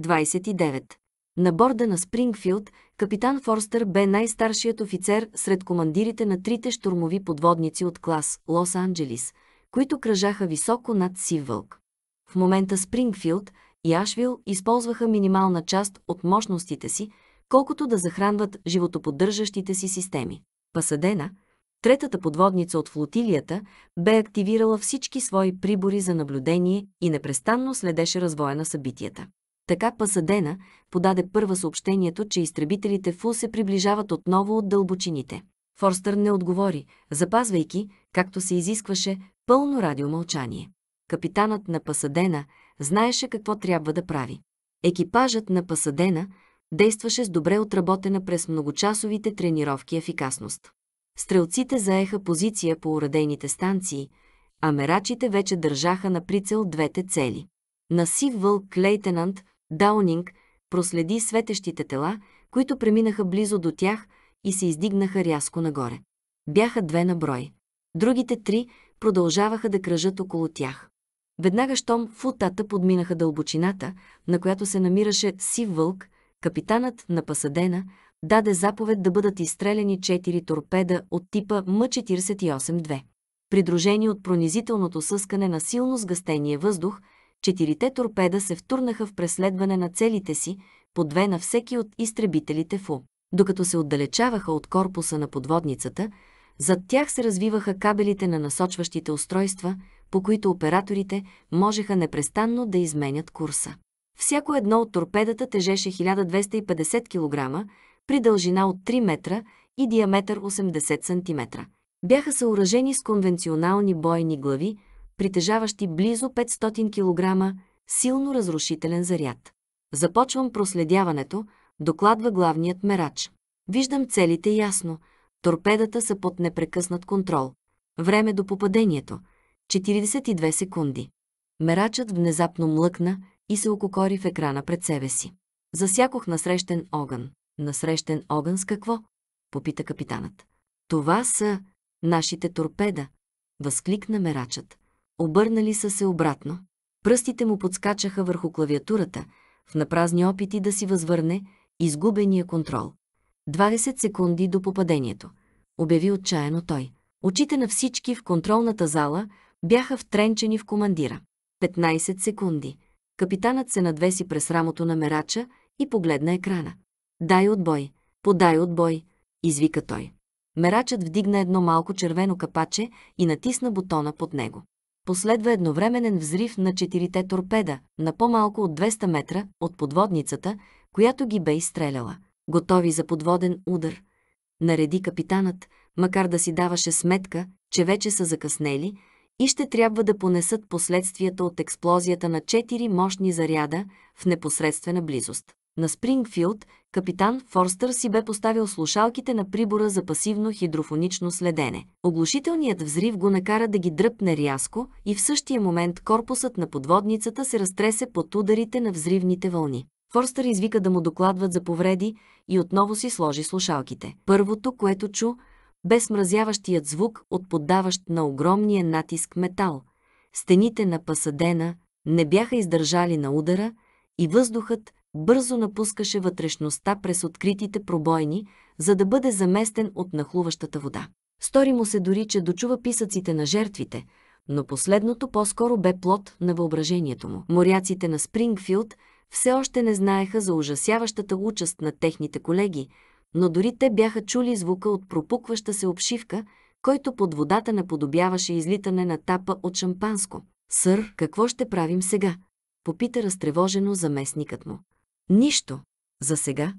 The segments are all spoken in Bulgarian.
29. На борда на Спрингфилд капитан Форстър бе най-старшият офицер сред командирите на трите штурмови подводници от клас Лос-Анджелис, които кръжаха високо над Сив Вълк. В момента Спрингфилд и Ашвил използваха минимална част от мощностите си, колкото да захранват животоподдържащите си системи. Пасадена, третата подводница от флотилията, бе активирала всички свои прибори за наблюдение и непрестанно следеше развоя на събитията. Така Пасадена подаде първа съобщението, че изтребителите Фул се приближават отново от дълбочините. Форстър не отговори, запазвайки, както се изискваше, пълно радиомълчание. Капитанът на Пасадена знаеше какво трябва да прави. Екипажът на Пасадена действаше с добре отработена през многочасовите тренировки ефикасност. Стрелците заеха позиция по уредените станции, а мерачите вече държаха на прицел двете цели. На сив вълк лейтенант Даунинг проследи светещите тела, които преминаха близо до тях и се издигнаха рязко нагоре. Бяха две на брой. Другите три продължаваха да кръжат около тях. Веднага щом футата подминаха дълбочината, на която се намираше сив вълк, капитанът на Пасадена даде заповед да бъдат изстреляни четири торпеда от типа М-48-2. Придружени от пронизителното съскане на силно сгъстения въздух, четирите торпеда се втурнаха в преследване на целите си, по две на всеки от изтребителите ФУ. Докато се отдалечаваха от корпуса на подводницата, зад тях се развиваха кабелите на насочващите устройства, по които операторите можеха непрестанно да изменят курса. Всяко едно от торпедата тежеше 1250 кг, при дължина от 3 метра и диаметър 80 см. Бяха съоръжени с конвенционални бойни глави, притежаващи близо 500 кг, силно разрушителен заряд. Започвам проследяването, докладва главният мерач. Виждам целите ясно. Торпедата са под непрекъснат контрол. Време до попадението – 42 секунди. Мерачът внезапно млъкна и се ококори в екрана пред себе си. Засякох насрещен огън. Насрещен огън с какво? Попита капитанът. Това са нашите торпеда, възкликна мерачът. Обърнали са се обратно. Пръстите му подскачаха върху клавиатурата, в напразни опити да си възвърне изгубения контрол. 20 секунди до попадението, обяви отчаяно той. Очите на всички в контролната зала бяха втренчени в командира. 15 секунди. Капитанът се надвеси през рамото на мерача и погледна екрана. «Дай отбой! Подай отбой!» извика той. Мерачът вдигна едно малко червено капаче и натисна бутона под него последва едновременен взрив на четирите торпеда на по-малко от 200 метра от подводницата, която ги бе изстреляла. Готови за подводен удар, нареди капитанът, макар да си даваше сметка, че вече са закъснели и ще трябва да понесат последствията от експлозията на четири мощни заряда в непосредствена близост. На Спрингфилд капитан Форстър си бе поставил слушалките на прибора за пасивно хидрофонично следене. Оглушителният взрив го накара да ги дръпне рязко и в същия момент корпусът на подводницата се разтресе под ударите на взривните вълни. Форстър извика да му докладват за повреди и отново си сложи слушалките. Първото, което чу, бе смразяващият звук от поддаващ на огромния натиск метал. Стените на пасадена не бяха издържали на удара и въздухът бързо напускаше вътрешността през откритите пробойни, за да бъде заместен от нахлуващата вода. Стори му се дори, че дочува писъците на жертвите, но последното по-скоро бе плод на въображението му. Моряците на Спрингфилд все още не знаеха за ужасяващата участ на техните колеги, но дори те бяха чули звука от пропукваща се обшивка, който под водата наподобяваше излитане на тапа от шампанско. Сър, какво ще правим сега? Попита разтревожено заместникът му. Нищо, за сега,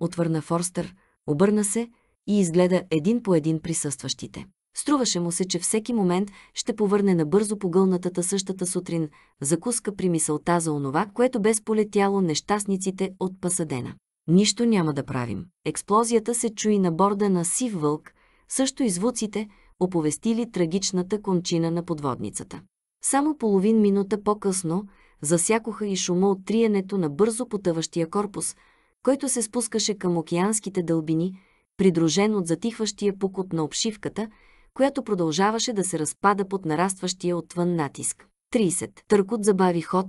отвърна Форстър, обърна се и изгледа един по един присъстващите. Струваше му се, че всеки момент ще повърне набързо погълнатата същата сутрин закуска при мисълта за онова, което бе сполетяло нещастниците от Пасадена. Нищо няма да правим. Експлозията се чуи на борда на Сив Вълк, също и звуците, оповестили трагичната кончина на подводницата. Само половин минута по-късно засякоха и шума от триенето на бързо потъващия корпус, който се спускаше към океанските дълбини, придружен от затихващия пукот на обшивката, която продължаваше да се разпада под нарастващия отвън натиск. 30. Търкот забави ход,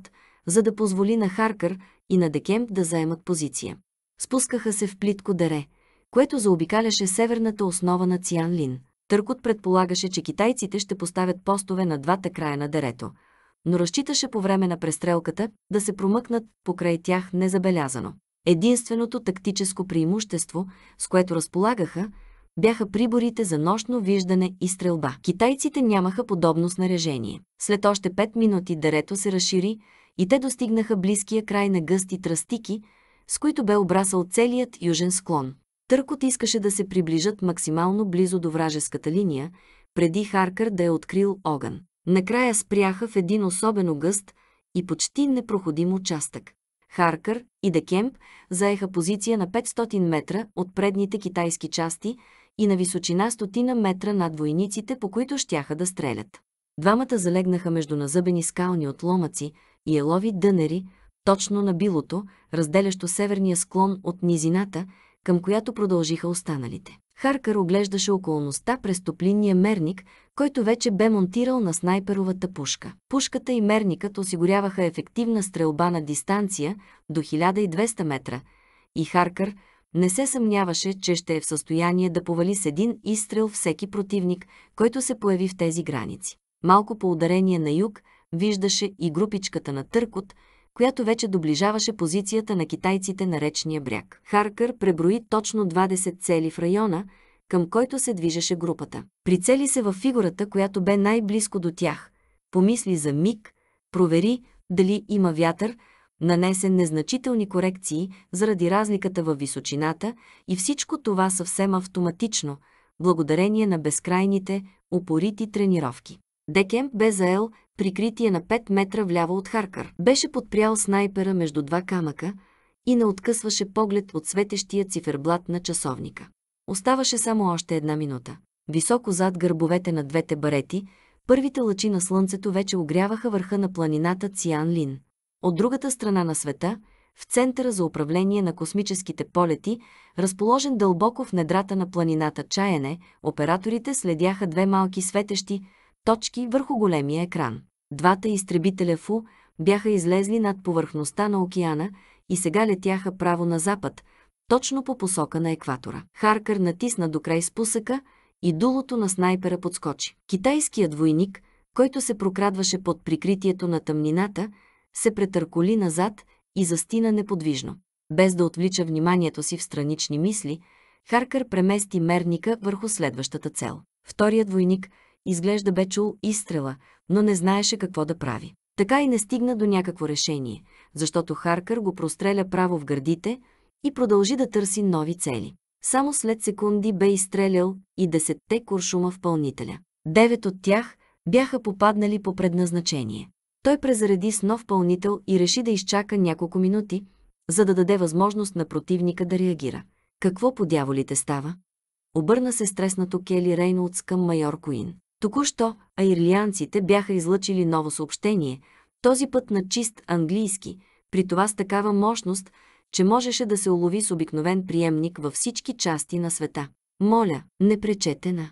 за да позволи на Харкър и на Декемп да заемат позиция. Спускаха се в плитко дере, което заобикаляше северната основа на Цианлин. Търкот предполагаше, че китайците ще поставят постове на двата края на дерето – но разчиташе по време на престрелката да се промъкнат покрай тях незабелязано. Единственото тактическо преимущество, с което разполагаха, бяха приборите за нощно виждане и стрелба. Китайците нямаха подобно снаряжение. След още 5 минути дерето се разшири и те достигнаха близкия край на гъсти тръстики, с които бе обрасал целият южен склон. Търкот искаше да се приближат максимално близо до вражеската линия, преди Харкър да е открил огън. Накрая спряха в един особено гъст и почти непроходим участък. Харкър и Декемп заеха позиция на 500 метра от предните китайски части и на височина 100 метра над войниците, по които щяха да стрелят. Двамата залегнаха между назъбени скални отломъци и елови дънери, точно на билото, разделящо северния склон от низината, към която продължиха останалите. Харкър оглеждаше околността през топлинния мерник, който вече бе монтирал на снайперовата пушка. Пушката и мерникът осигуряваха ефективна стрелба на дистанция до 1200 метра и Харкър не се съмняваше, че ще е в състояние да повали с един изстрел всеки противник, който се появи в тези граници. Малко по ударение на юг виждаше и групичката на Търкот – която вече доближаваше позицията на китайците на речния бряг. Харкър преброи точно 20 цели в района, към който се движеше групата. Прицели се във фигурата, която бе най-близко до тях. Помисли за миг, провери дали има вятър, нанесе незначителни корекции заради разликата във височината и всичко това съвсем автоматично, благодарение на безкрайните, упорити тренировки. Декемп бе заел прикритие на 5 метра вляво от Харкър. Беше подпрял снайпера между два камъка и не откъсваше поглед от светещия циферблат на часовника. Оставаше само още една минута. Високо зад гърбовете на двете барети, първите лъчи на слънцето вече огряваха върха на планината Циан Лин. От другата страна на света, в Центъра за управление на космическите полети, разположен дълбоко в недрата на планината Чаяне, операторите следяха две малки светещи, точки върху големия екран. Двата изтребителя Фу бяха излезли над повърхността на океана и сега летяха право на запад, точно по посока на екватора. Харкър натисна до край спусъка и дулото на снайпера подскочи. Китайският войник, който се прокрадваше под прикритието на тъмнината, се претърколи назад и застина неподвижно. Без да отвлича вниманието си в странични мисли, Харкър премести мерника върху следващата цел. Вторият войник – изглежда бе чул изстрела, но не знаеше какво да прави. Така и не стигна до някакво решение, защото Харкър го простреля право в гърдите и продължи да търси нови цели. Само след секунди бе изстрелял и десетте куршума в пълнителя. Девет от тях бяха попаднали по предназначение. Той презареди с нов пълнител и реши да изчака няколко минути, за да даде възможност на противника да реагира. Какво по дяволите става? Обърна се стреснато Кели Рейнолдс към майор Куин. Току-що аирлианците бяха излъчили ново съобщение, този път на чист английски, при това с такава мощност, че можеше да се улови с обикновен приемник във всички части на света. Моля, не пречете на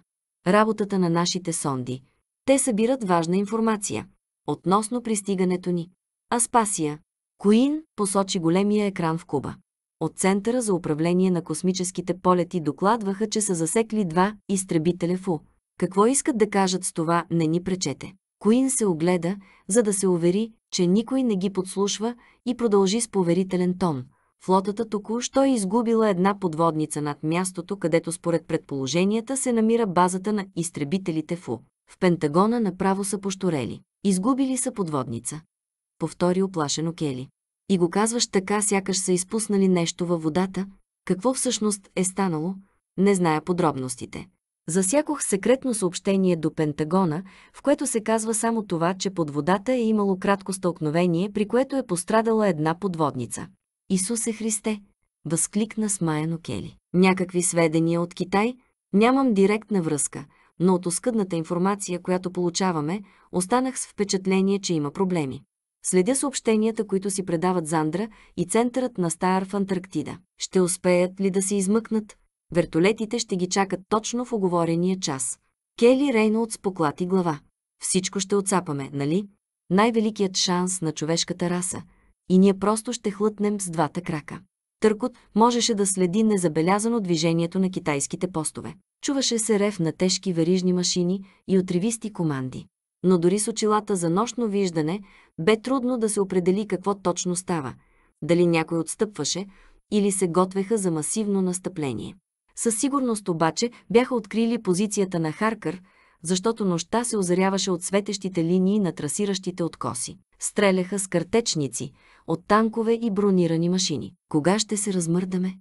работата на нашите сонди. Те събират важна информация относно пристигането ни. Аспасия. Коин посочи големия екран в Куба. От Центъра за управление на космическите полети докладваха, че са засекли два изтребителя ФУ какво искат да кажат с това, не ни пречете. Куин се огледа, за да се увери, че никой не ги подслушва и продължи с поверителен тон. Флотата току-що е изгубила една подводница над мястото, където според предположенията се намира базата на изтребителите ФУ. В Пентагона направо са пошторели. Изгубили са подводница. Повтори оплашено Кели. И го казваш така, сякаш са изпуснали нещо във водата. Какво всъщност е станало? Не зная подробностите. Засякох секретно съобщение до Пентагона, в което се казва само това, че под водата е имало кратко стълкновение, при което е пострадала една подводница. Исус е Христе! Възкликна смаяно Кели. Някакви сведения от Китай? Нямам директна връзка, но от оскъдната информация, която получаваме, останах с впечатление, че има проблеми. Следя съобщенията, които си предават Зандра и центърът на Стар в Антарктида. Ще успеят ли да се измъкнат? Вертолетите ще ги чакат точно в оговорения час. Кели Рейнолдс поклати глава. Всичко ще отцапаме, нали? Най-великият шанс на човешката раса. И ние просто ще хлътнем с двата крака. Търкот можеше да следи незабелязано движението на китайските постове. Чуваше се рев на тежки верижни машини и отривисти команди. Но дори с очилата за нощно виждане бе трудно да се определи какво точно става. Дали някой отстъпваше или се готвеха за масивно настъпление. Със сигурност обаче бяха открили позицията на Харкър, защото нощта се озаряваше от светещите линии на трасиращите откоси. Стреляха с картечници, от танкове и бронирани машини. Кога ще се размърдаме?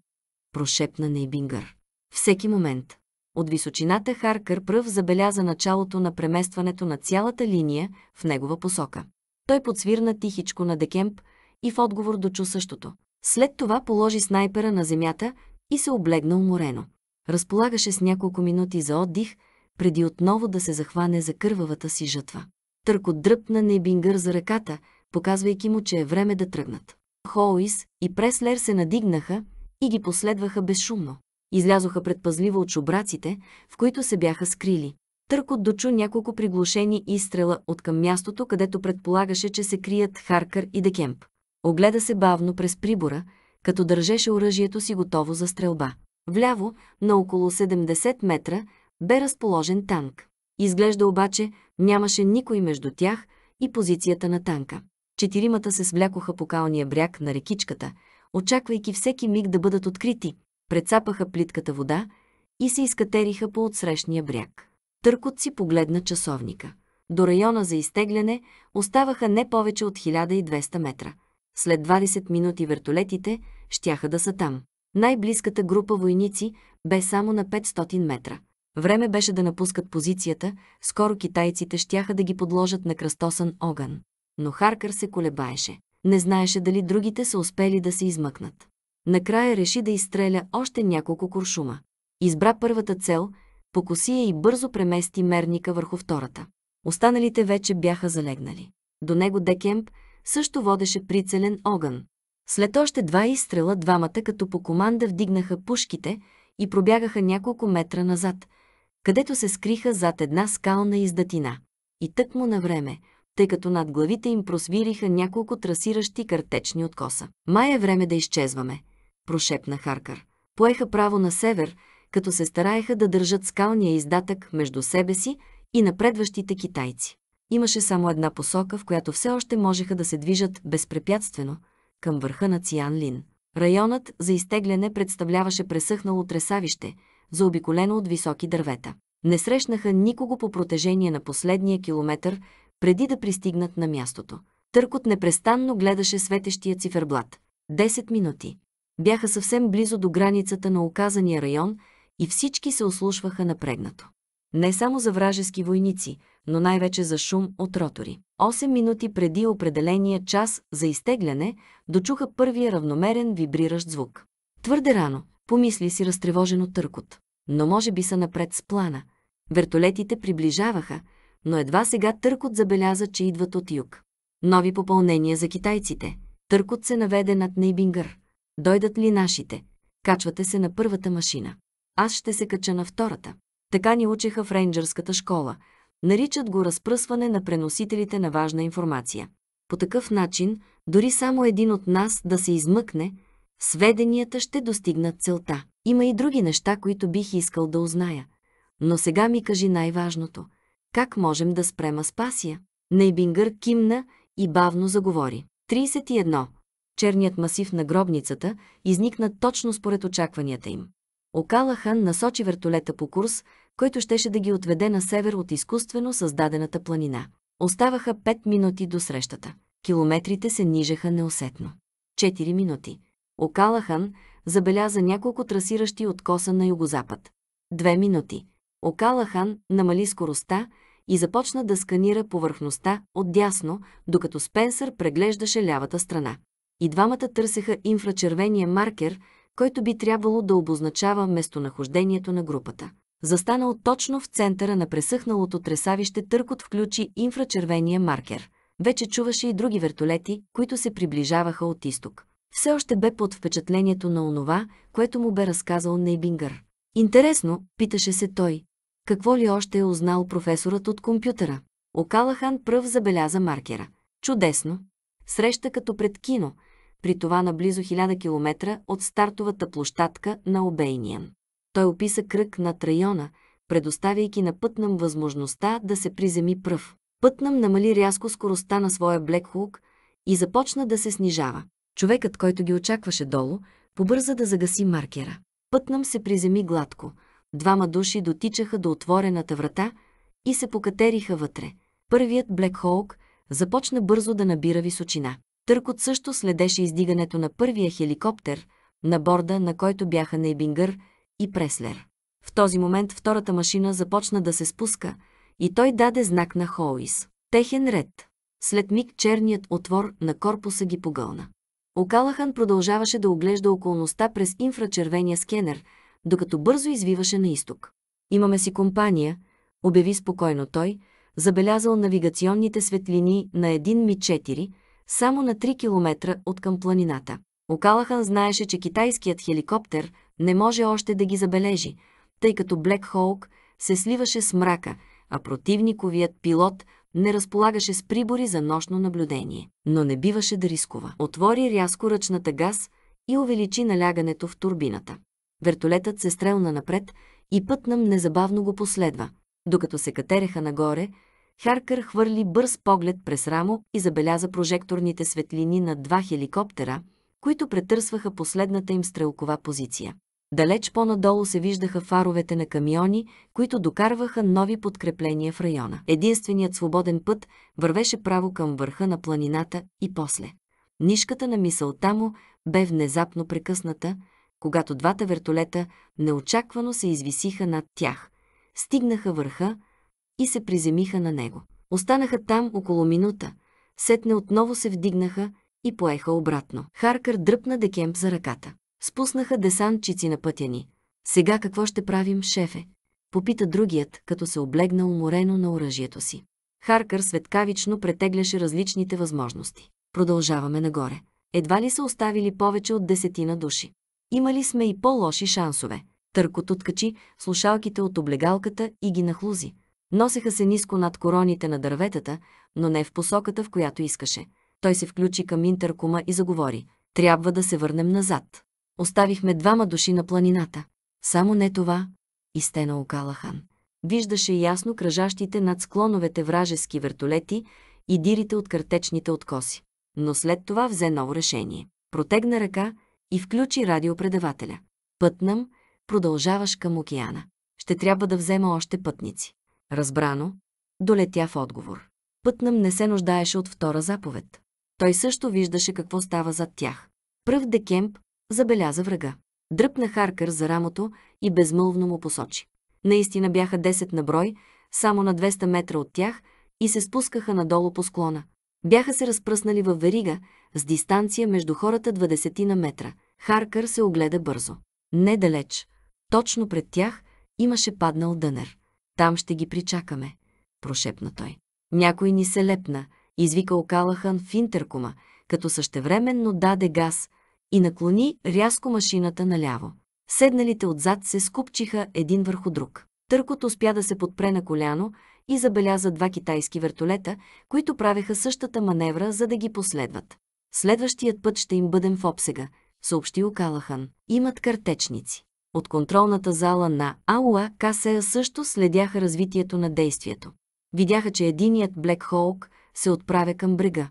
Прошепна Нейбингър. Всеки момент. От височината Харкър пръв забеляза началото на преместването на цялата линия в негова посока. Той подсвирна тихичко на Декемп и в отговор дочу същото. След това положи снайпера на земята и се облегна уморено. Разполагаше с няколко минути за отдих, преди отново да се захване за кървавата си жътва. Търко дръпна Небингър за ръката, показвайки му, че е време да тръгнат. Хоуис и Преслер се надигнаха и ги последваха безшумно. Излязоха предпазливо от шубраците, в които се бяха скрили. Търкот дочу няколко приглушени изстрела от към мястото, където предполагаше, че се крият Харкър и Декемп. Огледа се бавно през прибора, като държеше оръжието си готово за стрелба. Вляво, на около 70 метра, бе разположен танк. Изглежда обаче, нямаше никой между тях и позицията на танка. Четиримата се свлякоха по калния бряг на рекичката, очаквайки всеки миг да бъдат открити, прецапаха плитката вода и се изкатериха по отсрещния бряг. Търкот си погледна часовника. До района за изтегляне оставаха не повече от 1200 метра. След 20 минути вертолетите щяха да са там. Най-близката група войници бе само на 500 метра. Време беше да напускат позицията, скоро китайците щяха да ги подложат на кръстосан огън. Но Харкър се колебаеше. Не знаеше дали другите са успели да се измъкнат. Накрая реши да изстреля още няколко куршума. Избра първата цел, покоси я и бързо премести мерника върху втората. Останалите вече бяха залегнали. До него Декемп също водеше прицелен огън. След още два изстрела двамата като по команда вдигнаха пушките и пробягаха няколко метра назад, където се скриха зад една скална издатина. И тък му на време, тъй като над главите им просвириха няколко трасиращи картечни откоса. Май е време да изчезваме, прошепна Харкър. Поеха право на север, като се стараеха да държат скалния издатък между себе си и напредващите китайци. Имаше само една посока, в която все още можеха да се движат безпрепятствено – към върха на Лин. Районът за изтегляне представляваше пресъхнало тресавище, заобиколено от високи дървета. Не срещнаха никого по протежение на последния километър, преди да пристигнат на мястото. Търкот непрестанно гледаше светещия циферблат. 10 минути. Бяха съвсем близо до границата на оказания район и всички се ослушваха напрегнато. Не само за вражески войници – но най-вече за шум от ротори. 8 минути преди определения час за изтегляне дочуха първия равномерен вибриращ звук. Твърде рано, помисли си разтревожено търкот. Но може би са напред с плана. Вертолетите приближаваха, но едва сега търкот забеляза, че идват от юг. Нови попълнения за китайците. Търкот се наведе над Нейбингър. Дойдат ли нашите? Качвате се на първата машина. Аз ще се кача на втората. Така ни учеха в рейнджърската школа, Наричат го разпръсване на преносителите на важна информация. По такъв начин, дори само един от нас да се измъкне, сведенията ще достигнат целта. Има и други неща, които бих искал да узная. Но сега ми кажи най-важното. Как можем да спрем Аспасия? Нейбингър кимна и бавно заговори. 31. Черният масив на гробницата изникна точно според очакванията им. Окалахан насочи вертолета по курс, който щеше да ги отведе на север от изкуствено създадената планина. Оставаха 5 минути до срещата. Километрите се нижеха неусетно. 4 минути. Окалахан забеляза няколко трасиращи от коса на югозапад. Две минути. Окалахан намали скоростта и започна да сканира повърхността от дясно, докато Спенсър преглеждаше лявата страна. И двамата търсеха инфрачервения маркер, който би трябвало да обозначава местонахождението на групата застанал точно в центъра на пресъхналото тресавище, търкот включи инфрачервения маркер. Вече чуваше и други вертолети, които се приближаваха от изток. Все още бе под впечатлението на онова, което му бе разказал Нейбингър. Интересно, питаше се той, какво ли още е узнал професорът от компютъра? Окалахан пръв забеляза маркера. Чудесно! Среща като пред кино, при това на близо 1000 км от стартовата площадка на Обейниан. Той описа кръг над района, предоставяйки на Пътнам възможността да се приземи пръв. Пътнам намали рязко скоростта на своя Блекхук и започна да се снижава. Човекът, който ги очакваше долу, побърза да загаси маркера. Пътнам се приземи гладко. Двама души дотичаха до отворената врата и се покатериха вътре. Първият Блекхолк започна бързо да набира височина. Търкот също следеше издигането на първия хеликоптер, на борда на който бяха Нейбингър и Преслер. В този момент втората машина започна да се спуска и той даде знак на Хоуис. Техен ред. След миг черният отвор на корпуса ги погълна. Окалахан продължаваше да оглежда околността през инфрачервения скенер, докато бързо извиваше на изток. Имаме си компания, обяви спокойно той, забелязал навигационните светлини на 1 Ми 4, само на 3 км от към планината. Окалахан знаеше, че китайският хеликоптер не може още да ги забележи, тъй като Блек Холк се сливаше с мрака, а противниковият пилот не разполагаше с прибори за нощно наблюдение. Но не биваше да рискува. Отвори рязко ръчната газ и увеличи налягането в турбината. Вертолетът се стрелна напред и нам незабавно го последва. Докато се катереха нагоре, Харкър хвърли бърз поглед през рамо и забеляза прожекторните светлини на два хеликоптера, които претърсваха последната им стрелкова позиция. Далеч по-надолу се виждаха фаровете на камиони, които докарваха нови подкрепления в района. Единственият свободен път вървеше право към върха на планината и после. Нишката на мисълта му бе внезапно прекъсната, когато двата вертолета неочаквано се извисиха над тях, стигнаха върха и се приземиха на него. Останаха там около минута, сетне отново се вдигнаха и поеха обратно. Харкър дръпна Декемп за ръката. Спуснаха десантчици на пътя ни. Сега какво ще правим, шефе? Попита другият, като се облегна уморено на оръжието си. Харкър светкавично претегляше различните възможности. Продължаваме нагоре. Едва ли са оставили повече от десетина души. Имали сме и по-лоши шансове. Търкот откачи слушалките от облегалката и ги нахлузи. Носеха се ниско над короните на дърветата, но не в посоката, в която искаше. Той се включи към интеркума и заговори. Трябва да се върнем назад. Оставихме двама души на планината. Само не това, изтена Окалахан. Виждаше ясно кръжащите над склоновете вражески вертолети и дирите от картечните откоси. Но след това взе ново решение. Протегна ръка и включи радиопредавателя. Пътнам, продължаваш към океана. Ще трябва да взема още пътници. Разбрано, долетя в отговор. Пътнам не се нуждаеше от втора заповед. Той също виждаше какво става зад тях. Пръв Декемп забеляза врага. Дръпна Харкър за рамото и безмълвно му посочи. Наистина бяха 10 на брой, само на 200 метра от тях и се спускаха надолу по склона. Бяха се разпръснали във верига с дистанция между хората 20 на метра. Харкър се огледа бързо. Недалеч, точно пред тях, имаше паднал дънер. Там ще ги причакаме, прошепна той. Някой ни се лепна, извика Окалахан в интеркума, като същевременно даде газ – и наклони рязко машината наляво. Седналите отзад се скупчиха един върху друг. Търкот успя да се подпре на коляно и забеляза два китайски вертолета, които правеха същата маневра, за да ги последват. Следващият път ще им бъдем в обсега, съобщи Окалахан. Имат картечници. От контролната зала на Ауа Касея също следяха развитието на действието. Видяха, че единият Блек Хоук се отправя към брега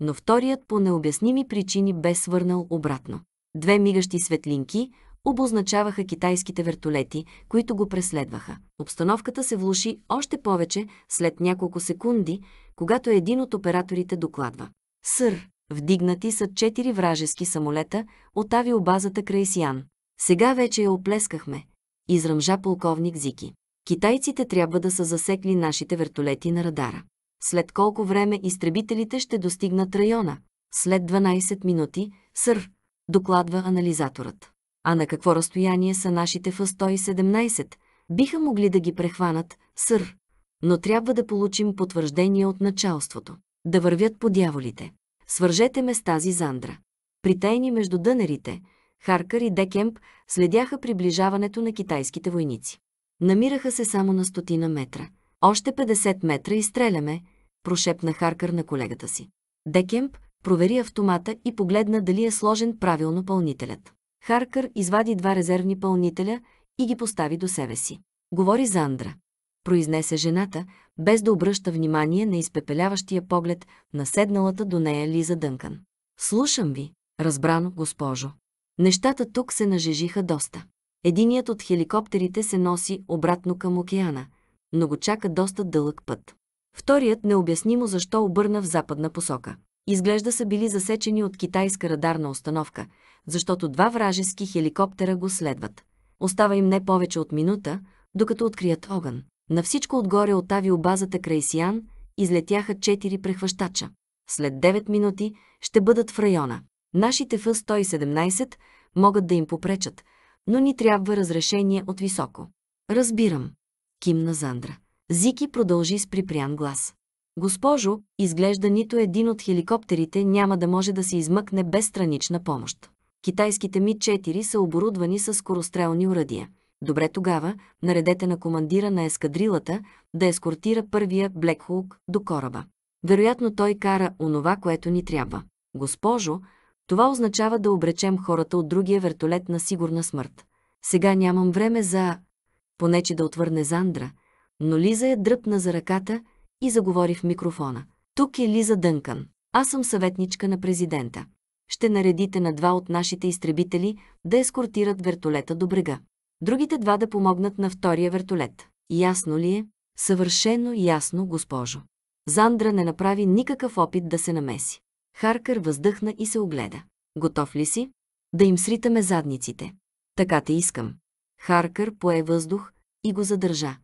но вторият по необясними причини бе свърнал обратно. Две мигащи светлинки обозначаваха китайските вертолети, които го преследваха. Обстановката се влуши още повече след няколко секунди, когато един от операторите докладва. Сър, вдигнати са четири вражески самолета от авиобазата край Сиан. Сега вече я оплескахме, изръмжа полковник Зики. Китайците трябва да са засекли нашите вертолети на радара. След колко време изтребителите ще достигнат района? След 12 минути, сър, докладва анализаторът. А на какво разстояние са нашите Ф-117? Биха могли да ги прехванат, сър. Но трябва да получим потвърждение от началството. Да вървят по дяволите. Свържете ме с тази зандра. Притайни между дънерите, Харкър и Декемп следяха приближаването на китайските войници. Намираха се само на стотина метра – още 50 метра и стреляме, прошепна Харкър на колегата си. Декемп провери автомата и погледна дали е сложен правилно пълнителят. Харкър извади два резервни пълнителя и ги постави до себе си. Говори за Андра. Произнесе жената, без да обръща внимание на изпепеляващия поглед на седналата до нея Лиза Дънкан. Слушам ви, разбрано, госпожо. Нещата тук се нажежиха доста. Единият от хеликоптерите се носи обратно към океана – но го чака доста дълъг път. Вторият необяснимо защо обърна в западна посока. Изглежда са били засечени от китайска радарна установка, защото два вражески хеликоптера го следват. Остава им не повече от минута, докато открият огън. На всичко отгоре от авиобазата Крайсиан излетяха четири прехващача. След 9 минути ще бъдат в района. Нашите Ф-117 могат да им попречат, но ни трябва разрешение от високо. Разбирам кимна Зандра. Зики продължи с припрян глас. Госпожо, изглежда нито един от хеликоптерите няма да може да се измъкне без странична помощ. Китайските Ми-4 са оборудвани с скорострелни уръдия. Добре тогава, наредете на командира на ескадрилата да ескортира първия Блекхолк до кораба. Вероятно той кара онова, което ни трябва. Госпожо, това означава да обречем хората от другия вертолет на сигурна смърт. Сега нямам време за понече да отвърне Зандра, но Лиза я дръпна за ръката и заговори в микрофона. Тук е Лиза Дънкан. Аз съм съветничка на президента. Ще наредите на два от нашите изтребители да ескортират вертолета до брега. Другите два да помогнат на втория вертолет. Ясно ли е? Съвършено ясно, госпожо. Зандра не направи никакъв опит да се намеси. Харкър въздъхна и се огледа. Готов ли си? Да им сритаме задниците. Така те искам. Харкър пое въздух и го задържа.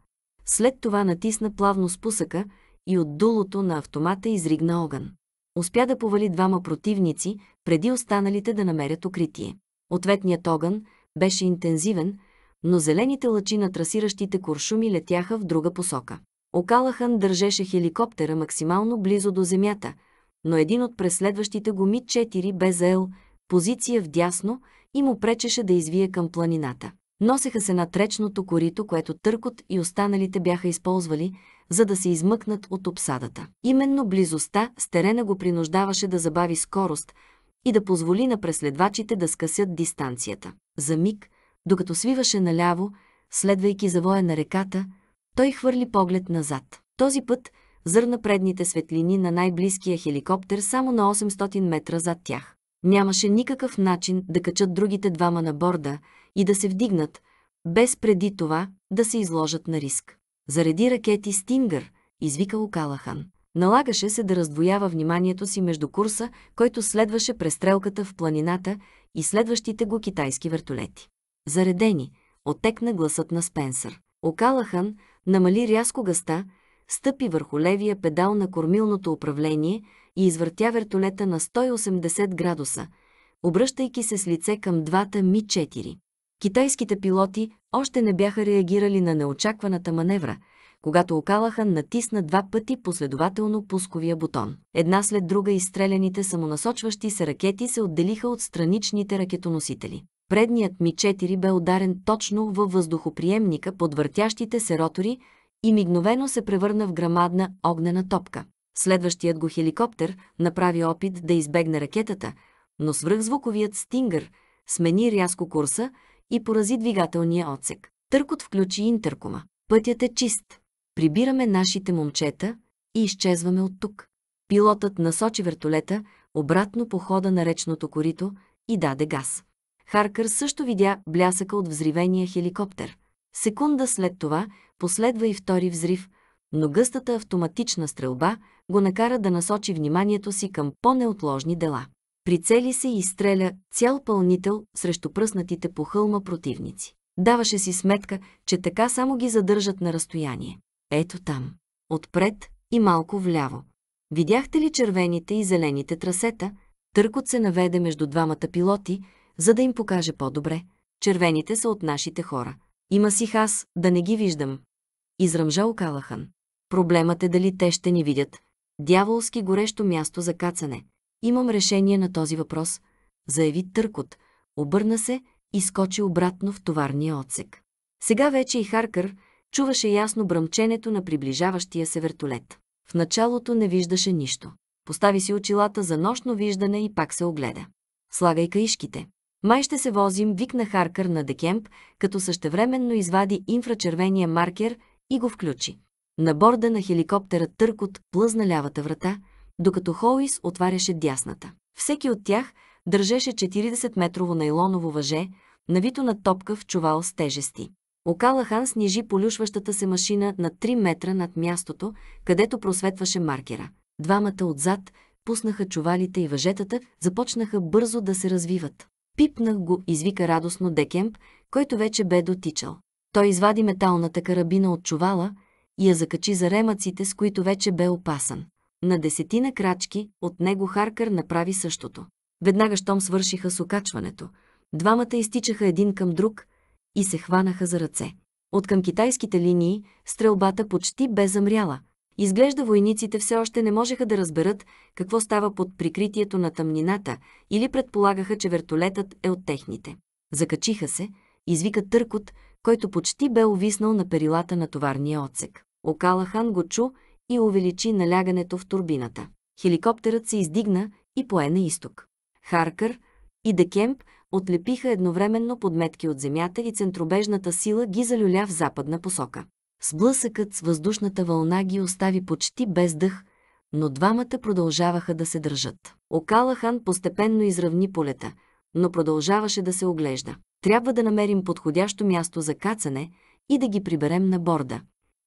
След това натисна плавно спусъка и от дулото на автомата изригна огън. Успя да повали двама противници, преди останалите да намерят укритие. Ответният огън беше интензивен, но зелените лъчи на трасиращите куршуми летяха в друга посока. Окалахан държеше хеликоптера максимално близо до земята, но един от преследващите го Ми-4 бе заел позиция вдясно и му пречеше да извие към планината. Носеха се на тречното корито, което Търкот и останалите бяха използвали, за да се измъкнат от обсадата. Именно близостта с терена го принуждаваше да забави скорост и да позволи на преследвачите да скъсят дистанцията. За миг, докато свиваше наляво, следвайки завоя на реката, той хвърли поглед назад. Този път зърна предните светлини на най-близкия хеликоптер само на 800 метра зад тях. Нямаше никакъв начин да качат другите двама на борда – и да се вдигнат, без преди това да се изложат на риск. Зареди ракети Стингър, извика Окалахан. Налагаше се да раздвоява вниманието си между курса, който следваше престрелката в планината и следващите го китайски вертолети. Заредени, отекна гласът на Спенсър. Окалахан намали рязко гъста, стъпи върху левия педал на кормилното управление и извъртя вертолета на 180 градуса, обръщайки се с лице към двата Ми-4. Китайските пилоти още не бяха реагирали на неочакваната маневра, когато Окалахан натисна два пъти последователно пусковия бутон. Една след друга изстреляните самонасочващи се ракети се отделиха от страничните ракетоносители. Предният Ми-4 бе ударен точно във въздухоприемника под въртящите се ротори и мигновено се превърна в грамадна огнена топка. Следващият го хеликоптер направи опит да избегне ракетата, но свръхзвуковият стингър смени рязко курса и порази двигателния отсек. Търкот включи интеркома. Пътят е чист. Прибираме нашите момчета и изчезваме от тук. Пилотът насочи вертолета обратно по хода на речното корито и даде газ. Харкър също видя блясъка от взривения хеликоптер. Секунда след това последва и втори взрив, но гъстата автоматична стрелба го накара да насочи вниманието си към по-неотложни дела прицели се и изстреля цял пълнител срещу пръснатите по хълма противници. Даваше си сметка, че така само ги задържат на разстояние. Ето там, отпред и малко вляво. Видяхте ли червените и зелените трасета? Търкот се наведе между двамата пилоти, за да им покаже по-добре. Червените са от нашите хора. Има си хас, да не ги виждам. Изръмжа окалахан. Проблемът е дали те ще ни видят. Дяволски горещо място за кацане – Имам решение на този въпрос, заяви Търкот, обърна се и скочи обратно в товарния отсек. Сега вече и Харкър чуваше ясно бръмченето на приближаващия се вертолет. В началото не виждаше нищо. Постави си очилата за нощно виждане и пак се огледа. Слагай каишките. Май ще се возим, викна Харкър на Декемп, като същевременно извади инфрачервения маркер и го включи. На борда на хеликоптера Търкот плъзна лявата врата – докато Холис отваряше дясната. Всеки от тях държеше 40-метрово найлоново въже, навито на топка в чувал с тежести. Окалахан снижи полюшващата се машина на 3 метра над мястото, където просветваше маркера. Двамата отзад пуснаха чувалите и въжетата, започнаха бързо да се развиват. Пипнах го, извика радостно Декемп, който вече бе дотичал. Той извади металната карабина от чувала и я закачи за ремъците, с които вече бе опасан. На десетина крачки от него Харкър направи същото. Веднага щом свършиха с окачването, двамата изтичаха един към друг и се хванаха за ръце. От към китайските линии стрелбата почти бе замряла. Изглежда войниците все още не можеха да разберат какво става под прикритието на тъмнината или предполагаха, че вертолетът е от техните. Закачиха се, извика търкот, който почти бе увиснал на перилата на товарния отсек. Окала хан го чу и увеличи налягането в турбината. Хеликоптерът се издигна и пое на изток. Харкър и Декемп отлепиха едновременно подметки от земята и центробежната сила ги залюля в западна посока. Сблъсъкът с въздушната вълна ги остави почти без дъх, но двамата продължаваха да се държат. Окалахан постепенно изравни полета, но продължаваше да се оглежда. Трябва да намерим подходящо място за кацане и да ги приберем на борда,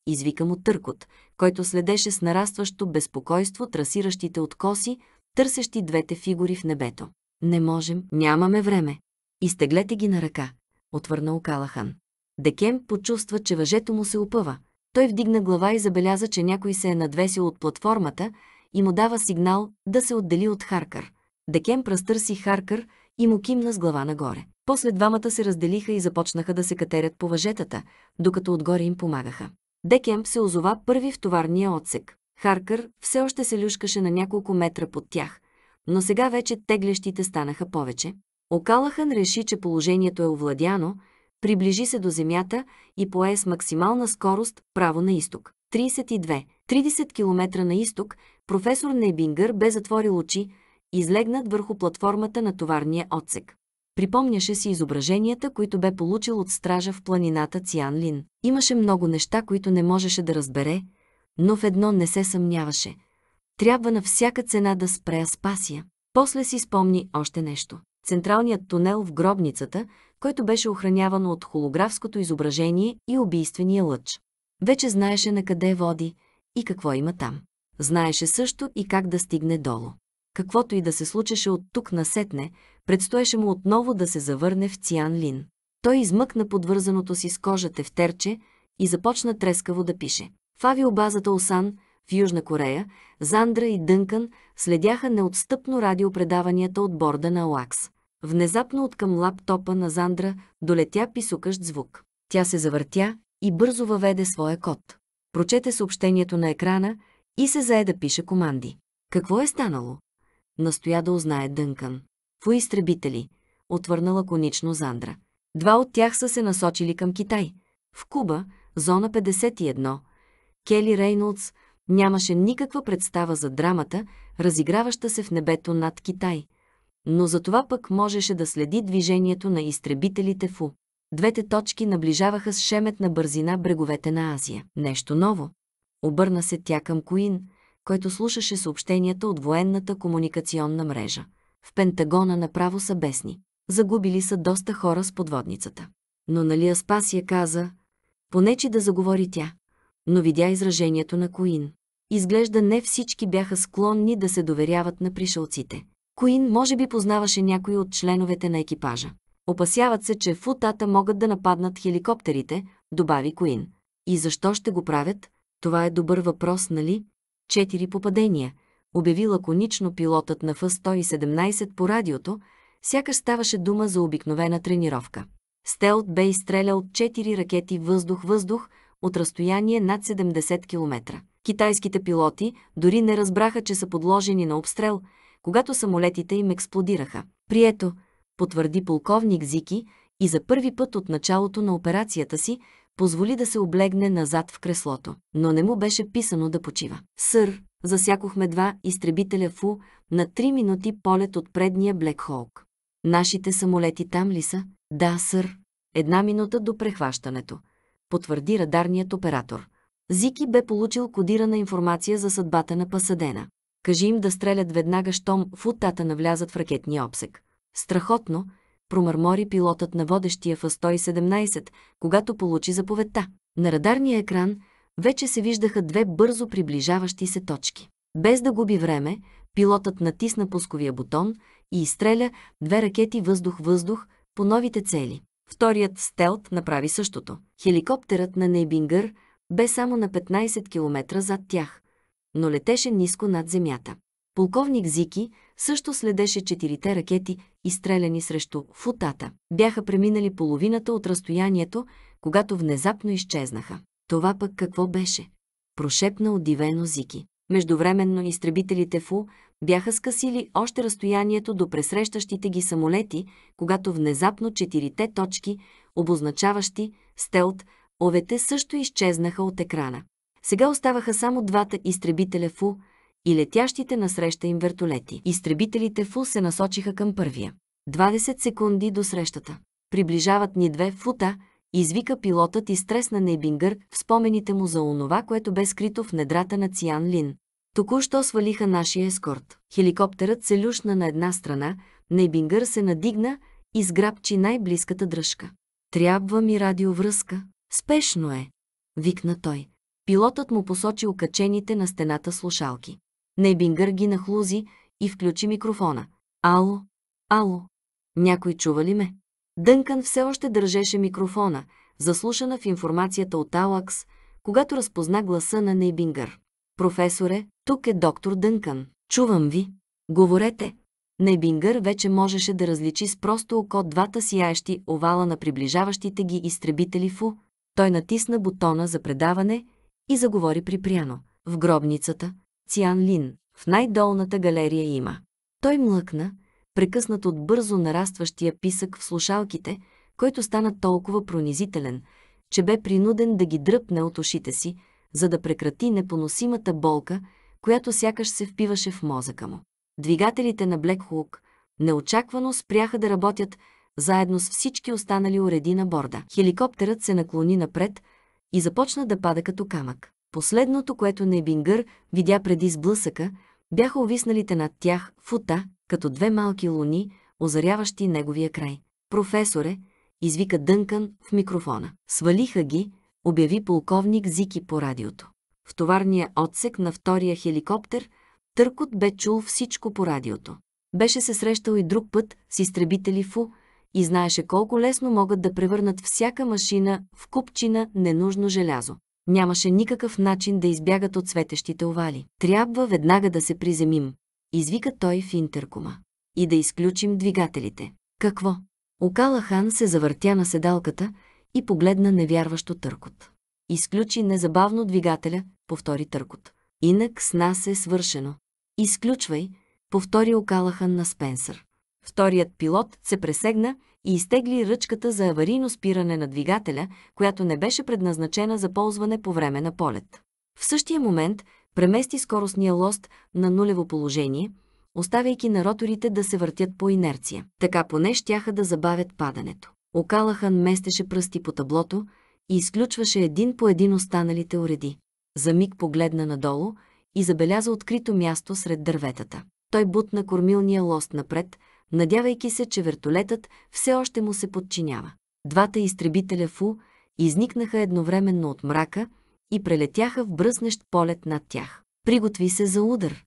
извика му търкот, който следеше с нарастващо безпокойство трасиращите от коси, търсещи двете фигури в небето. Не можем, нямаме време. Изтеглете ги на ръка, отвърна Окалахан. Декем почувства, че въжето му се опъва. Той вдигна глава и забеляза, че някой се е надвесил от платформата и му дава сигнал да се отдели от Харкър. Декем пръстърси Харкър и му кимна с глава нагоре. После двамата се разделиха и започнаха да се катерят по въжетата, докато отгоре им помагаха. Декем се озова първи в товарния отсек. Харкър все още се люшкаше на няколко метра под тях, но сега вече теглещите станаха повече. Окалахан реши, че положението е овладяно, приближи се до земята и пое с максимална скорост право на изток. 32. 30 км на изток, професор Небингър бе затворил очи, излегнат върху платформата на товарния отсек. Припомняше си изображенията, които бе получил от стража в планината Цианлин. Имаше много неща, които не можеше да разбере, но в едно не се съмняваше. Трябва на всяка цена да спре Аспасия. После си спомни още нещо. Централният тунел в гробницата, който беше охраняван от холографското изображение и убийствения лъч. Вече знаеше на къде води и какво има там. Знаеше също и как да стигне долу каквото и да се случеше от тук насетне, предстоеше му отново да се завърне в Циан Лин. Той измъкна подвързаното си с кожата в Терче и започна трескаво да пише. В авиобазата Осан, в Южна Корея, Зандра и Дънкан следяха неотстъпно радиопредаванията от борда на Лакс. Внезапно от към лаптопа на Зандра долетя писукащ звук. Тя се завъртя и бързо въведе своя код. Прочете съобщението на екрана и се зае да пише команди. Какво е станало? настоя да узнае Дънкан. Кои изтребители? Отвърна лаконично Зандра. Два от тях са се насочили към Китай. В Куба, зона 51, Кели Рейнолдс нямаше никаква представа за драмата, разиграваща се в небето над Китай. Но за това пък можеше да следи движението на изтребителите в У. Двете точки наближаваха с шемет на бързина бреговете на Азия. Нещо ново. Обърна се тя към Куин – който слушаше съобщенията от военната комуникационна мрежа. В Пентагона направо са бесни. Загубили са доста хора с подводницата. Но нали Аспасия каза, понечи да заговори тя, но видя изражението на Коин. Изглежда не всички бяха склонни да се доверяват на пришелците. Коин може би познаваше някои от членовете на екипажа. Опасяват се, че футата могат да нападнат хеликоптерите, добави Коин. И защо ще го правят? Това е добър въпрос, нали? четири попадения, обяви лаконично пилотът на Ф-117 по радиото, сякаш ставаше дума за обикновена тренировка. Стелт бе изстрелял 4 ракети въздух-въздух от разстояние над 70 км. Китайските пилоти дори не разбраха, че са подложени на обстрел, когато самолетите им експлодираха. Прието, потвърди полковник Зики и за първи път от началото на операцията си позволи да се облегне назад в креслото, но не му беше писано да почива. Сър, засякохме два изтребителя ФУ на три минути полет от предния Блек Холк. Нашите самолети там ли са? Да, сър. Една минута до прехващането, потвърди радарният оператор. Зики бе получил кодирана информация за съдбата на Пасадена. Кажи им да стрелят веднага, щом футата навлязат в ракетния обсек. Страхотно, промърмори пилотът на водещия в 117, когато получи заповедта. На радарния екран вече се виждаха две бързо приближаващи се точки. Без да губи време, пилотът натисна пусковия бутон и изстреля две ракети въздух-въздух по новите цели. Вторият стелт направи същото. Хеликоптерът на Нейбингър бе само на 15 км зад тях, но летеше ниско над земята. Полковник Зики също следеше четирите ракети, изстреляни срещу футата. Бяха преминали половината от разстоянието, когато внезапно изчезнаха. Това пък какво беше? Прошепна удивено Зики. Междувременно изтребителите ФУ бяха скъсили още разстоянието до пресрещащите ги самолети, когато внезапно четирите точки, обозначаващи стелт, овете също изчезнаха от екрана. Сега оставаха само двата изтребителя ФУ, и летящите насреща им вертолети. Изтребителите фул се насочиха към първия. 20 секунди до срещата. Приближават ни две фута, извика пилотът и стресна Нейбингър в спомените му за онова, което бе скрито в недрата на Циан Лин. Току-що свалиха нашия ескорт. Хеликоптерът се люшна на една страна, Нейбингър се надигна и сграбчи най-близката дръжка. Трябва ми радиовръзка. Спешно е, викна той. Пилотът му посочи окачените на стената слушалки. Нейбингър ги нахлузи и включи микрофона. Ало, ало, някой чува ли ме? Дънкан все още държеше микрофона, заслушана в информацията от Алакс, когато разпозна гласа на Нейбингър. Професоре, тук е доктор Дънкан. Чувам ви. Говорете. Нейбингър вече можеше да различи с просто око двата сияещи овала на приближаващите ги изтребители Фу. Той натисна бутона за предаване и заговори припряно. В гробницата, Циан Лин, в най-долната галерия има. Той млъкна, прекъснат от бързо нарастващия писък в слушалките, който стана толкова пронизителен, че бе принуден да ги дръпне от ушите си, за да прекрати непоносимата болка, която сякаш се впиваше в мозъка му. Двигателите на Блек Хук неочаквано спряха да работят заедно с всички останали уреди на борда. Хеликоптерът се наклони напред и започна да пада като камък. Последното, което Небингър видя преди сблъсъка, бяха увисналите над тях фута, като две малки луни, озаряващи неговия край. Професоре, извика дънкан в микрофона. Свалиха ги, обяви полковник Зики по радиото. В товарния отсек на втория хеликоптер Търкот бе чул всичко по радиото. Беше се срещал и друг път с изтребители ФУ и знаеше колко лесно могат да превърнат всяка машина в купчина ненужно желязо. Нямаше никакъв начин да избягат от светещите овали. Трябва веднага да се приземим, извика той в интеркома. И да изключим двигателите. Какво? Окалахан се завъртя на седалката и погледна невярващо търкот. Изключи незабавно двигателя, повтори търкот. Инак с нас е свършено. Изключвай, повтори Окалахан на Спенсър. Вторият пилот се пресегна и изтегли ръчката за аварийно спиране на двигателя, която не беше предназначена за ползване по време на полет. В същия момент премести скоростния лост на нулево положение, оставяйки на роторите да се въртят по инерция. Така поне щяха да забавят падането. Окалахан местеше пръсти по таблото и изключваше един по един останалите уреди. За миг погледна надолу и забеляза открито място сред дърветата. Той бутна кормилния лост напред, надявайки се, че вертолетът все още му се подчинява. Двата изтребителя Фу изникнаха едновременно от мрака и прелетяха в бръснещ полет над тях. Приготви се за удар!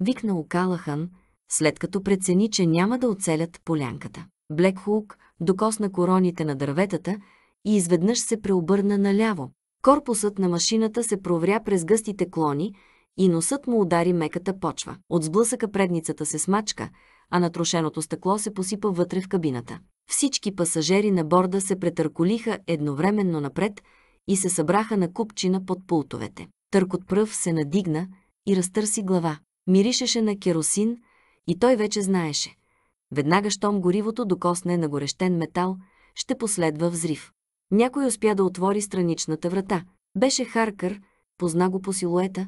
Викна Окалахан, след като прецени, че няма да оцелят полянката. Блекхук докосна короните на дърветата и изведнъж се преобърна наляво. Корпусът на машината се провря през гъстите клони и носът му удари меката почва. От сблъсъка предницата се смачка, а натрошеното стъкло се посипа вътре в кабината. Всички пасажери на борда се претърколиха едновременно напред и се събраха на купчина под пултовете. Търкот пръв се надигна и разтърси глава. Миришеше на керосин и той вече знаеше. Веднага, щом горивото докосне на горещен метал, ще последва взрив. Някой успя да отвори страничната врата. Беше Харкър, позна го по силуета,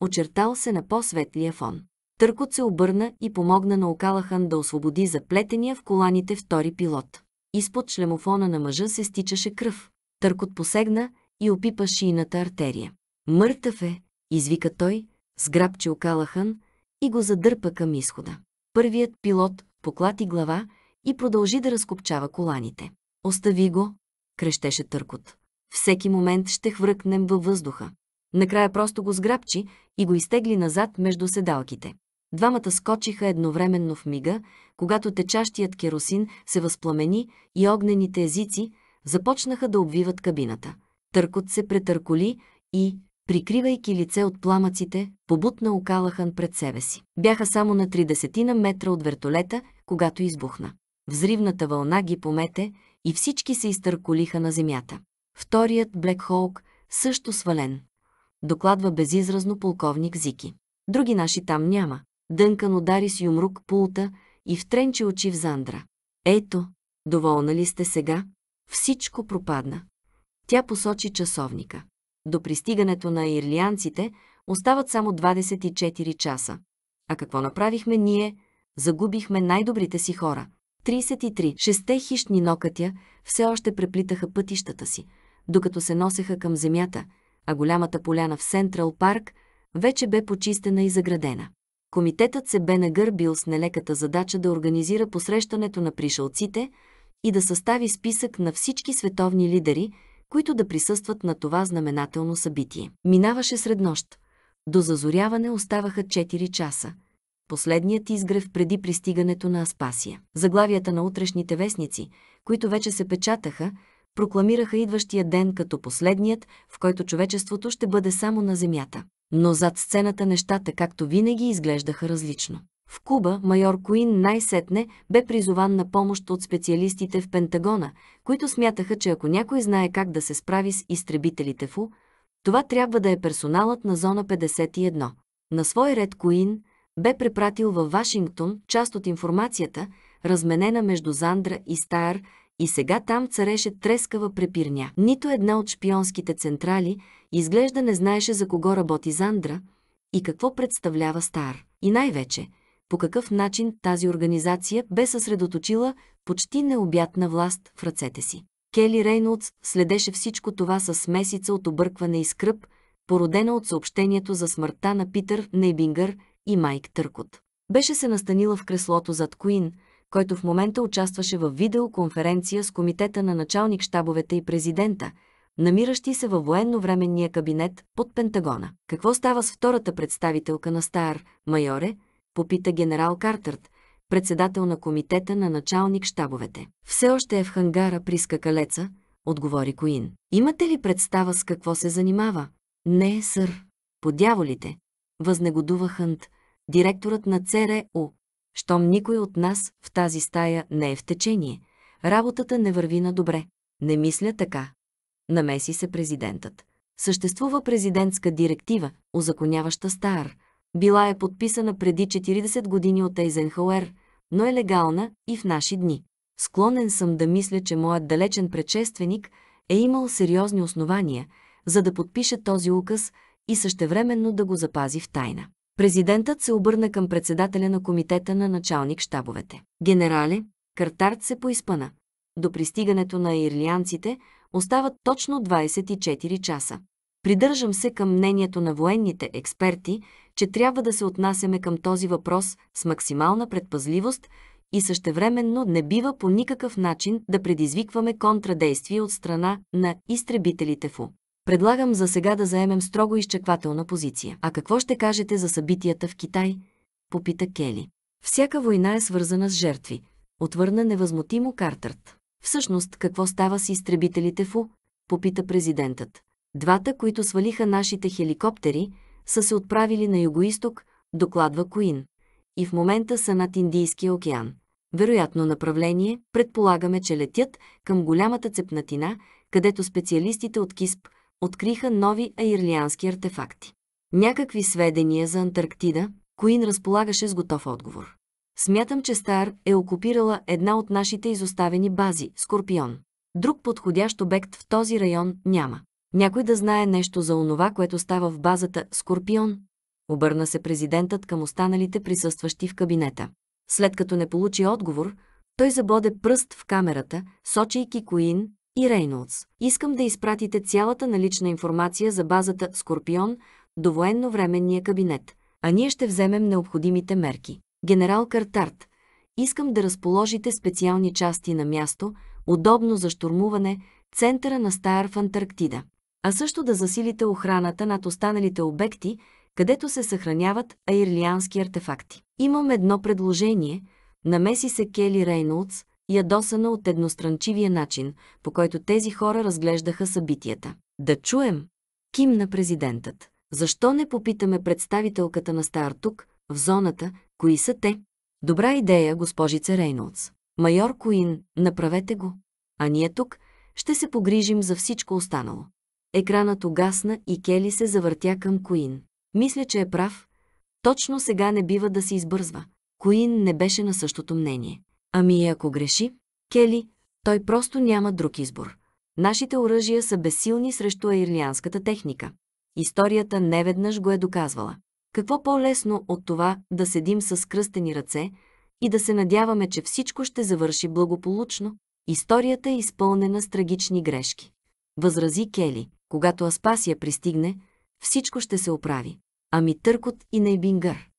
очертал се на по-светлия фон. Търкот се обърна и помогна на Окалахан да освободи заплетения в коланите втори пилот. Изпод шлемофона на мъжа се стичаше кръв. Търкот посегна и опипа шийната артерия. Мъртъв е, извика той, сграбчи Окалахан и го задърпа към изхода. Първият пилот поклати глава и продължи да разкопчава коланите. Остави го, крещеше Търкот. Всеки момент ще хвъркнем във въздуха. Накрая просто го сграбчи и го изтегли назад между седалките. Двамата скочиха едновременно в мига, когато течащият керосин се възпламени и огнените езици започнаха да обвиват кабината. Търкот се претърколи и, прикривайки лице от пламъците, побутна окалахан пред себе си. Бяха само на 30 метра от вертолета, когато избухна. Взривната вълна ги помете и всички се изтърколиха на земята. Вторият Блек Хоук също свален. Докладва безизразно полковник Зики. Други наши там няма. Дънкан удари с юмрук пулта и втренчи очи в Зандра. Ето, доволна ли сте сега? Всичко пропадна. Тя посочи часовника. До пристигането на ирлианците остават само 24 часа. А какво направихме ние? Загубихме най-добрите си хора. 33. Шесте хищни нокътя все още преплитаха пътищата си, докато се носеха към земята, а голямата поляна в Сентрал парк вече бе почистена и заградена. Комитетът се бе нагърбил с нелеката задача да организира посрещането на пришълците и да състави списък на всички световни лидери, които да присъстват на това знаменателно събитие. Минаваше сред нощ. До зазоряване оставаха 4 часа. Последният изгрев преди пристигането на Аспасия. Заглавията на утрешните вестници, които вече се печатаха, прокламираха идващия ден като последният, в който човечеството ще бъде само на Земята но зад сцената нещата както винаги изглеждаха различно. В Куба майор Куин най-сетне бе призован на помощ от специалистите в Пентагона, които смятаха, че ако някой знае как да се справи с изтребителите в У, това трябва да е персоналът на зона 51. На свой ред Куин бе препратил във Вашингтон част от информацията, разменена между Зандра и Стар, и сега там цареше трескава препирня. Нито една от шпионските централи Изглежда не знаеше за кого работи Зандра и какво представлява Стар. И най-вече, по какъв начин тази организация бе съсредоточила почти необятна власт в ръцете си. Кели Рейнолдс следеше всичко това с месица от объркване и скръп, породена от съобщението за смъртта на Питър Нейбингър и Майк Търкот. Беше се настанила в креслото зад Куин, който в момента участваше в видеоконференция с комитета на началник щабовете и президента – намиращи се във военновременния кабинет под Пентагона. Какво става с втората представителка на Стар, майоре? Попита генерал Картърт, председател на комитета на началник щабовете. Все още е в хангара при скакалеца, отговори Коин. Имате ли представа с какво се занимава? Не, сър. Подяволите. Възнегодува Хънт, директорът на ЦРУ. Е Щом никой от нас в тази стая не е в течение, работата не върви на добре. Не мисля така. Намеси се президентът. Съществува президентска директива, озаконяваща стар. Била е подписана преди 40 години от Ейзенхауер, но е легална и в наши дни. Склонен съм да мисля, че моят далечен предшественик е имал сериозни основания, за да подпише този указ и същевременно да го запази в тайна. Президентът се обърна към председателя на комитета на началник щабовете. Генерале, картарт се поизпъна. До пристигането на ирлианците, остават точно 24 часа. Придържам се към мнението на военните експерти, че трябва да се отнасяме към този въпрос с максимална предпазливост и същевременно не бива по никакъв начин да предизвикваме контрадействие от страна на изтребителите ФУ. Предлагам за сега да заемем строго изчеквателна позиция. А какво ще кажете за събитията в Китай? Попита Кели. Всяка война е свързана с жертви, отвърна невъзмутимо Картърт. Всъщност, какво става с изтребителите ФУ? Попита президентът. Двата, които свалиха нашите хеликоптери, са се отправили на югоисток, докладва Коин. И в момента са над Индийския океан. Вероятно направление, предполагаме, че летят към голямата цепнатина, където специалистите от КИСП откриха нови аирлиански артефакти. Някакви сведения за Антарктида, Коин разполагаше с готов отговор. Смятам, че Стар е окупирала една от нашите изоставени бази – Скорпион. Друг подходящ обект в този район няма. Някой да знае нещо за онова, което става в базата Скорпион? Обърна се президентът към останалите присъстващи в кабинета. След като не получи отговор, той забоде пръст в камерата, сочейки Коин и Рейнолдс. Искам да изпратите цялата налична информация за базата Скорпион до военновременния кабинет, а ние ще вземем необходимите мерки. Генерал Картарт, искам да разположите специални части на място, удобно за штурмуване, центъра на Стар в Антарктида, а също да засилите охраната над останалите обекти, където се съхраняват аирлиански артефакти. Имам едно предложение, намеси се Кели Рейнолдс, ядосана от едностранчивия начин, по който тези хора разглеждаха събитията. Да чуем! Ким на президентът. Защо не попитаме представителката на Стар тук, в зоната, Кои са те? Добра идея, госпожица Рейнолдс. Майор Куин, направете го. А ние тук ще се погрижим за всичко останало. Екранът угасна и Кели се завъртя към Куин. Мисля, че е прав. Точно сега не бива да се избързва. Куин не беше на същото мнение. Ами ако греши, Кели, той просто няма друг избор. Нашите оръжия са безсилни срещу аирлианската техника. Историята неведнъж го е доказвала. Какво по-лесно от това да седим с кръстени ръце и да се надяваме, че всичко ще завърши благополучно? Историята е изпълнена с трагични грешки. Възрази Кели, когато Аспасия пристигне, всичко ще се оправи. Ами Търкот и Нейбингър?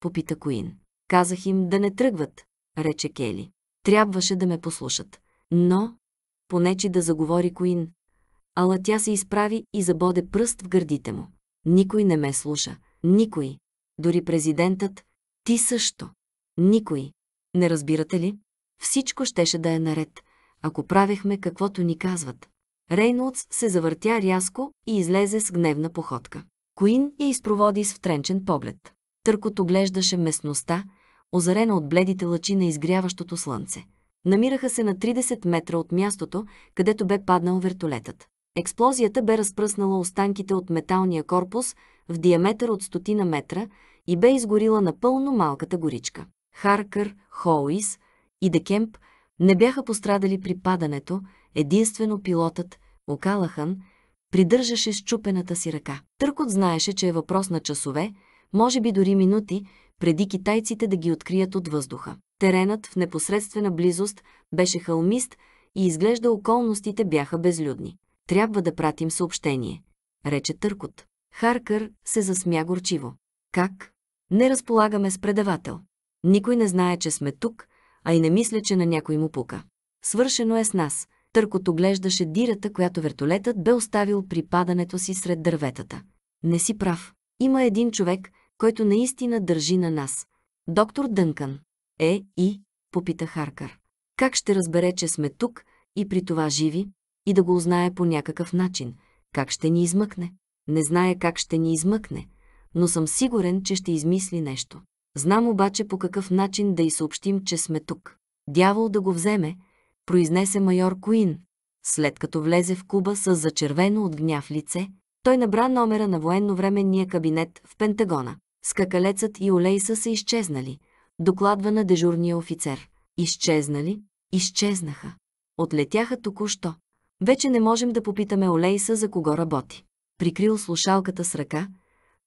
Попита Коин. Казах им да не тръгват, рече Кели. Трябваше да ме послушат. Но, понечи да заговори Коин. Ала тя се изправи и забоде пръст в гърдите му. Никой не ме слуша. Никой. Дори президентът. Ти също. Никой. Не разбирате ли? Всичко щеше да е наред, ако правехме каквото ни казват. Рейнолдс се завъртя рязко и излезе с гневна походка. Коин я изпроводи с втренчен поглед. Търкот оглеждаше местността, озарена от бледите лъчи на изгряващото слънце. Намираха се на 30 метра от мястото, където бе паднал вертолетът. Експлозията бе разпръснала останките от металния корпус, в диаметър от стотина метра и бе изгорила напълно малката горичка. Харкър, Хоуис и Декемп не бяха пострадали при падането, единствено пилотът, Окалахан, придържаше щупената си ръка. Търкот знаеше, че е въпрос на часове, може би дори минути, преди китайците да ги открият от въздуха. Теренът в непосредствена близост беше хълмист и изглежда околностите бяха безлюдни. Трябва да пратим съобщение, рече Търкот. Харкър се засмя горчиво. Как? Не разполагаме с предавател. Никой не знае, че сме тук, а и не мисля, че на някой му пука. Свършено е с нас. Търкото глеждаше дирата, която вертолетът бе оставил при падането си сред дърветата. Не си прав. Има един човек, който наистина държи на нас. Доктор Дънкън. Е, и? Попита Харкър. Как ще разбере, че сме тук и при това живи, и да го узнае по някакъв начин? Как ще ни измъкне? Не знае как ще ни измъкне, но съм сигурен, че ще измисли нещо. Знам обаче по какъв начин да й съобщим, че сме тук. Дявол да го вземе, произнесе майор Куин. След като влезе в Куба с зачервено от гняв лице, той набра номера на военновременния кабинет в Пентагона. Скакалецът и Олейса са изчезнали, докладва на дежурния офицер. Изчезнали? Изчезнаха. Отлетяха току-що. Вече не можем да попитаме Олейса за кого работи прикрил слушалката с ръка,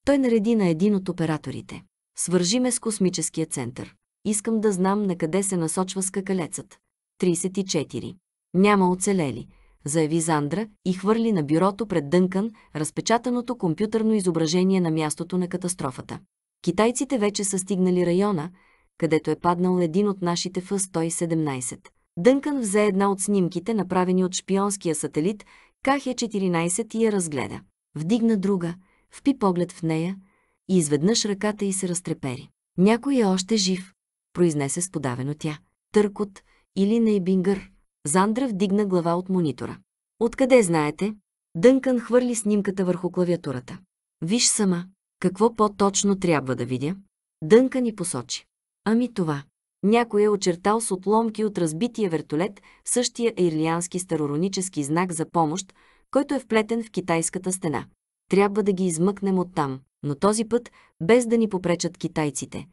той нареди на един от операторите. Свържи ме с космическия център. Искам да знам на къде се насочва скакалецът. 34. Няма оцелели, заяви Зандра и хвърли на бюрото пред дънкан разпечатаното компютърно изображение на мястото на катастрофата. Китайците вече са стигнали района, където е паднал един от нашите Ф-117. Дънкан взе една от снимките, направени от шпионския сателит кх 14 и я разгледа вдигна друга, впи поглед в нея и изведнъж ръката й се разтрепери. Някой е още жив, произнесе сподавено тя. Търкот или Нейбингър. Зандра вдигна глава от монитора. Откъде знаете? Дънкан хвърли снимката върху клавиатурата. Виж сама, какво по-точно трябва да видя? Дънкан ни посочи. Ами това. Някой е очертал с отломки от разбития вертолет същия ирлиански староронически знак за помощ, който е вплетен в китайската стена. Трябва да ги измъкнем оттам, но този път без да ни попречат китайците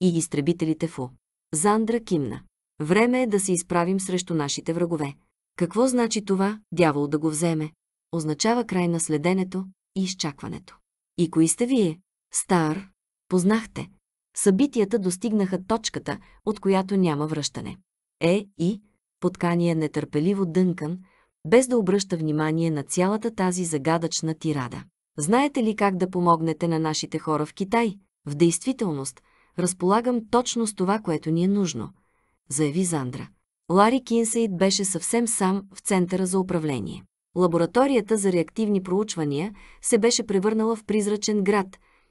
и изтребителите ФУ. Зандра кимна. Време е да се изправим срещу нашите врагове. Какво значи това, дявол да го вземе? Означава край на следенето и изчакването. И кои сте вие? Стар, познахте. Събитията достигнаха точката, от която няма връщане. Е и, поткания нетърпеливо Дънкан, без да обръща внимание на цялата тази загадъчна тирада. Знаете ли как да помогнете на нашите хора в Китай? В действителност, разполагам точно с това, което ни е нужно, заяви Зандра. Лари Кинсейд беше съвсем сам в Центъра за управление. Лабораторията за реактивни проучвания се беше превърнала в призрачен град,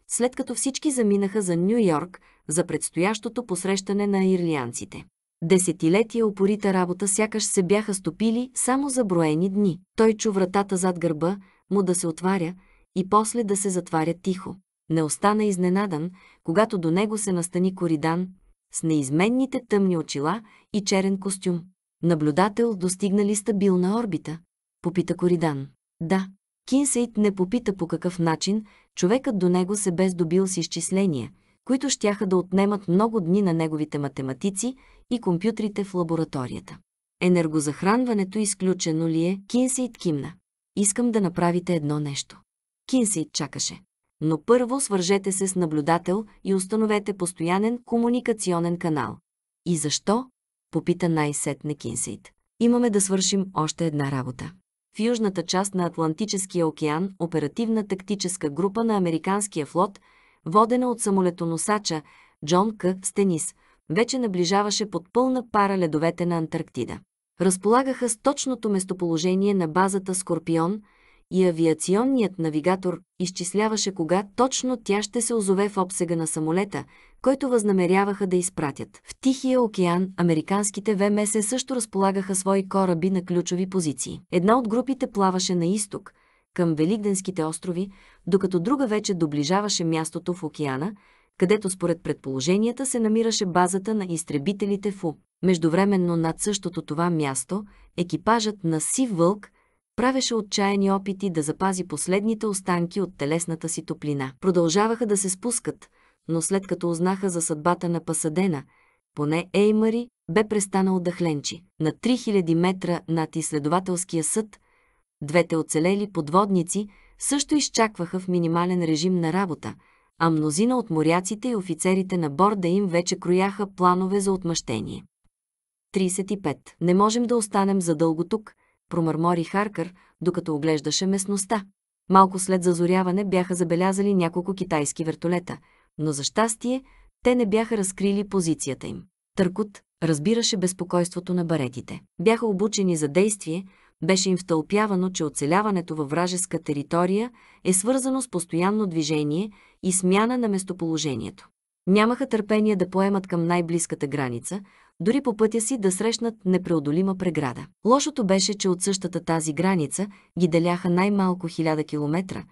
след като всички заминаха за Нью-Йорк за предстоящото посрещане на ирлианците. Десетилетия упорита работа сякаш се бяха стопили само за броени дни. Той чу вратата зад гърба му да се отваря и после да се затваря тихо. Не остана изненадан, когато до него се настани Коридан с неизменните тъмни очила и черен костюм. Наблюдател достигна ли стабилна орбита? Попита Коридан. Да. Кинсейт не попита по какъв начин човекът до него се бездобил с изчисления, които щяха да отнемат много дни на неговите математици – и компютрите в лабораторията. Енергозахранването изключено ли е? Кинсейт кимна. Искам да направите едно нещо. Кинсейт чакаше. Но първо свържете се с наблюдател и установете постоянен комуникационен канал. И защо? Попита най-сетне Кинсейт. Имаме да свършим още една работа. В южната част на Атлантическия океан оперативна тактическа група на американския флот, водена от самолетоносача Джон К. Стенис – вече наближаваше под пълна пара ледовете на Антарктида. Разполагаха с точното местоположение на базата Скорпион и авиационният навигатор изчисляваше кога точно тя ще се озове в обсега на самолета, който възнамеряваха да изпратят. В Тихия океан американските ВМС също разполагаха свои кораби на ключови позиции. Една от групите плаваше на изток, към Великденските острови, докато друга вече доближаваше мястото в океана – където според предположенията се намираше базата на изтребителите ФУ. Междувременно над същото това място, екипажът на Сив Вълк правеше отчаяни опити да запази последните останки от телесната си топлина. Продължаваха да се спускат, но след като узнаха за съдбата на Пасадена, поне Еймари бе престанал да хленчи. На 3000 метра над изследователския съд, двете оцелели подводници също изчакваха в минимален режим на работа – а мнозина от моряците и офицерите на борда им вече крояха планове за отмъщение. 35. Не можем да останем задълго тук, промърмори Харкър, докато оглеждаше местността. Малко след зазоряване бяха забелязали няколко китайски вертолета, но за щастие те не бяха разкрили позицията им. Търкут разбираше безпокойството на баретите. Бяха обучени за действие, беше им втълпявано, че оцеляването във вражеска територия е свързано с постоянно движение и смяна на местоположението. Нямаха търпение да поемат към най-близката граница, дори по пътя си да срещнат непреодолима преграда. Лошото беше, че от същата тази граница ги деляха най-малко 1000 километра,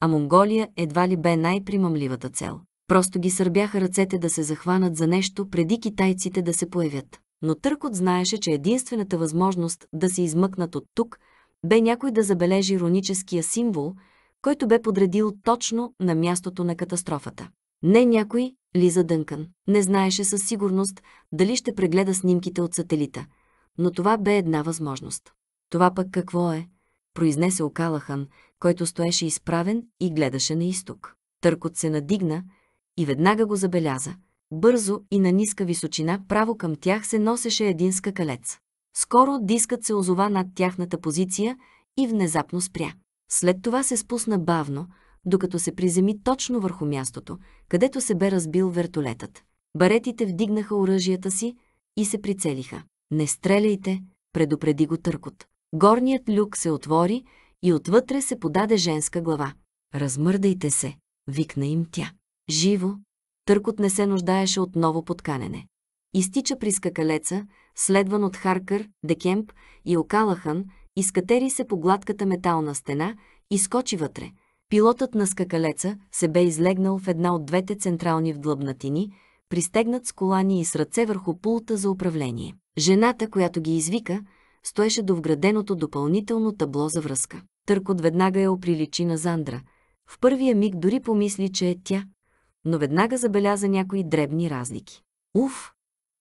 а Монголия едва ли бе най-примамливата цел. Просто ги сърбяха ръцете да се захванат за нещо преди китайците да се появят но Търкот знаеше, че единствената възможност да се измъкнат от тук бе някой да забележи ироническия символ, който бе подредил точно на мястото на катастрофата. Не някой, Лиза Дънкан, не знаеше със сигурност дали ще прегледа снимките от сателита, но това бе една възможност. Това пък какво е? произнесе Окалахан, който стоеше изправен и гледаше на изток. Търкот се надигна и веднага го забеляза – Бързо и на ниска височина право към тях се носеше един скакалец. Скоро дискът се озова над тяхната позиция и внезапно спря. След това се спусна бавно, докато се приземи точно върху мястото, където се бе разбил вертолетът. Баретите вдигнаха оръжията си и се прицелиха. Не стреляйте, предупреди го търкот. Горният люк се отвори и отвътре се подаде женска глава. Размърдайте се, викна им тя. Живо, Търкот не се нуждаеше от ново подканене. Изтича при скакалеца, следван от Харкър, Декемп и Окалахан, изкатери се по гладката метална стена и скочи вътре. Пилотът на скакалеца се бе излегнал в една от двете централни вдлъбнатини, пристегнат с колани и с ръце върху пулта за управление. Жената, която ги извика, стоеше до вграденото допълнително табло за връзка. Търкот веднага я оприличи на Зандра. В първия миг дори помисли, че е тя но веднага забеляза някои дребни разлики. Уф!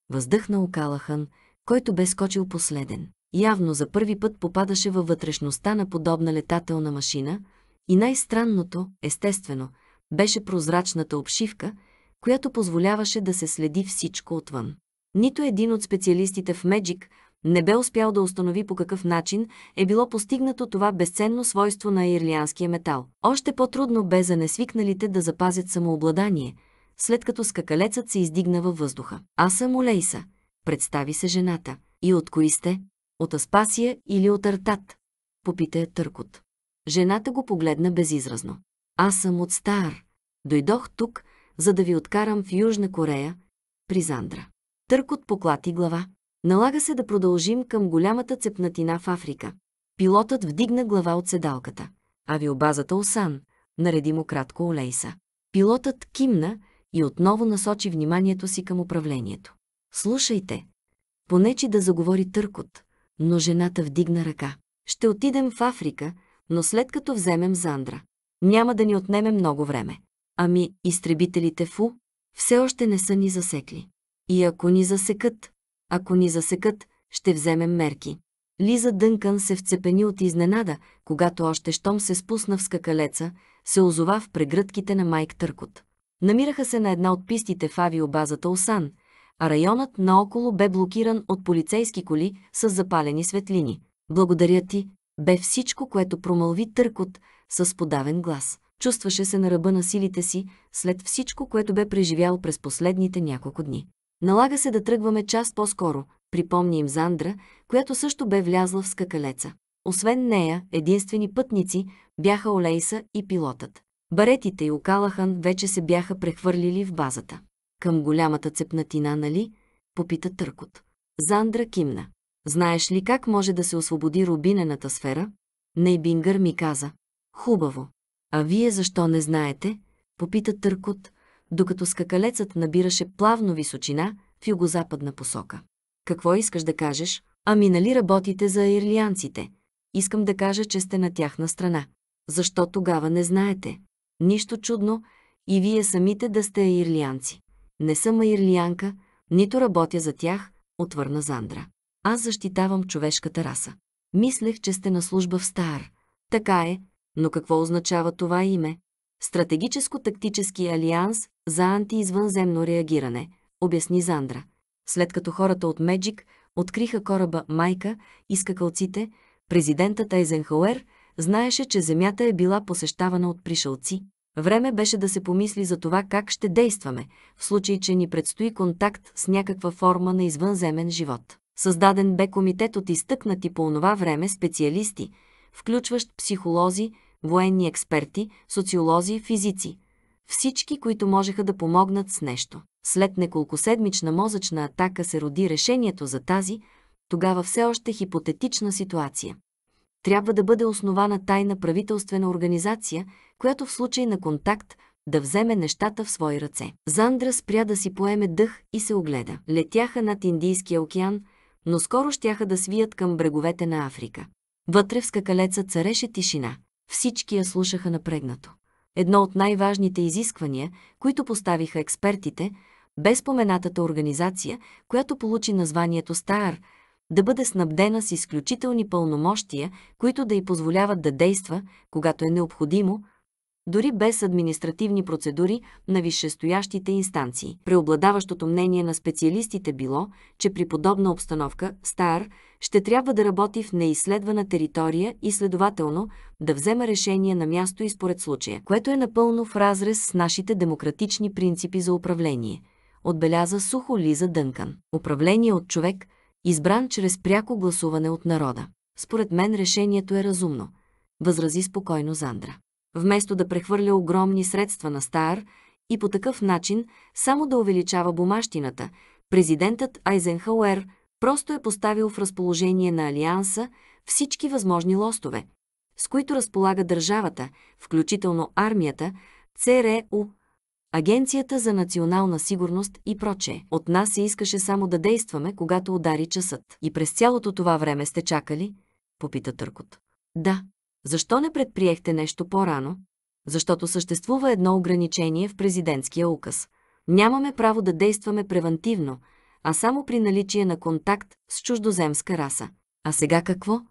Въздъхна Окалахан, който бе скочил последен. Явно за първи път попадаше във вътрешността на подобна летателна машина и най-странното, естествено, беше прозрачната обшивка, която позволяваше да се следи всичко отвън. Нито един от специалистите в Меджик не бе успял да установи по какъв начин е било постигнато това безценно свойство на ирлианския метал. Още по-трудно бе за несвикналите да запазят самообладание, след като скакалецът се издигна във въздуха. Аз съм Олейса, представи се жената. И от кои сте? От Аспасия или от Артат? Попита я Търкот. Жената го погледна безизразно. Аз съм от Стар. Дойдох тук, за да ви откарам в Южна Корея, при Зандра. Търкот поклати глава. Налага се да продължим към голямата цепнатина в Африка. Пилотът вдигна глава от седалката. Авиобазата Осан нареди му кратко Олейса. Пилотът кимна и отново насочи вниманието си към управлението. Слушайте, понечи да заговори търкот, но жената вдигна ръка. Ще отидем в Африка, но след като вземем Зандра. Няма да ни отнеме много време. Ами, изтребителите ФУ все още не са ни засекли. И ако ни засекат, ако ни засекат, ще вземем мерки. Лиза Дънкън се вцепени от изненада, когато още щом се спусна в скакалеца, се озова в прегръдките на Майк Търкот. Намираха се на една от пистите в авиобазата Осан, а районът наоколо бе блокиран от полицейски коли с запалени светлини. Благодаря ти, бе всичко, което промълви Търкот с подавен глас. Чувстваше се на ръба на силите си след всичко, което бе преживял през последните няколко дни. Налага се да тръгваме част по-скоро, припомни им Зандра, която също бе влязла в скакалеца. Освен нея, единствени пътници бяха Олейса и пилотът. Баретите и Окалахан вече се бяха прехвърлили в базата. Към голямата цепнатина, нали? Попита Търкот. Зандра кимна. Знаеш ли как може да се освободи рубинената сфера? Нейбингър ми каза. Хубаво. А вие защо не знаете? Попита Търкот, докато скакалецът набираше плавно височина в югозападна посока. Какво искаш да кажеш? Ами нали работите за ирлианците? Искам да кажа, че сте на тяхна страна. Защо тогава не знаете? Нищо чудно и вие самите да сте ирлианци. Не съм ирлианка, нито работя за тях, отвърна Зандра. Аз защитавам човешката раса. Мислех, че сте на служба в Стар. Така е, но какво означава това име? стратегическо-тактически алианс за антиизвънземно реагиране, обясни Зандра. След като хората от Меджик откриха кораба Майка и скакалците, президентът Айзенхауер знаеше, че Земята е била посещавана от пришълци. Време беше да се помисли за това как ще действаме, в случай, че ни предстои контакт с някаква форма на извънземен живот. Създаден бе комитет от изтъкнати по онова време специалисти, включващ психолози, военни експерти, социолози, физици. Всички, които можеха да помогнат с нещо. След неколко седмична мозъчна атака се роди решението за тази, тогава все още хипотетична ситуация. Трябва да бъде основана тайна правителствена организация, която в случай на контакт да вземе нещата в свои ръце. Зандра спря да си поеме дъх и се огледа. Летяха над Индийския океан, но скоро щяха да свият към бреговете на Африка. Вътре в скакалеца цареше тишина. Всички я слушаха напрегнато. Едно от най-важните изисквания, които поставиха експертите, без споменатата организация, която получи названието СТАР, да бъде снабдена с изключителни пълномощия, които да й позволяват да действа, когато е необходимо, дори без административни процедури на висшестоящите инстанции. Преобладаващото мнение на специалистите било, че при подобна обстановка Стар ще трябва да работи в неизследвана територия и следователно да взема решение на място и според случая, което е напълно в разрез с нашите демократични принципи за управление, отбеляза сухо Лиза Дънкан. Управление от човек, избран чрез пряко гласуване от народа. Според мен решението е разумно, възрази спокойно Зандра вместо да прехвърля огромни средства на Стар и по такъв начин само да увеличава бумащината, президентът Айзенхауер просто е поставил в разположение на Алианса всички възможни лостове, с които разполага държавата, включително армията, ЦРУ, е Агенцията за национална сигурност и прочее. От нас се искаше само да действаме, когато удари часът. И през цялото това време сте чакали? Попита Търкот. Да, защо не предприехте нещо по-рано? Защото съществува едно ограничение в президентския указ. Нямаме право да действаме превентивно, а само при наличие на контакт с чуждоземска раса. А сега какво?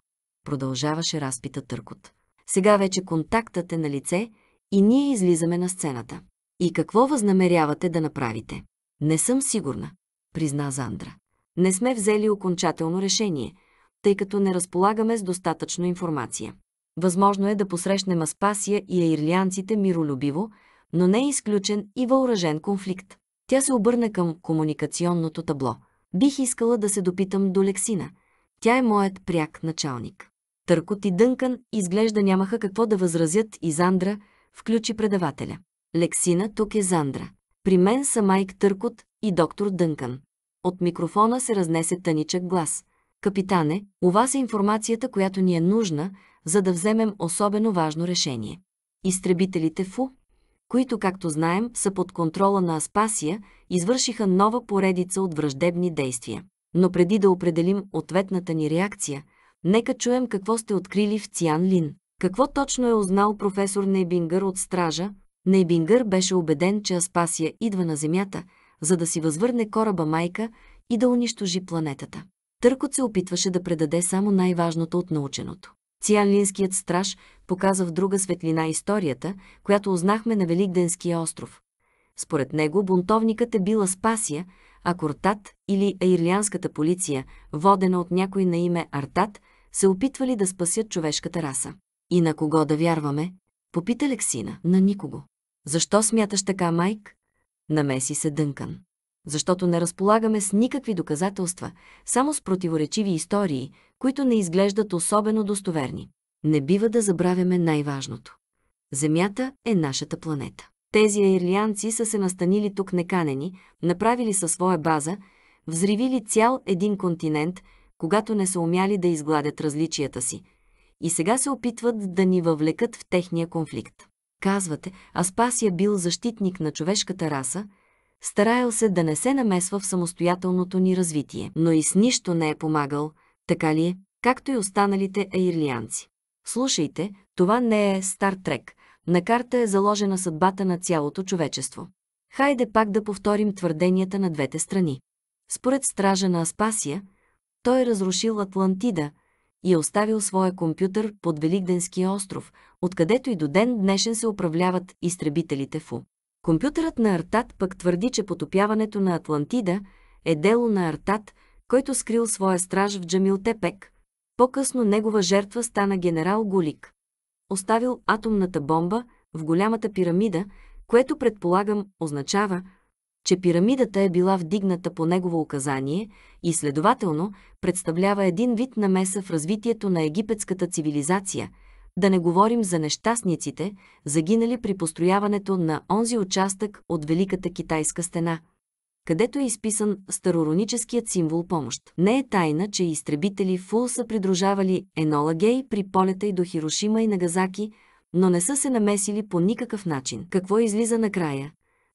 Продължаваше разпита търкот. Сега вече контактът е на лице и ние излизаме на сцената. И какво възнамерявате да направите? Не съм сигурна, призна Зандра. Не сме взели окончателно решение, тъй като не разполагаме с достатъчно информация. Възможно е да посрещнем Маспасия и аирлианците миролюбиво, но не е изключен и въоръжен конфликт. Тя се обърна към комуникационното табло. Бих искала да се допитам до Лексина. Тя е моят пряк началник. Търкот и Дънкан изглежда нямаха какво да възразят и Зандра включи предавателя. Лексина тук е Зандра. При мен са Майк Търкот и доктор Дънкан. От микрофона се разнесе тъничък глас. Капитане, у вас е информацията, която ни е нужна, за да вземем особено важно решение. Изтребителите ФУ, които, както знаем, са под контрола на Аспасия, извършиха нова поредица от враждебни действия. Но преди да определим ответната ни реакция, нека чуем какво сте открили в Циан Лин. Какво точно е узнал професор Нейбингър от стража? Нейбингър беше убеден, че Аспасия идва на Земята, за да си възвърне кораба майка и да унищожи планетата. Търкот се опитваше да предаде само най-важното от наученото. Цианлинският страж показа в друга светлина историята, която узнахме на Великденския остров. Според него бунтовникът е била Спасия, а Кортат или аирлянската полиция, водена от някой на име Артат, се опитвали да спасят човешката раса. И на кого да вярваме? Попита Лексина. На никого. Защо смяташ така, Майк? Намеси се Дънкан защото не разполагаме с никакви доказателства, само с противоречиви истории, които не изглеждат особено достоверни. Не бива да забравяме най-важното. Земята е нашата планета. Тези аирлианци са се настанили тук неканени, направили със своя база, взривили цял един континент, когато не са умяли да изгладят различията си. И сега се опитват да ни въвлекат в техния конфликт. Казвате, Аспасия бил защитник на човешката раса – стараял се да не се намесва в самостоятелното ни развитие, но и с нищо не е помагал, така ли е, както и останалите аирлианци. Слушайте, това не е Стар Трек. На карта е заложена съдбата на цялото човечество. Хайде пак да повторим твърденията на двете страни. Според стража на Аспасия, той е разрушил Атлантида и е оставил своя компютър под Великденския остров, откъдето и до ден днешен се управляват изтребителите ФУ. Компютърът на Артат пък твърди, че потопяването на Атлантида е дело на Артат, който скрил своя страж в Джамилтепек. По-късно негова жертва стана генерал Гулик. Оставил атомната бомба в голямата пирамида, което предполагам означава, че пирамидата е била вдигната по негово указание и следователно представлява един вид намеса в развитието на египетската цивилизация – да не говорим за нещастниците, загинали при построяването на онзи участък от Великата китайска стена, където е изписан старороническият символ помощ. Не е тайна, че изтребители Фул са придружавали Енола Гей при полета и до Хирошима и Нагазаки, но не са се намесили по никакъв начин. Какво излиза накрая?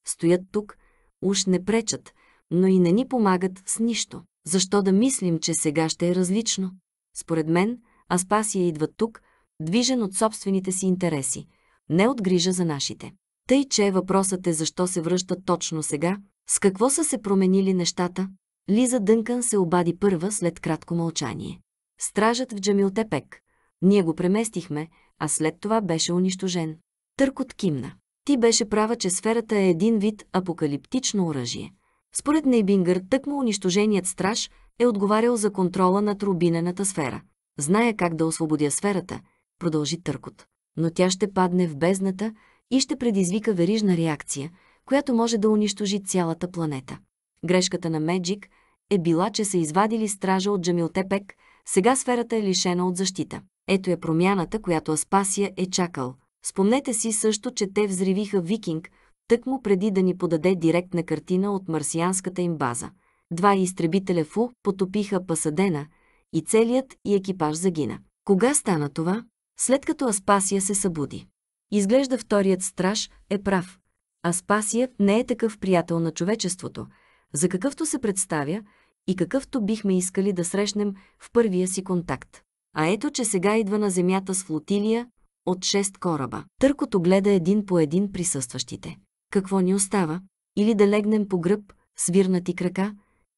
Стоят тук, уж не пречат, но и не ни помагат с нищо. Защо да мислим, че сега ще е различно? Според мен, Аспасия идва тук, движен от собствените си интереси, не от грижа за нашите. Тъй, че въпросът е защо се връщат точно сега, с какво са се променили нещата, Лиза Дънкан се обади първа след кратко мълчание. Стражът в Джамилтепек. Ние го преместихме, а след това беше унищожен. Търкот кимна. Ти беше права, че сферата е един вид апокалиптично оръжие. Според Нейбингър, тъкмо унищоженият страж е отговарял за контрола над рубинената сфера. Зная как да освободя сферата – продължи търкот. Но тя ще падне в бездната и ще предизвика верижна реакция, която може да унищожи цялата планета. Грешката на Меджик е била, че са извадили стража от Джамилтепек, сега сферата е лишена от защита. Ето е промяната, която Аспасия е чакал. Спомнете си също, че те взривиха Викинг, тъкмо преди да ни подаде директна картина от марсианската им база. Два изтребителя Фу потопиха Пасадена и целият и екипаж загина. Кога стана това? след като Аспасия се събуди. Изглежда вторият страж е прав. Аспасия не е такъв приятел на човечеството, за какъвто се представя и какъвто бихме искали да срещнем в първия си контакт. А ето, че сега идва на земята с флотилия от шест кораба. Търкото гледа един по един присъстващите. Какво ни остава? Или да легнем по гръб, свирнати крака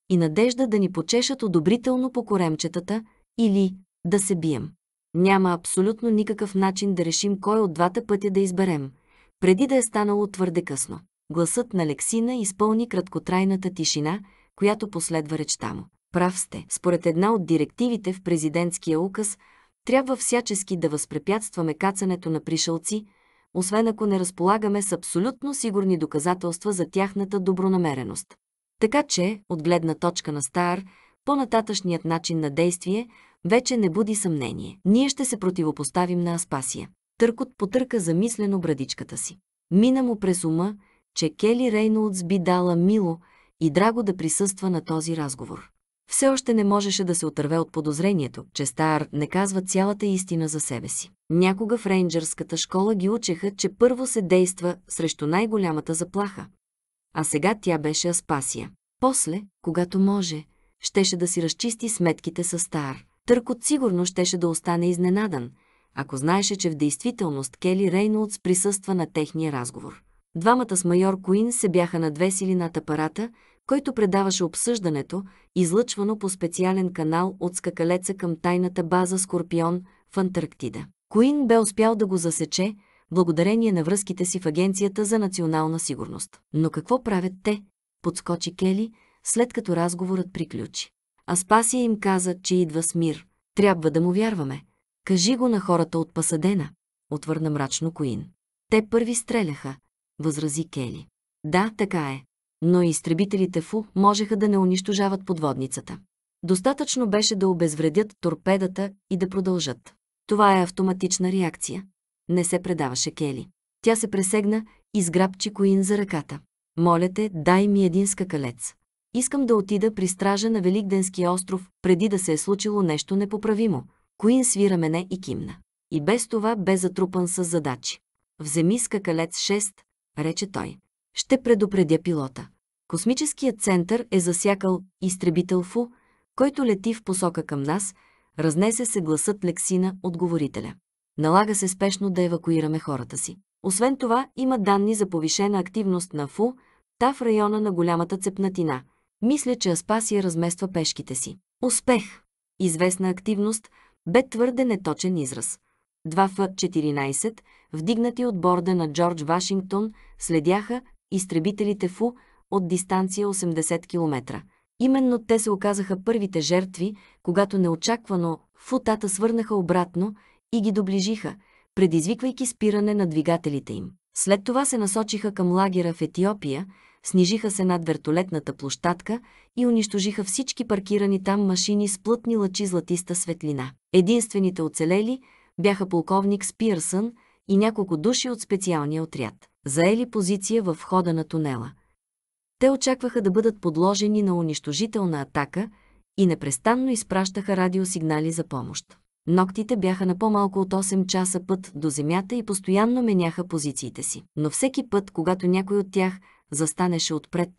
и надежда да ни почешат одобрително по коремчетата или да се бием. Няма абсолютно никакъв начин да решим кой от двата пътя да изберем, преди да е станало твърде късно. Гласът на Лексина изпълни краткотрайната тишина, която последва речта му. Прав сте. Според една от директивите в президентския указ, трябва всячески да възпрепятстваме кацането на пришълци, освен ако не разполагаме с абсолютно сигурни доказателства за тяхната добронамереност. Така че, от гледна точка на Стар, по-нататъчният начин на действие вече не буди съмнение. Ние ще се противопоставим на Аспасия. Търкот потърка замислено брадичката си. Мина му през ума, че Кели Рейнолдс би дала мило и драго да присъства на този разговор. Все още не можеше да се отърве от подозрението, че Стар не казва цялата истина за себе си. Някога в рейнджърската школа ги учеха, че първо се действа срещу най-голямата заплаха. А сега тя беше Аспасия. После, когато може, щеше да си разчисти сметките с Стар. Търкот сигурно щеше да остане изненадан, ако знаеше, че в действителност Кели Рейнолдс присъства на техния разговор. Двамата с майор Куин се бяха надвесили над апарата, който предаваше обсъждането, излъчвано по специален канал от скакалеца към тайната база Скорпион в Антарктида. Куин бе успял да го засече, благодарение на връзките си в Агенцията за национална сигурност. Но какво правят те? Подскочи Кели, след като разговорът приключи а Спасия им каза, че идва с мир. Трябва да му вярваме. Кажи го на хората от Пасадена, отвърна мрачно Коин. Те първи стреляха, възрази Кели. Да, така е. Но и изтребителите Фу можеха да не унищожават подводницата. Достатъчно беше да обезвредят торпедата и да продължат. Това е автоматична реакция. Не се предаваше Кели. Тя се пресегна и сграбчи Коин за ръката. Моля те, дай ми един скакалец. Искам да отида при стража на Великденския остров, преди да се е случило нещо непоправимо. Куин свира мене и кимна. И без това бе затрупан с задачи. Вземи скакалец 6, рече той. Ще предупредя пилота. Космическият център е засякал изтребител Фу, който лети в посока към нас, разнесе се гласът Лексина от говорителя. Налага се спешно да евакуираме хората си. Освен това, има данни за повишена активност на Фу, та в района на голямата цепнатина – мисля, че Аспасия размества пешките си. Успех! Известна активност бе твърде неточен израз. Два Ф-14, вдигнати от борда на Джордж Вашингтон, следяха изтребителите ФУ от дистанция 80 км. Именно те се оказаха първите жертви, когато неочаквано футата свърнаха обратно и ги доближиха, предизвиквайки спиране на двигателите им. След това се насочиха към лагера в Етиопия, снижиха се над вертолетната площадка и унищожиха всички паркирани там машини с плътни лъчи златиста светлина. Единствените оцелели бяха полковник Спирсън и няколко души от специалния отряд, заели позиция във входа на тунела. Те очакваха да бъдат подложени на унищожителна атака и непрестанно изпращаха радиосигнали за помощ. Ноктите бяха на по-малко от 8 часа път до земята и постоянно меняха позициите си. Но всеки път, когато някой от тях застанеше отпред,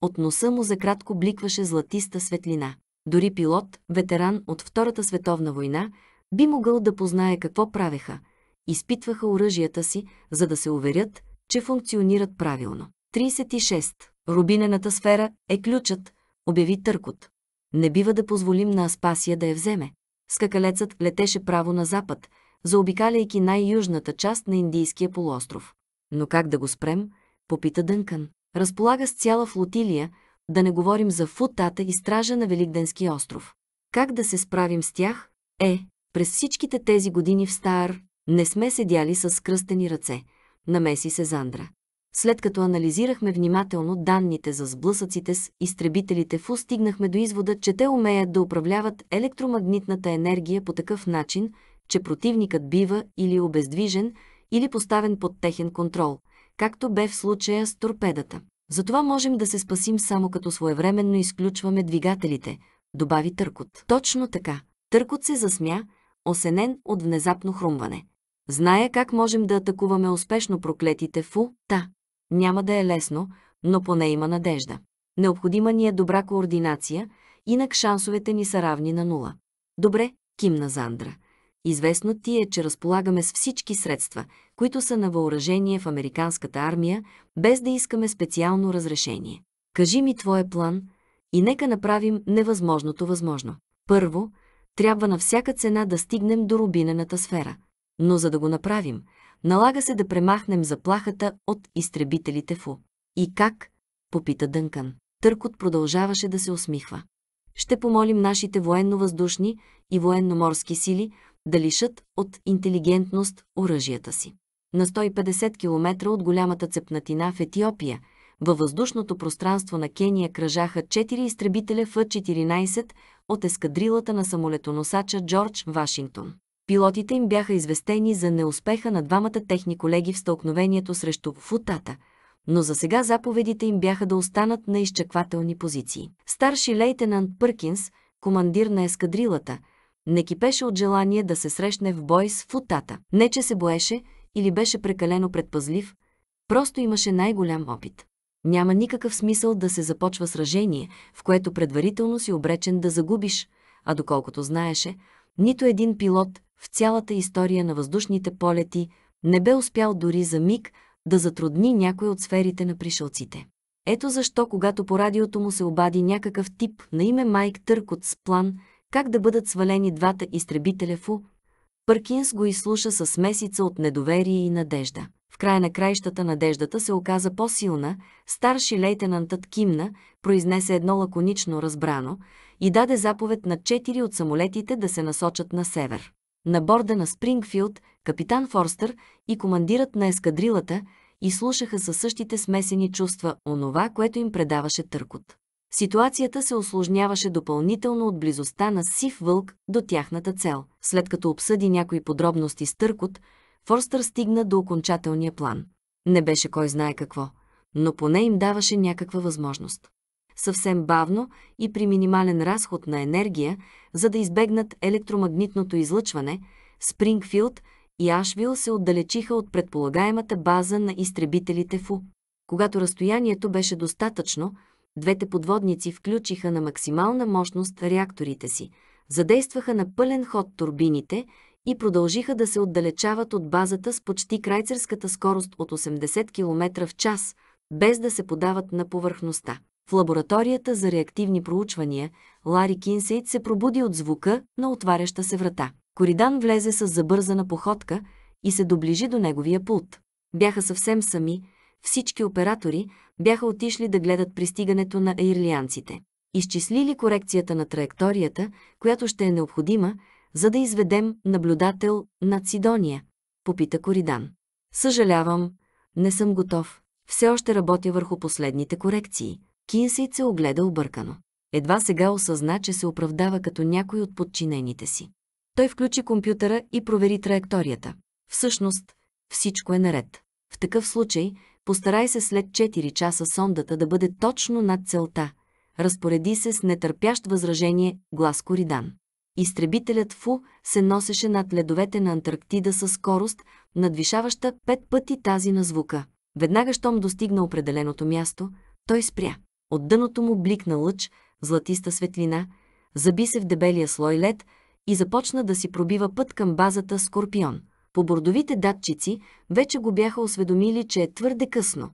от носа му за кратко бликваше златиста светлина. Дори пилот, ветеран от Втората световна война, би могъл да познае какво правеха. Изпитваха оръжията си, за да се уверят, че функционират правилно. 36. Рубинената сфера е ключът, обяви Търкот. Не бива да позволим на Аспасия да я вземе. Скакалецът летеше право на запад, заобикаляйки най-южната част на Индийския полуостров. Но как да го спрем – попита дънкан. Разполага с цяла флотилия, да не говорим за футата и стража на Великденски остров. Как да се справим с тях? Е, през всичките тези години в Стар не сме седяли с кръстени ръце, намеси се Зандра. След като анализирахме внимателно данните за сблъсъците с изтребителите ФУ, стигнахме до извода, че те умеят да управляват електромагнитната енергия по такъв начин, че противникът бива или обездвижен, или поставен под техен контрол – както бе в случая с торпедата. Затова можем да се спасим само като своевременно изключваме двигателите, добави Търкот. Точно така. Търкот се засмя, осенен от внезапно хрумване. Зная как можем да атакуваме успешно проклетите фу, та. Няма да е лесно, но поне има надежда. Необходима ни е добра координация, инак шансовете ни са равни на нула. Добре, кимна Зандра. Известно ти е, че разполагаме с всички средства, които са на въоръжение в американската армия, без да искаме специално разрешение. Кажи ми твоя план и нека направим невъзможното възможно. Първо, трябва на всяка цена да стигнем до рубинената сфера. Но за да го направим, налага се да премахнем заплахата от изтребителите ФУ. И как? Попита Дънкан. Търкот продължаваше да се усмихва. Ще помолим нашите военно-въздушни и военно-морски сили да лишат от интелигентност оръжията си. На 150 км от голямата цепнатина в Етиопия, във въздушното пространство на Кения кръжаха 4 изтребителя f 14 от ескадрилата на самолетоносача Джордж Вашингтон. Пилотите им бяха известени за неуспеха на двамата техни колеги в стълкновението срещу футата – но за сега заповедите им бяха да останат на изчаквателни позиции. Старши лейтенант Пъркинс, командир на ескадрилата, не кипеше от желание да се срещне в бой с футата. Не, че се боеше или беше прекалено предпазлив, просто имаше най-голям опит. Няма никакъв смисъл да се започва сражение, в което предварително си обречен да загубиш, а доколкото знаеше, нито един пилот в цялата история на въздушните полети не бе успял дори за миг да затрудни някой от сферите на пришелците. Ето защо, когато по радиото му се обади някакъв тип на име Майк Търкот с план – как да бъдат свалени двата изтребителя ФУ. Пъркинс го изслуша с месица от недоверие и надежда. В края на краищата надеждата се оказа по-силна, старши лейтенантът кимна, произнесе едно лаконично разбрано и даде заповед на четири от самолетите да се насочат на север. На борда на Спрингфилд капитан Форстър и командирът на ескадрилата изслушаха със същите смесени чувства онова, което им предаваше търкот. Ситуацията се осложняваше допълнително от близостта на сив вълк до тяхната цел. След като обсъди някои подробности с Търкот, Форстър стигна до окончателния план. Не беше кой знае какво, но поне им даваше някаква възможност. Съвсем бавно и при минимален разход на енергия, за да избегнат електромагнитното излъчване, Спрингфилд и Ашвил се отдалечиха от предполагаемата база на изтребителите ФУ. Когато разстоянието беше достатъчно, двете подводници включиха на максимална мощност реакторите си, задействаха на пълен ход турбините и продължиха да се отдалечават от базата с почти крайцерската скорост от 80 км в час, без да се подават на повърхността. В лабораторията за реактивни проучвания Лари Кинсейт се пробуди от звука на отваряща се врата. Коридан влезе с забързана походка и се доближи до неговия пулт. Бяха съвсем сами, всички оператори бяха отишли да гледат пристигането на аирлианците. Изчислили корекцията на траекторията, която ще е необходима, за да изведем наблюдател над Сидония, попита Коридан. Съжалявам, не съм готов. Все още работя върху последните корекции. Кинсейт се огледа объркано. Едва сега осъзна, че се оправдава като някой от подчинените си. Той включи компютъра и провери траекторията. Всъщност, всичко е наред. В такъв случай, Постарай се след 4 часа сондата да бъде точно над целта. Разпореди се с нетърпящ възражение глас Коридан. Изтребителят Фу се носеше над ледовете на Антарктида със скорост, надвишаваща пет пъти тази на звука. Веднага, щом достигна определеното място, той спря. От дъното му бликна лъч, златиста светлина, заби се в дебелия слой лед и започна да си пробива път към базата Скорпион – по бордовите датчици вече го бяха осведомили, че е твърде късно.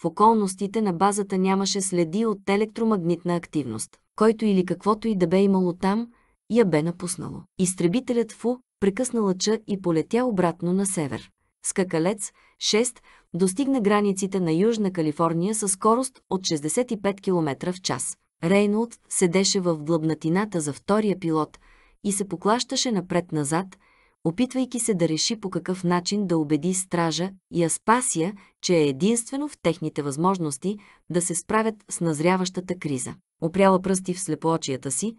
В околностите на базата нямаше следи от електромагнитна активност. Който или каквото и да бе имало там, я бе напуснало. Изтребителят Фу прекъсна лъча и полетя обратно на север. Скакалец 6 достигна границите на Южна Калифорния със скорост от 65 км в час. Рейнолд седеше в глъбнатината за втория пилот и се поклащаше напред-назад, опитвайки се да реши по какъв начин да убеди стража и Аспасия, че е единствено в техните възможности да се справят с назряващата криза. Опряла пръсти в слепоочията си,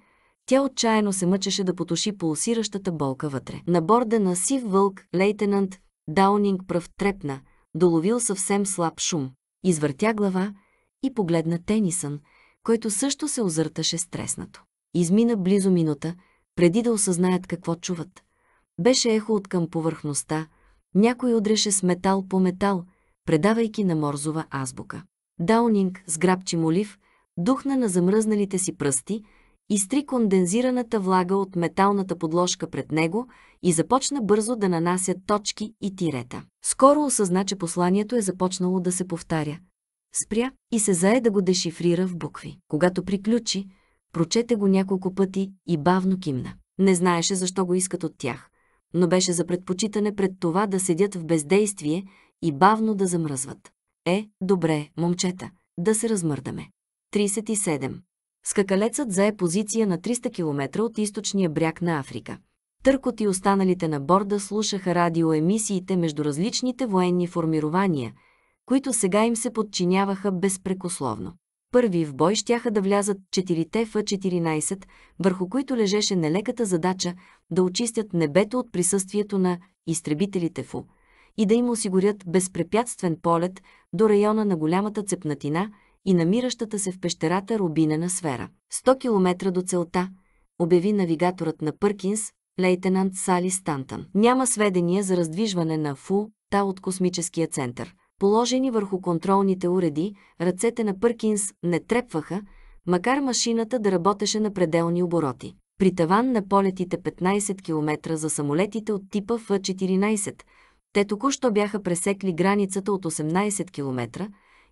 тя отчаяно се мъчеше да потуши пулсиращата болка вътре. На борда на сив вълк, лейтенант Даунинг пръв трепна, доловил съвсем слаб шум. Извъртя глава и погледна Тенисън, който също се озърташе стреснато. Измина близо минута, преди да осъзнаят какво чуват. Беше ехо от към повърхността, някой удреше с метал по метал, предавайки на морзова азбука. Даунинг сграбчи молив духна на замръзналите си пръсти, изтри кондензираната влага от металната подложка пред него и започна бързо да нанася точки и тирета. Скоро осъзна, че посланието е започнало да се повтаря. Спря и се зае да го дешифрира в букви. Когато приключи, прочете го няколко пъти и бавно кимна. Не знаеше защо го искат от тях но беше за предпочитане пред това да седят в бездействие и бавно да замръзват. Е, добре, момчета, да се размърдаме. 37. Скакалецът зае позиция на 300 км от източния бряг на Африка. Търкот и останалите на борда слушаха радиоемисиите между различните военни формирования, които сега им се подчиняваха безпрекословно. Първи в бой щяха да влязат четирите Ф-14, върху които лежеше нелеката задача да очистят небето от присъствието на изтребителите ФУ и да им осигурят безпрепятствен полет до района на голямата цепнатина и намиращата се в пещерата Рубинена сфера. 100 км до целта, обяви навигаторът на Пъркинс, лейтенант Сали Стантън. Няма сведения за раздвижване на ФУ-та от космическия център – положени върху контролните уреди, ръцете на Пъркинс не трепваха, макар машината да работеше на пределни обороти. При таван на полетите 15 км за самолетите от типа f 14 те току-що бяха пресекли границата от 18 км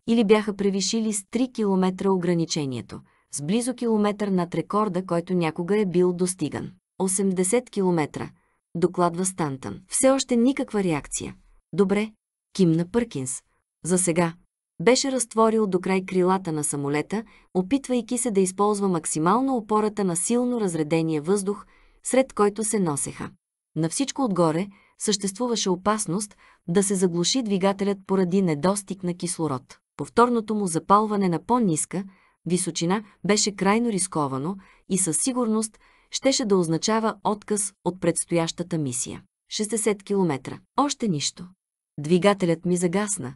или бяха превишили с 3 км ограничението, с близо километър над рекорда, който някога е бил достиган. 80 км, докладва Стантън. Все още никаква реакция. Добре, кимна Пъркинс. За сега. Беше разтворил до край крилата на самолета, опитвайки се да използва максимално опората на силно разредения въздух, сред който се носеха. На всичко отгоре съществуваше опасност да се заглуши двигателят поради недостиг на кислород. Повторното му запалване на по-ниска височина беше крайно рисковано и със сигурност щеше да означава отказ от предстоящата мисия. 60 км. Още нищо. Двигателят ми загасна.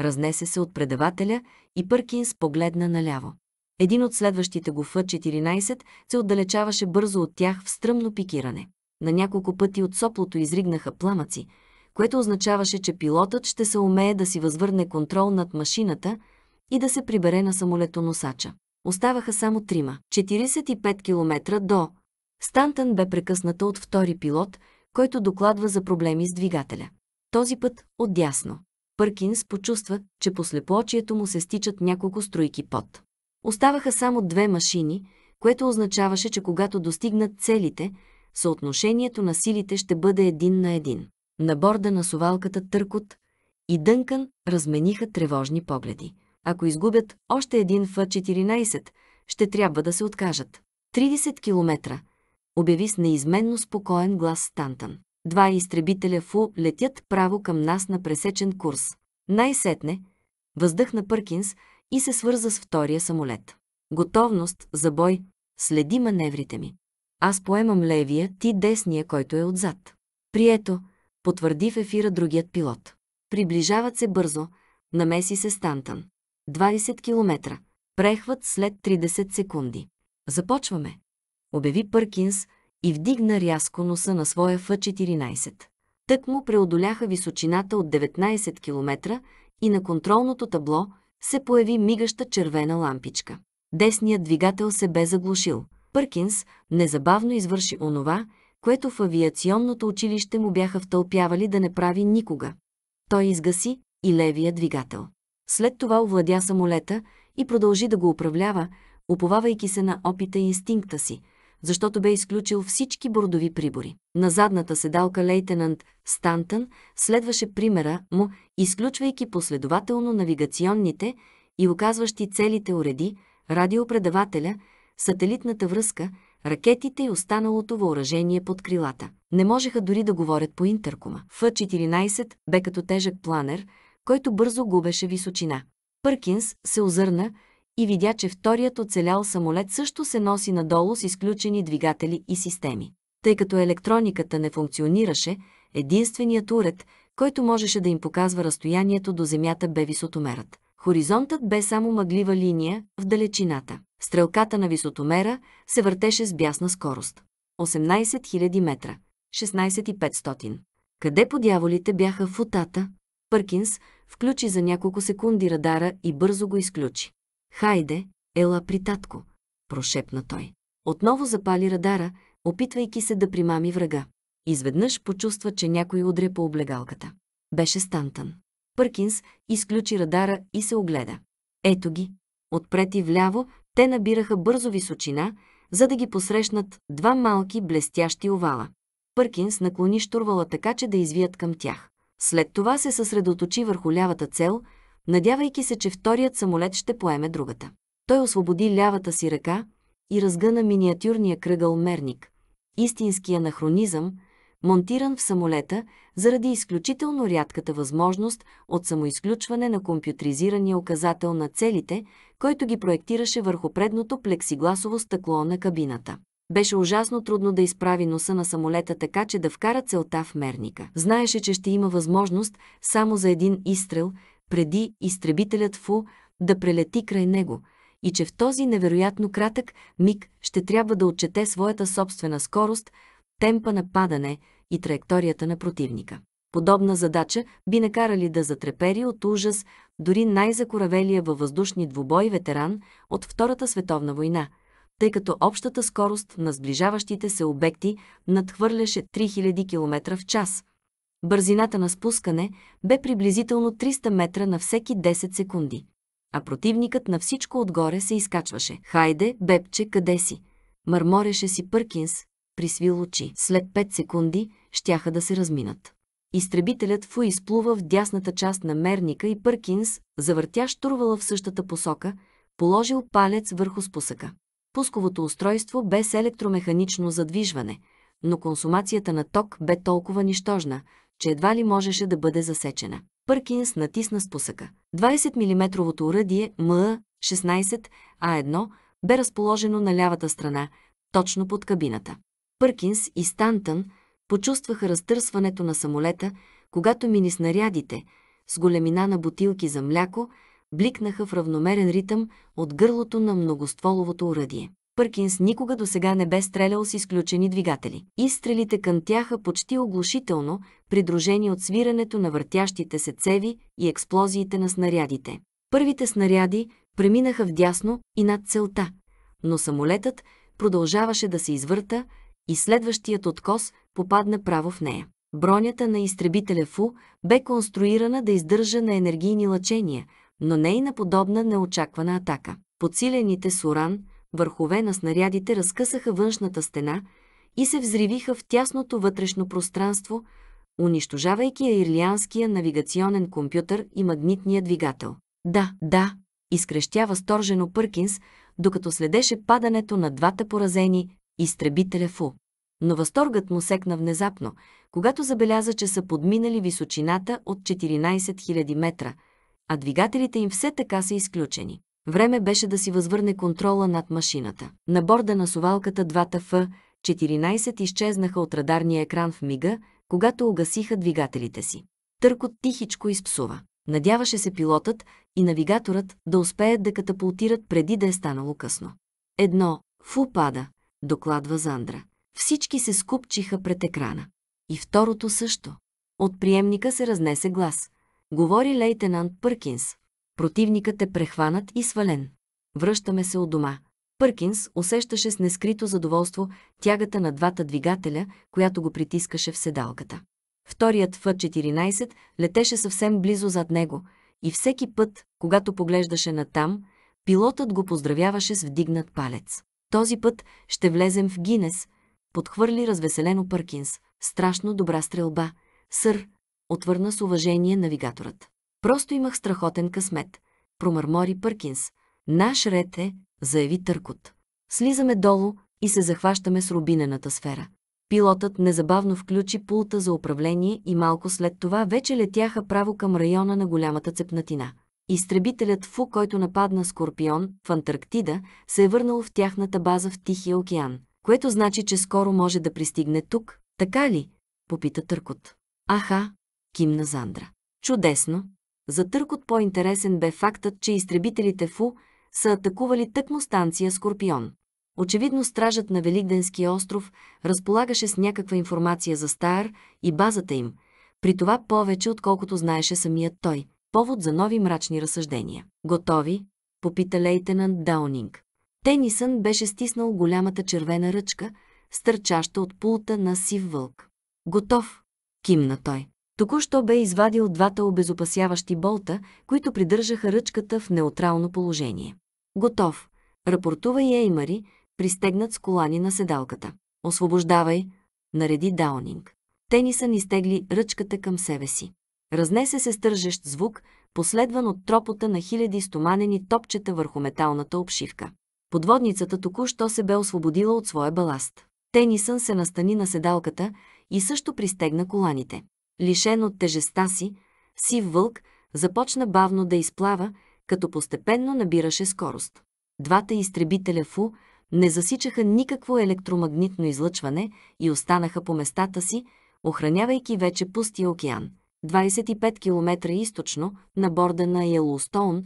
Разнесе се от предавателя и Пъркинс погледна наляво. Един от следващите го Ф-14 се отдалечаваше бързо от тях в стръмно пикиране. На няколко пъти от соплото изригнаха пламъци, което означаваше, че пилотът ще се умее да си възвърне контрол над машината и да се прибере на самолетоносача. Оставаха само трима. 45 км до. Стантън бе прекъсната от втори пилот, който докладва за проблеми с двигателя този път отдясно. Пъркинс почувства, че по слепоочието му се стичат няколко струйки пот. Оставаха само две машини, което означаваше, че когато достигнат целите, съотношението на силите ще бъде един на един. На борда на совалката Търкот и дънкан размениха тревожни погледи. Ако изгубят още един Ф-14, ще трябва да се откажат. 30 километра, обяви с неизменно спокоен глас Стантън два изтребителя Фу летят право към нас на пресечен курс. Най-сетне, въздъхна Пъркинс и се свърза с втория самолет. Готовност за бой, следи маневрите ми. Аз поемам левия, ти десния, който е отзад. Прието, потвърди в ефира другият пилот. Приближават се бързо, намеси се Стантън. 20 км. Прехват след 30 секунди. Започваме. Обяви Пъркинс, и вдигна рязко носа на своя Ф-14. Тък му преодоляха височината от 19 км и на контролното табло се появи мигаща червена лампичка. Десният двигател се бе заглушил. Пъркинс незабавно извърши онова, което в авиационното училище му бяха втълпявали да не прави никога. Той изгаси и левия двигател. След това овладя самолета и продължи да го управлява, уповавайки се на опита и инстинкта си – защото бе изключил всички бордови прибори. На задната седалка лейтенант Стантън следваше примера му, изключвайки последователно навигационните и оказващи целите уреди, радиопредавателя, сателитната връзка, ракетите и останалото въоръжение под крилата. Не можеха дори да говорят по интеркома. Ф-14 бе като тежък планер, който бързо губеше височина. Пъркинс се озърна, и видя, че вторият оцелял самолет също се носи надолу с изключени двигатели и системи. Тъй като електрониката не функционираше, единственият уред, който можеше да им показва разстоянието до земята бе висотомерът. Хоризонтът бе само мъглива линия в далечината. Стрелката на висотомера се въртеше с бясна скорост. 18 000 метра. 16500. Къде по дяволите бяха футата? Пъркинс включи за няколко секунди радара и бързо го изключи. Хайде, ела при татко, прошепна той. Отново запали радара, опитвайки се да примами врага. Изведнъж почувства, че някой удря по облегалката. Беше Стантън. Пъркинс изключи радара и се огледа. Ето ги. Отпред и вляво те набираха бързо височина, за да ги посрещнат два малки блестящи овала. Пъркинс наклони штурвала така, че да извият към тях. След това се съсредоточи върху лявата цел – надявайки се, че вторият самолет ще поеме другата. Той освободи лявата си ръка и разгъна миниатюрния кръгъл мерник, истински анахронизъм, монтиран в самолета заради изключително рядката възможност от самоизключване на компютризирания указател на целите, който ги проектираше върху предното плексигласово стъкло на кабината. Беше ужасно трудно да изправи носа на самолета така, че да вкара целта в мерника. Знаеше, че ще има възможност само за един изстрел преди изтребителят Фу да прелети край него и че в този невероятно кратък миг ще трябва да отчете своята собствена скорост, темпа на падане и траекторията на противника. Подобна задача би накарали да затрепери от ужас дори най-закоравелия във въздушни двубой ветеран от Втората световна война, тъй като общата скорост на сближаващите се обекти надхвърляше 3000 км в час – Бързината на спускане бе приблизително 300 метра на всеки 10 секунди. А противникът на всичко отгоре се изкачваше. Хайде, бебче, къде си? Мърмореше си Пъркинс, присвил очи. След 5 секунди щяха да се разминат. Изтребителят Фу изплува в дясната част на мерника и Пъркинс завъртя штурвала в същата посока, положил палец върху спусъка. Пусковото устройство бе с електромеханично задвижване, но консумацията на ток бе толкова нищожна, че едва ли можеше да бъде засечена. Пъркинс натисна спусъка. 20-мм уръдие МА-16А1 бе разположено на лявата страна, точно под кабината. Пъркинс и Стантън почувстваха разтърсването на самолета, когато мини снарядите с големина на бутилки за мляко бликнаха в равномерен ритъм от гърлото на многостволовото уръдие. Пъркинс никога до сега не бе стрелял с изключени двигатели. Изстрелите кънтяха почти оглушително, придружени от свирането на въртящите се цеви и експлозиите на снарядите. Първите снаряди преминаха вдясно и над целта, но самолетът продължаваше да се извърта и следващият откос попадна право в нея. Бронята на изтребителя ФУ бе конструирана да издържа на енергийни лъчения, но не и на подобна неочаквана атака. Подсилените с уран – върхове на снарядите разкъсаха външната стена и се взривиха в тясното вътрешно пространство, унищожавайки ирлианския навигационен компютър и магнитния двигател. Да, да, изкрещя възторжено Пъркинс, докато следеше падането на двата поразени изтребителя Фу. Но възторгът му секна внезапно, когато забеляза, че са подминали височината от 14 000 метра, а двигателите им все така са изключени. Време беше да си възвърне контрола над машината. На борда на сувалката двата Ф-14 изчезнаха от радарния екран в мига, когато огасиха двигателите си. Търкот тихичко изпсува. Надяваше се пилотът и навигаторът да успеят да катапултират преди да е станало късно. Едно «Фу пада», докладва Зандра. Всички се скупчиха пред екрана. И второто също. От приемника се разнесе глас. Говори лейтенант Пъркинс. Противникът е прехванат и свален. Връщаме се от дома. Пъркинс усещаше с нескрито задоволство тягата на двата двигателя, която го притискаше в седалката. Вторият Ф-14 летеше съвсем близо зад него и всеки път, когато поглеждаше натам, пилотът го поздравяваше с вдигнат палец. Този път ще влезем в Гинес, подхвърли развеселено Пъркинс. Страшно добра стрелба. Сър, отвърна с уважение навигаторът. Просто имах страхотен късмет, промърмори Пъркинс. Наш ред е, заяви Търкот. Слизаме долу и се захващаме с рубинената сфера. Пилотът незабавно включи пулта за управление и малко след това вече летяха право към района на голямата цепнатина. Изтребителят Фу, който нападна Скорпион в Антарктида, се е върнал в тяхната база в Тихия океан, което значи, че скоро може да пристигне тук, така ли? Попита Търкот. Аха, кимна Зандра. Чудесно, за търкот по-интересен бе фактът, че изтребителите ФУ са атакували тъкмо станция Скорпион. Очевидно стражът на Великденския остров разполагаше с някаква информация за Стар и базата им, при това повече отколкото знаеше самият той. Повод за нови мрачни разсъждения. Готови? Попита лейтенант Даунинг. Тенисън беше стиснал голямата червена ръчка, стърчаща от пулта на сив вълк. Готов, кимна той. Току-що бе извадил двата обезопасяващи болта, които придържаха ръчката в неутрално положение. Готов, рапортува и Еймари, пристегнат с колани на седалката. Освобождавай, нареди Даунинг. Тенисън изтегли ръчката към себе си. Разнесе се стържещ звук, последван от тропота на хиляди стоманени топчета върху металната обшивка. Подводницата току-що се бе освободила от своя баласт. Тенисън се настани на седалката и също пристегна коланите. Лишен от тежеста си, сив вълк започна бавно да изплава, като постепенно набираше скорост. Двата изтребителя Фу не засичаха никакво електромагнитно излъчване и останаха по местата си, охранявайки вече пустия океан. 25 км източно, на борда на Йеллоустоун,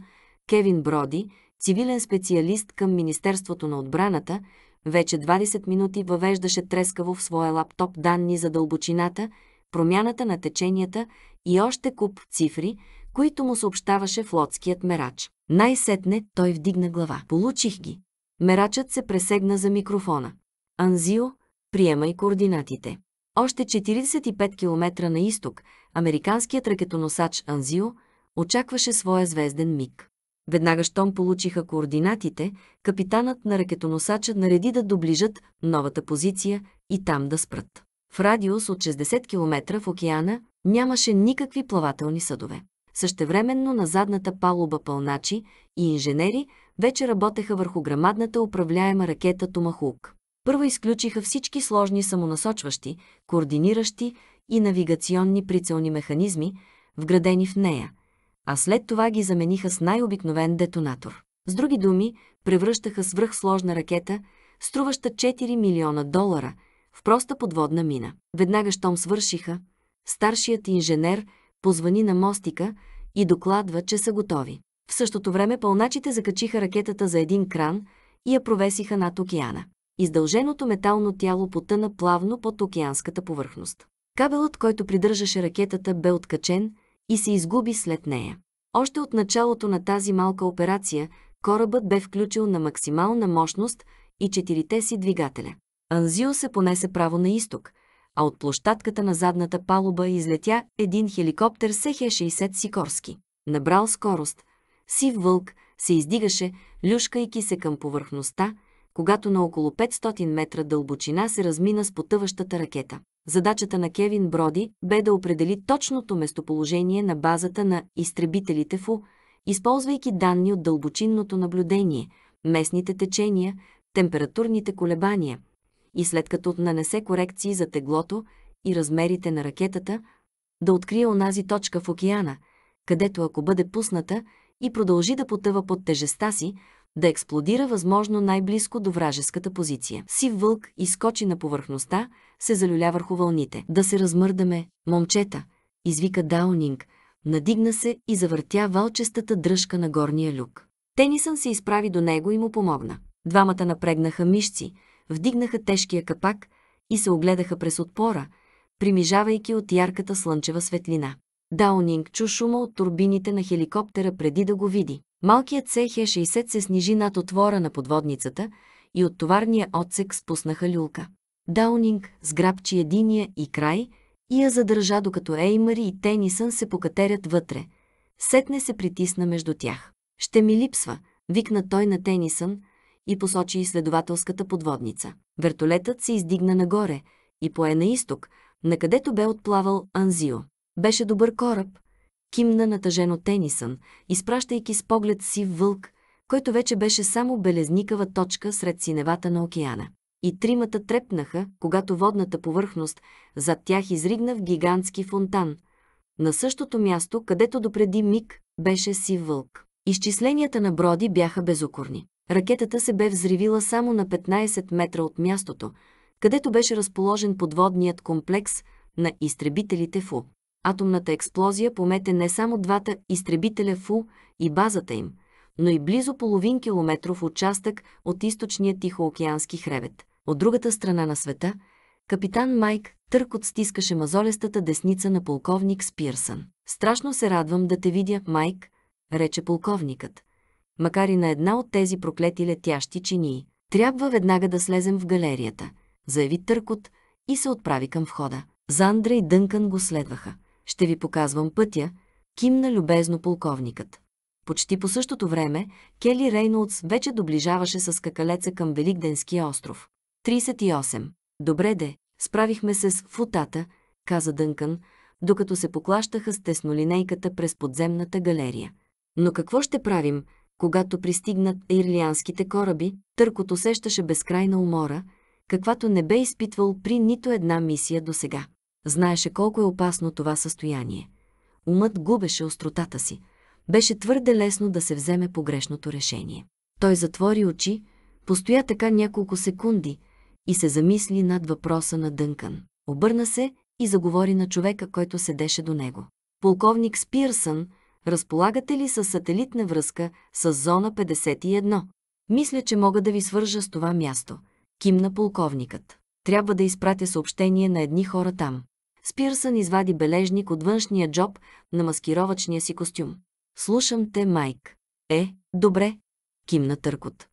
Кевин Броди, цивилен специалист към Министерството на отбраната, вече 20 минути въвеждаше трескаво в своя лаптоп данни за дълбочината промяната на теченията и още куп цифри, които му съобщаваше флотският мерач. Най-сетне той вдигна глава. Получих ги. Мерачът се пресегна за микрофона. Анзио, приемай координатите. Още 45 км на изток, американският ракетоносач Анзио очакваше своя звезден миг. Веднага щом получиха координатите, капитанът на ракетоносача нареди да доближат новата позиция и там да спрат. В радиус от 60 км в океана нямаше никакви плавателни съдове. Същевременно на задната палуба пълначи и инженери вече работеха върху грамадната управляема ракета Томахук. Първо изключиха всички сложни самонасочващи, координиращи и навигационни прицелни механизми, вградени в нея, а след това ги замениха с най-обикновен детонатор. С други думи, превръщаха свръхсложна ракета, струваща 4 милиона долара – в проста подводна мина. Веднага, щом свършиха, старшият инженер позвани на мостика и докладва, че са готови. В същото време пълначите закачиха ракетата за един кран и я провесиха над океана. Издълженото метално тяло потъна плавно под океанската повърхност. Кабелът, който придържаше ракетата, бе откачен и се изгуби след нея. Още от началото на тази малка операция корабът бе включил на максимална мощност и четирите си двигателя. Анзио се понесе право на изток, а от площадката на задната палуба излетя един хеликоптер Сехе 60 Сикорски. Набрал скорост. Сив вълк се издигаше, люшкайки се към повърхността, когато на около 500 метра дълбочина се размина с потъващата ракета. Задачата на Кевин Броди бе да определи точното местоположение на базата на изтребителите ФУ, използвайки данни от дълбочинното наблюдение, местните течения, температурните колебания – и след като нанесе корекции за теглото и размерите на ракетата, да открие онази точка в океана, където ако бъде пусната и продължи да потъва под тежеста си, да експлодира възможно най-близко до вражеската позиция. Сив вълк изкочи на повърхността, се залюля върху вълните. Да се размърдаме, момчета, извика Даунинг, надигна се и завъртя валчестата дръжка на горния люк. Тенисън се изправи до него и му помогна. Двамата напрегнаха мишци, вдигнаха тежкия капак и се огледаха през отпора, примижавайки от ярката слънчева светлина. Даунинг чу шума от турбините на хеликоптера преди да го види. Малкият СХ-60 се снижи над отвора на подводницата и от товарния отсек спуснаха люлка. Даунинг сграбчи единия и край и я задържа, докато Еймари и Тенисън се покатерят вътре. Сетне се притисна между тях. «Ще ми липсва», викна той на Тенисън, и посочи изследователската подводница. Вертолетът се издигна нагоре и пое на изток, на където бе отплавал Анзио. Беше добър кораб, кимна натъжено Тенисън, изпращайки с поглед си вълк, който вече беше само белезникава точка сред синевата на океана. И тримата трепнаха, когато водната повърхност зад тях изригна в гигантски фонтан, на същото място, където допреди миг беше си вълк. Изчисленията на Броди бяха безукорни. Ракетата се бе взривила само на 15 метра от мястото, където беше разположен подводният комплекс на изтребителите ФУ. Атомната експлозия помете не само двата изтребителя ФУ и базата им, но и близо половин километров участък от източния Тихоокеански хребет. От другата страна на света, капитан Майк Търкот стискаше мазолестата десница на полковник Спирсън. «Страшно се радвам да те видя, Майк», рече полковникът макар и на една от тези проклети летящи чинии. Трябва веднага да слезем в галерията, заяви Търкот и се отправи към входа. Зандра и Дънкан го следваха. Ще ви показвам пътя, кимна любезно полковникът. Почти по същото време Кели Рейнолдс вече доближаваше с какалеца към Великденския остров. 38. Добре де, справихме се с футата, каза дънкан, докато се поклащаха с теснолинейката през подземната галерия. Но какво ще правим, когато пристигнат ирлианските кораби, Търкот усещаше безкрайна умора, каквато не бе изпитвал при нито една мисия досега. Знаеше колко е опасно това състояние. Умът губеше остротата си. Беше твърде лесно да се вземе погрешното решение. Той затвори очи, постоя така няколко секунди и се замисли над въпроса на дънкан. Обърна се и заговори на човека, който седеше до него. Полковник Спирсън, Разполагате ли с сателитна връзка с зона 51? Мисля, че мога да ви свържа с това място. Кимна полковникът. Трябва да изпратя съобщение на едни хора там. Спирсън извади бележник от външния джоб на маскировачния си костюм. Слушам те, Майк. Е, добре. Кимна търкот.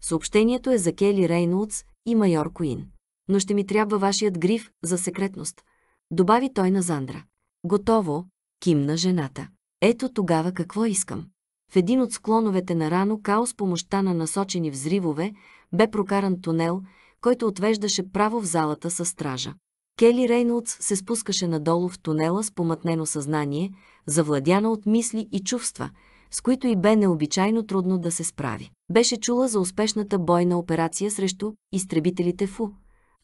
Съобщението е за Кели Рейнолдс и майор Куин. Но ще ми трябва вашият гриф за секретност. Добави той на Зандра. Готово, кимна жената. Ето тогава какво искам. В един от склоновете на Рано Као с помощта на насочени взривове бе прокаран тунел, който отвеждаше право в залата със стража. Кели Рейнолдс се спускаше надолу в тунела с помътнено съзнание, завладяна от мисли и чувства, с които и бе необичайно трудно да се справи. Беше чула за успешната бойна операция срещу изтребителите ФУ,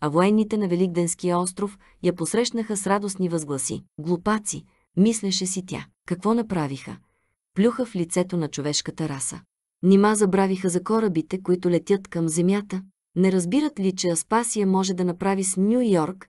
а военните на Великденския остров я посрещнаха с радостни възгласи. Глупаци! Мислеше си тя. Какво направиха? Плюха в лицето на човешката раса. Нима забравиха за корабите, които летят към земята. Не разбират ли, че Аспасия може да направи с Нью-Йорк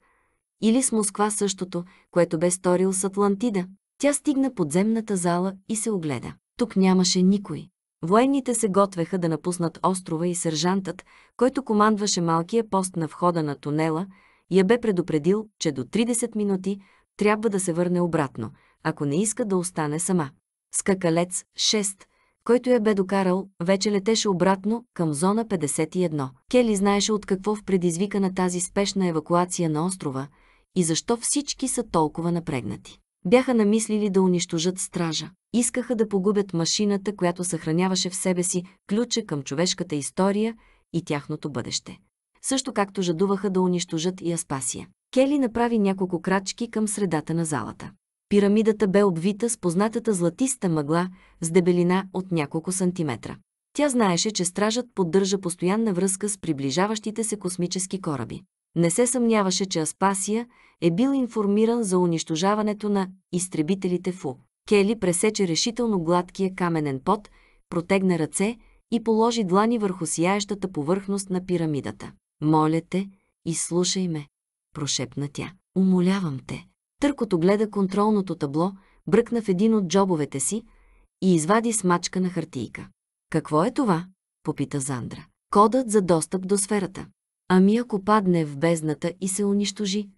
или с Москва същото, което бе сторил с Атлантида? Тя стигна подземната зала и се огледа. Тук нямаше никой. Военните се готвеха да напуснат острова и сержантът, който командваше малкия пост на входа на тунела, я бе предупредил, че до 30 минути трябва да се върне обратно, ако не иска да остане сама. Скакалец 6, който я бе докарал, вече летеше обратно към зона 51. Кели знаеше от какво в предизвикана тази спешна евакуация на острова и защо всички са толкова напрегнати. Бяха намислили да унищожат стража. Искаха да погубят машината, която съхраняваше в себе си ключа към човешката история и тяхното бъдеще. Също както жадуваха да унищожат и Аспасия. Кели направи няколко крачки към средата на залата. Пирамидата бе обвита с познатата златиста мъгла с дебелина от няколко сантиметра. Тя знаеше, че стражът поддържа постоянна връзка с приближаващите се космически кораби. Не се съмняваше, че Аспасия е бил информиран за унищожаването на изтребителите Фу. Кели пресече решително гладкия каменен пот, протегна ръце и положи длани върху сияещата повърхност на пирамидата. Моля те, изслушай ме прошепна тя. Умолявам те. Търкото гледа контролното табло, бръкна в един от джобовете си и извади смачка на хартийка. Какво е това? попита Зандра. Кодът за достъп до сферата. Ами ако падне в бездната и се унищожи?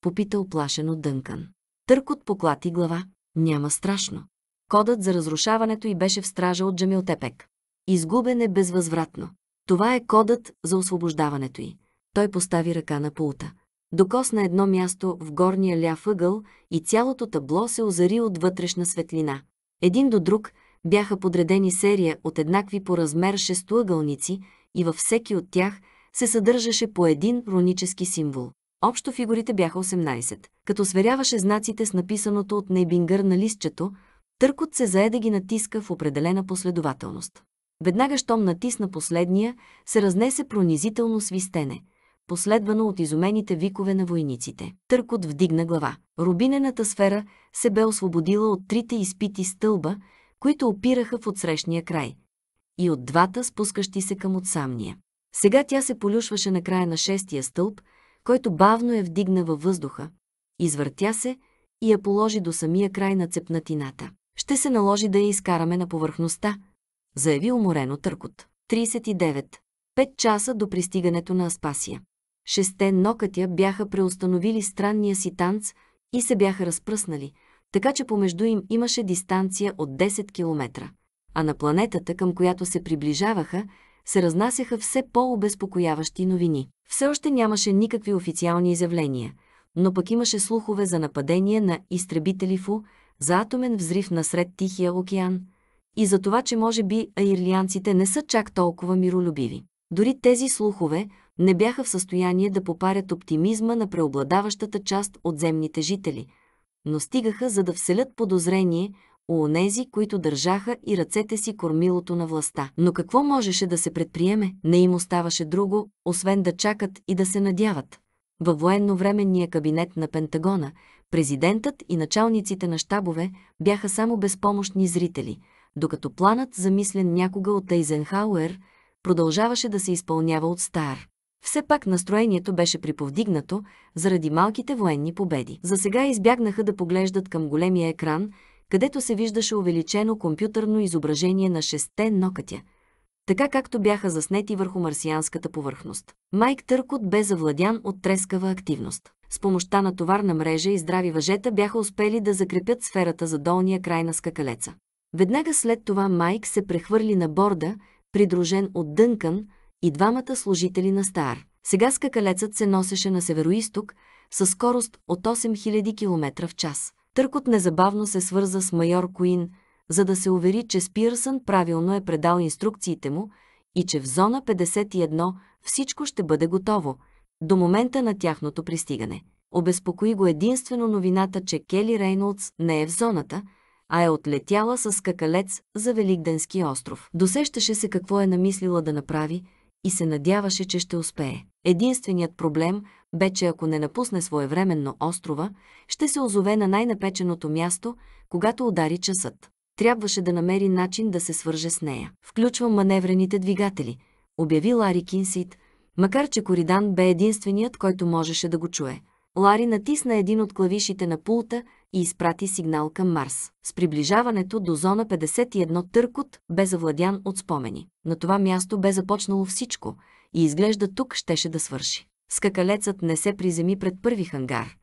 Попита оплашено Дънкан. Търкот поклати глава. Няма страшно. Кодът за разрушаването й беше в стража от Джамилтепек. Изгубен е безвъзвратно. Това е кодът за освобождаването й. Той постави ръка на пулта докосна едно място в горния ляв ъгъл и цялото табло се озари от вътрешна светлина. Един до друг бяха подредени серия от еднакви по размер шестоъгълници и във всеки от тях се съдържаше по един рунически символ. Общо фигурите бяха 18. Като сверяваше знаците с написаното от Нейбингър на листчето, Търкот се зае да ги натиска в определена последователност. Веднага, щом натисна последния, се разнесе пронизително свистене – последвано от изумените викове на войниците. Търкот вдигна глава. Рубинената сфера се бе освободила от трите изпити стълба, които опираха в отсрещния край, и от двата спускащи се към отсамния. Сега тя се полюшваше на края на шестия стълб, който бавно я вдигна във въздуха, извъртя се и я положи до самия край на цепнатината. Ще се наложи да я изкараме на повърхността, заяви уморено Търкот. 39. Пет часа до пристигането на Аспасия шесте нокътя бяха преустановили странния си танц и се бяха разпръснали, така че помежду им имаше дистанция от 10 км. А на планетата, към която се приближаваха, се разнасяха все по-обезпокояващи новини. Все още нямаше никакви официални изявления, но пък имаше слухове за нападение на изтребители ФУ, за атомен взрив насред Тихия океан и за това, че може би аирлианците не са чак толкова миролюбиви. Дори тези слухове, не бяха в състояние да попарят оптимизма на преобладаващата част от земните жители, но стигаха за да вселят подозрение у онези, които държаха и ръцете си кормилото на властта. Но какво можеше да се предприеме? Не им оставаше друго, освен да чакат и да се надяват. Във военновременния кабинет на Пентагона, президентът и началниците на щабове бяха само безпомощни зрители, докато планът, замислен някога от Ейзенхауер, продължаваше да се изпълнява от Стар. Все пак настроението беше приповдигнато заради малките военни победи. За сега избягнаха да поглеждат към големия екран, където се виждаше увеличено компютърно изображение на шесте нокътя, така както бяха заснети върху марсианската повърхност. Майк Търкот бе завладян от трескава активност. С помощта на товарна мрежа и здрави въжета бяха успели да закрепят сферата за долния край на скакалеца. Веднага след това Майк се прехвърли на борда, придружен от Дънкън, и двамата служители на Стар. Сега скакалецът се носеше на североисток със скорост от 8000 км в час. Търкот незабавно се свърза с майор Куин, за да се увери, че Спирсън правилно е предал инструкциите му и че в зона 51 всичко ще бъде готово до момента на тяхното пристигане. Обезпокои го единствено новината, че Кели Рейнолдс не е в зоната, а е отлетяла с какалец за Великденски остров. Досещаше се какво е намислила да направи – и се надяваше, че ще успее. Единственият проблем бе, че ако не напусне своевременно острова, ще се озове на най-напеченото място, когато удари часът. Трябваше да намери начин да се свърже с нея. Включвам маневрените двигатели, обяви Лари Кинсит, макар че Коридан бе единственият, който можеше да го чуе. Лари натисна един от клавишите на пулта и изпрати сигнал към Марс. С приближаването до зона 51 Търкот бе завладян от спомени. На това място бе започнало всичко и изглежда тук щеше да свърши. Скакалецът не се приземи пред първи хангар,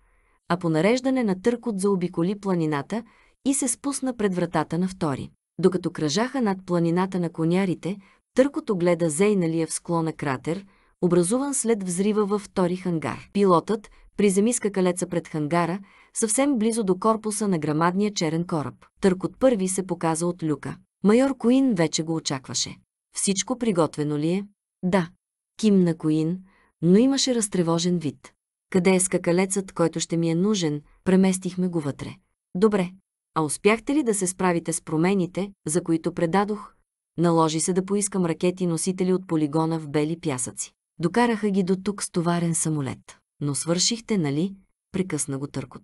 а по нареждане на Търкот заобиколи планината и се спусна пред вратата на втори. Докато кръжаха над планината на конярите, Търкот огледа зейналия в склона кратер, образуван след взрива във втори хангар. Пилотът приземи скакалеца пред хангара, съвсем близо до корпуса на грамадния черен кораб. Търкот първи се показа от люка. Майор Коин вече го очакваше. Всичко приготвено ли е? Да. Кимна Коин, но имаше разтревожен вид. Къде е скакалецът, който ще ми е нужен? Преместихме го вътре. Добре. А успяхте ли да се справите с промените, за които предадох? Наложи се да поискам ракети-носители от полигона в бели пясъци. Докараха ги до тук с товарен самолет. Но свършихте, нали? Прекъсна го търкот.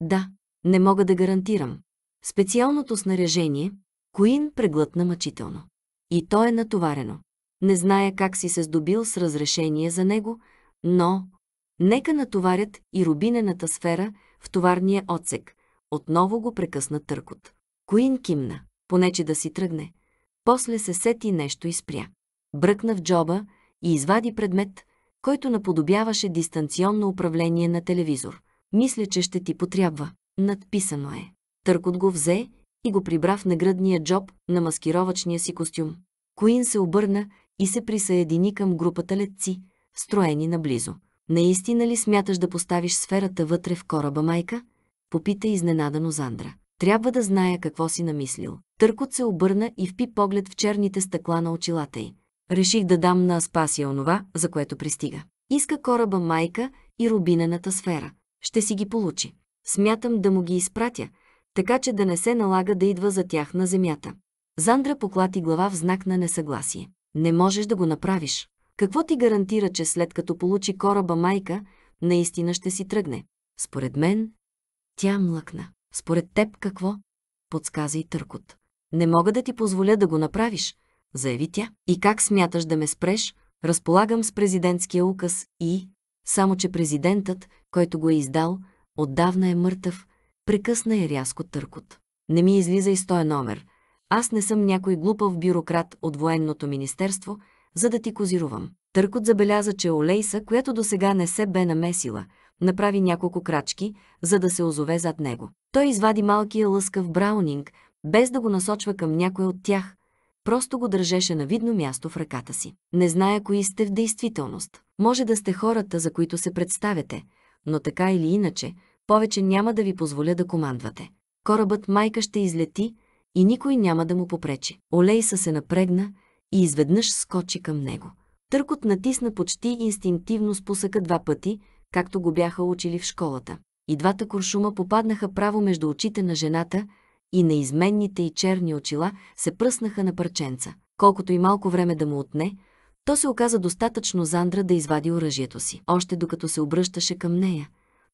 Да, не мога да гарантирам. Специалното снаряжение, Коин преглътна мъчително. И то е натоварено. Не зная как си се здобил с разрешение за него, но... Нека натоварят и рубинената сфера в товарния отсек. Отново го прекъсна търкот. Коин кимна, понече да си тръгне. После се сети нещо и спря. Бръкна в джоба и извади предмет, който наподобяваше дистанционно управление на телевизор. Мисля, че ще ти потрябва. Надписано е. Търкот го взе и го прибрав на градния джоб на маскировачния си костюм. Коин се обърна и се присъедини към групата летци, строени наблизо. Наистина ли смяташ да поставиш сферата вътре в кораба, майка? Попита изненадано Зандра. Трябва да зная какво си намислил. Търкот се обърна и впи поглед в черните стъкла на очилата й. Реших да дам на Аспасия онова, за което пристига. Иска кораба майка и рубинената сфера ще си ги получи. Смятам да му ги изпратя, така че да не се налага да идва за тях на земята. Зандра поклати глава в знак на несъгласие. Не можеш да го направиш. Какво ти гарантира, че след като получи кораба майка, наистина ще си тръгне? Според мен, тя млъкна. Според теб какво? Подсказа и търкот. Не мога да ти позволя да го направиш, заяви тя. И как смяташ да ме спреш? Разполагам с президентския указ и... Само, че президентът който го е издал, отдавна е мъртъв, прекъсна е рязко търкот. Не ми излиза и стоя номер. Аз не съм някой глупав бюрократ от военното министерство, за да ти козирувам. Търкот забеляза, че Олейса, която досега не се бе намесила, направи няколко крачки, за да се озове зад него. Той извади малкия лъскав браунинг, без да го насочва към някой от тях. Просто го държеше на видно място в ръката си. Не зная кои сте в действителност. Може да сте хората, за които се представяте, но така или иначе, повече няма да ви позволя да командвате. Корабът майка ще излети и никой няма да му попречи. Олейса се напрегна и изведнъж скочи към него. Търкот натисна почти инстинктивно спусъка два пъти, както го бяха учили в школата. И двата куршума попаднаха право между очите на жената и неизменните и черни очила се пръснаха на парченца. Колкото и малко време да му отне, то се оказа достатъчно Зандра да извади оръжието си. Още докато се обръщаше към нея,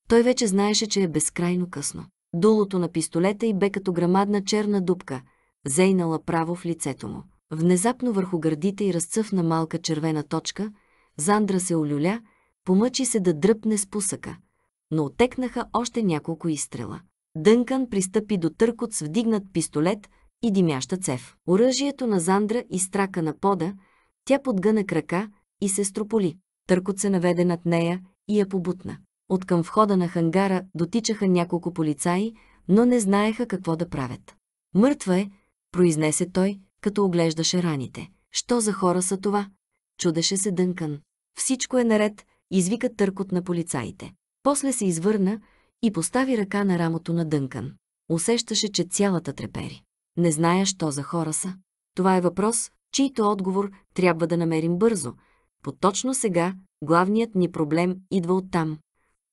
той вече знаеше, че е безкрайно късно. Дулото на пистолета й бе като грамадна черна дупка, зейнала право в лицето му. Внезапно върху гърдите й разцъфна малка червена точка, Зандра се олюля, помъчи се да дръпне с пусъка, но отекнаха още няколко изстрела. Дънкан пристъпи до търкот с вдигнат пистолет и димяща цев. Оръжието на Зандра изтрака на пода, тя подгъна крака и се строполи. Търкот се наведе над нея и я побутна. От към входа на хангара дотичаха няколко полицаи, но не знаеха какво да правят. Мъртва е, произнесе той, като оглеждаше раните. Що за хора са това? Чудеше се Дънкън. Всичко е наред, извика търкот на полицаите. После се извърна и постави ръка на рамото на дънкан. Усещаше, че цялата трепери. Не зная, що за хора са. Това е въпрос, чийто отговор трябва да намерим бързо. Поточно сега главният ни проблем идва оттам.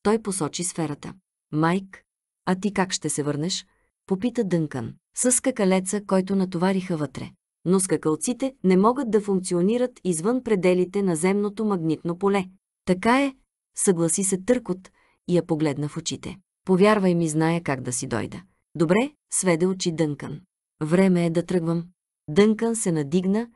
Той посочи сферата. Майк, а ти как ще се върнеш? Попита Дънкан. С скакалеца, който натовариха вътре. Но скакалците не могат да функционират извън пределите на земното магнитно поле. Така е, съгласи се Търкот и я погледна в очите. Повярвай ми, зная как да си дойда. Добре, сведе очи Дънкан. Време е да тръгвам. Дънкан се надигна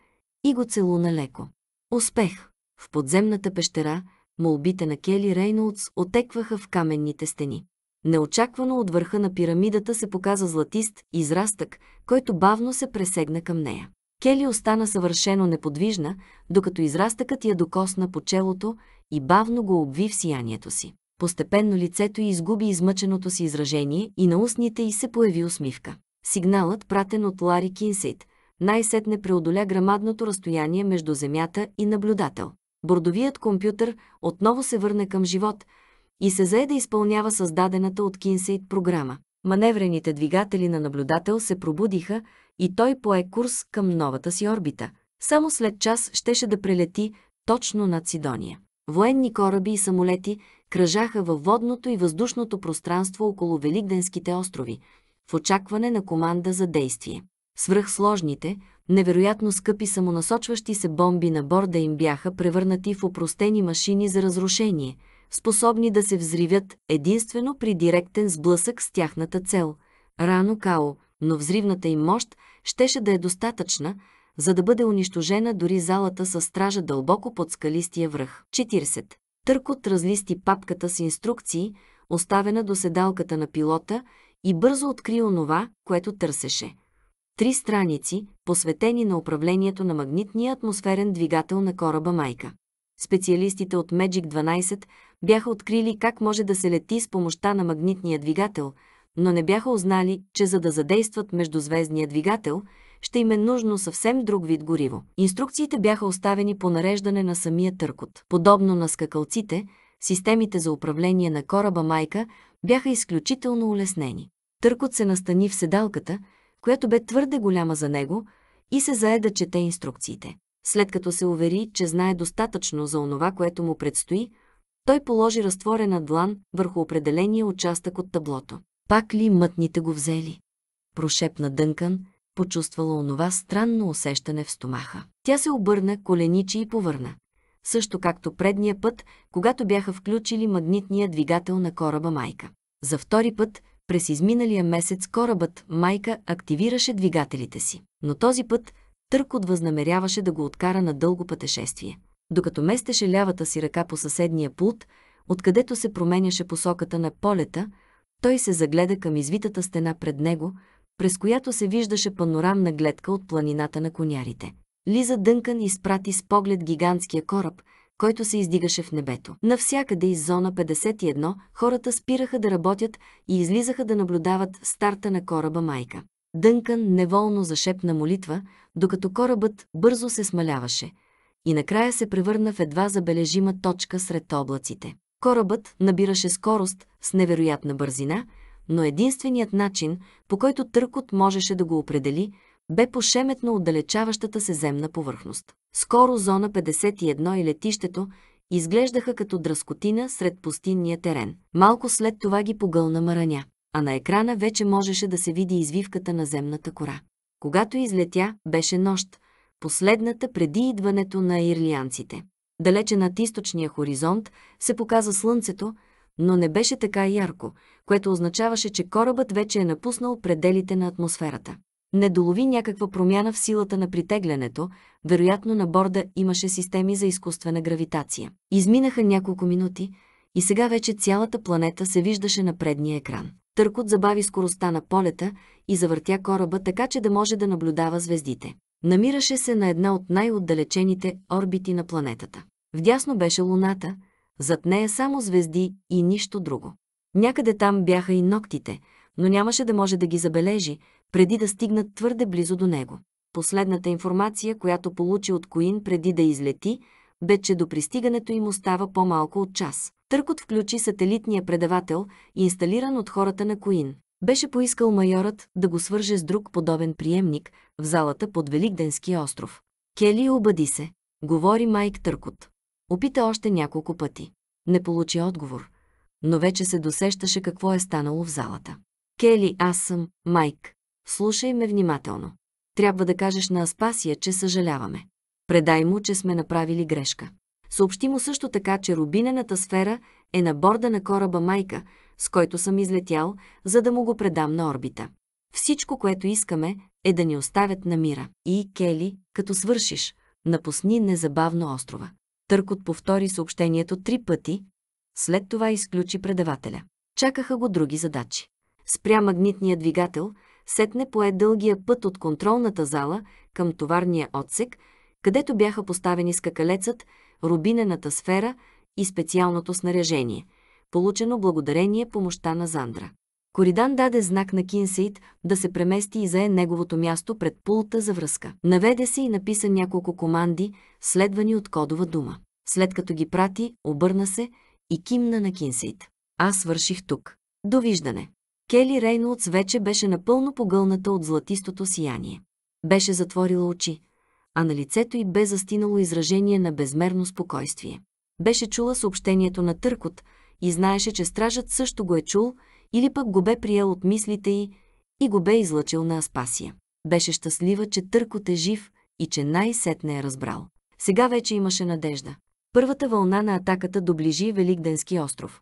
и го целуна леко. Успех! В подземната пещера молбите на Кели Рейнолдс отекваха в каменните стени. Неочаквано от върха на пирамидата се показа златист израстък, който бавно се пресегна към нея. Кели остана съвършено неподвижна, докато израстъкът я докосна по челото и бавно го обви в сиянието си. Постепенно лицето й изгуби измъченото си изражение и на устните й се появи усмивка. Сигналът, пратен от Лари Кинсейт, най-сетне преодоля грамадното разстояние между Земята и наблюдател. Бордовият компютър отново се върна към живот и се зае да изпълнява създадената от Кинсейт програма. Маневрените двигатели на наблюдател се пробудиха и той пое курс към новата си орбита. Само след час щеше да прелети точно над Сидония. Военни кораби и самолети кръжаха във водното и въздушното пространство около Великденските острови, в очакване на команда за действие. Свръхсложните, невероятно скъпи самонасочващи се бомби на борда им бяха превърнати в опростени машини за разрушение, способни да се взривят единствено при директен сблъсък с тяхната цел. Рано као, но взривната им мощ щеше да е достатъчна, за да бъде унищожена дори залата със стража дълбоко под скалистия връх. 40. Търкот разлисти папката с инструкции, оставена до седалката на пилота и бързо откри онова, което търсеше. Три страници, посветени на управлението на магнитния атмосферен двигател на кораба Майка. Специалистите от Magic 12 бяха открили как може да се лети с помощта на магнитния двигател, но не бяха узнали, че за да задействат междузвездния двигател, ще им е нужно съвсем друг вид гориво. Инструкциите бяха оставени по нареждане на самия търкот. Подобно на скакалците, системите за управление на кораба Майка бяха изключително улеснени. Търкот се настани в седалката, която бе твърде голяма за него, и се зае да чете инструкциите. След като се увери, че знае достатъчно за онова, което му предстои, той положи разтворена длан върху определения участък от таблото. Пак ли мътните го взели? Прошепна Дънкан, почувствала онова странно усещане в стомаха. Тя се обърна, коленичи и повърна. Също както предния път, когато бяха включили магнитния двигател на кораба Майка. За втори път през изминалия месец корабът Майка активираше двигателите си, но този път Търкот възнамеряваше да го откара на дълго пътешествие. Докато местеше лявата си ръка по съседния пулт, откъдето се променяше посоката на полета, той се загледа към извитата стена пред него, през която се виждаше панорамна гледка от планината на конярите. Лиза дънкан изпрати с поглед гигантския кораб – който се издигаше в небето. Навсякъде из зона 51 хората спираха да работят и излизаха да наблюдават старта на кораба майка. Дънкан неволно зашепна молитва, докато корабът бързо се смаляваше и накрая се превърна в едва забележима точка сред облаците. Корабът набираше скорост с невероятна бързина, но единственият начин, по който Търкот можеше да го определи – бе пошеметно отдалечаващата се земна повърхност. Скоро зона 51 и летището изглеждаха като дръскотина сред пустинния терен. Малко след това ги погълна мараня, а на екрана вече можеше да се види извивката на земната кора. Когато излетя, беше нощ, последната преди идването на ирлианците. Далече над източния хоризонт се показа слънцето, но не беше така ярко, което означаваше, че корабът вече е напуснал пределите на атмосферата не долови някаква промяна в силата на притеглянето, вероятно на борда имаше системи за изкуствена гравитация. Изминаха няколко минути и сега вече цялата планета се виждаше на предния екран. Търкот забави скоростта на полета и завъртя кораба така, че да може да наблюдава звездите. Намираше се на една от най-отдалечените орбити на планетата. Вдясно беше Луната, зад нея само звезди и нищо друго. Някъде там бяха и ноктите, но нямаше да може да ги забележи, преди да стигнат твърде близо до него. Последната информация, която получи от Коин преди да излети, бе, че до пристигането им остава по-малко от час. Търкот включи сателитния предавател, инсталиран от хората на Коин. Беше поискал майорът да го свърже с друг подобен приемник в залата под Великденския остров. Кели обади се. Говори Майк Търкот. Опита още няколко пъти. Не получи отговор, но вече се досещаше какво е станало в залата. Кели, аз съм, Майк. Слушай ме внимателно. Трябва да кажеш на Аспасия, че съжаляваме. Предай му, че сме направили грешка. Съобщи му също така, че рубинената сфера е на борда на кораба Майка, с който съм излетял, за да му го предам на орбита. Всичко, което искаме, е да ни оставят на мира. И, Кели, като свършиш, напусни незабавно острова. Търкот повтори съобщението три пъти, след това изключи предавателя. Чакаха го други задачи. Спря магнитния двигател – сетне пое дългия път от контролната зала към товарния отсек, където бяха поставени скакалецът, рубинената сфера и специалното снаряжение, получено благодарение помощта на Зандра. Коридан даде знак на Кинсейт да се премести и зае неговото място пред пулта за връзка. Наведе се и написа няколко команди, следвани от кодова дума. След като ги прати, обърна се и кимна на Кинсейт. Аз свърших тук. Довиждане. Кели Рейнолдс вече беше напълно погълната от златистото сияние. Беше затворила очи, а на лицето й бе застинало изражение на безмерно спокойствие. Беше чула съобщението на Търкот и знаеше, че стражът също го е чул или пък го бе приел от мислите й и го бе излъчил на Аспасия. Беше щастлива, че Търкот е жив и че най-сетне е разбрал. Сега вече имаше надежда. Първата вълна на атаката доближи Великденски остров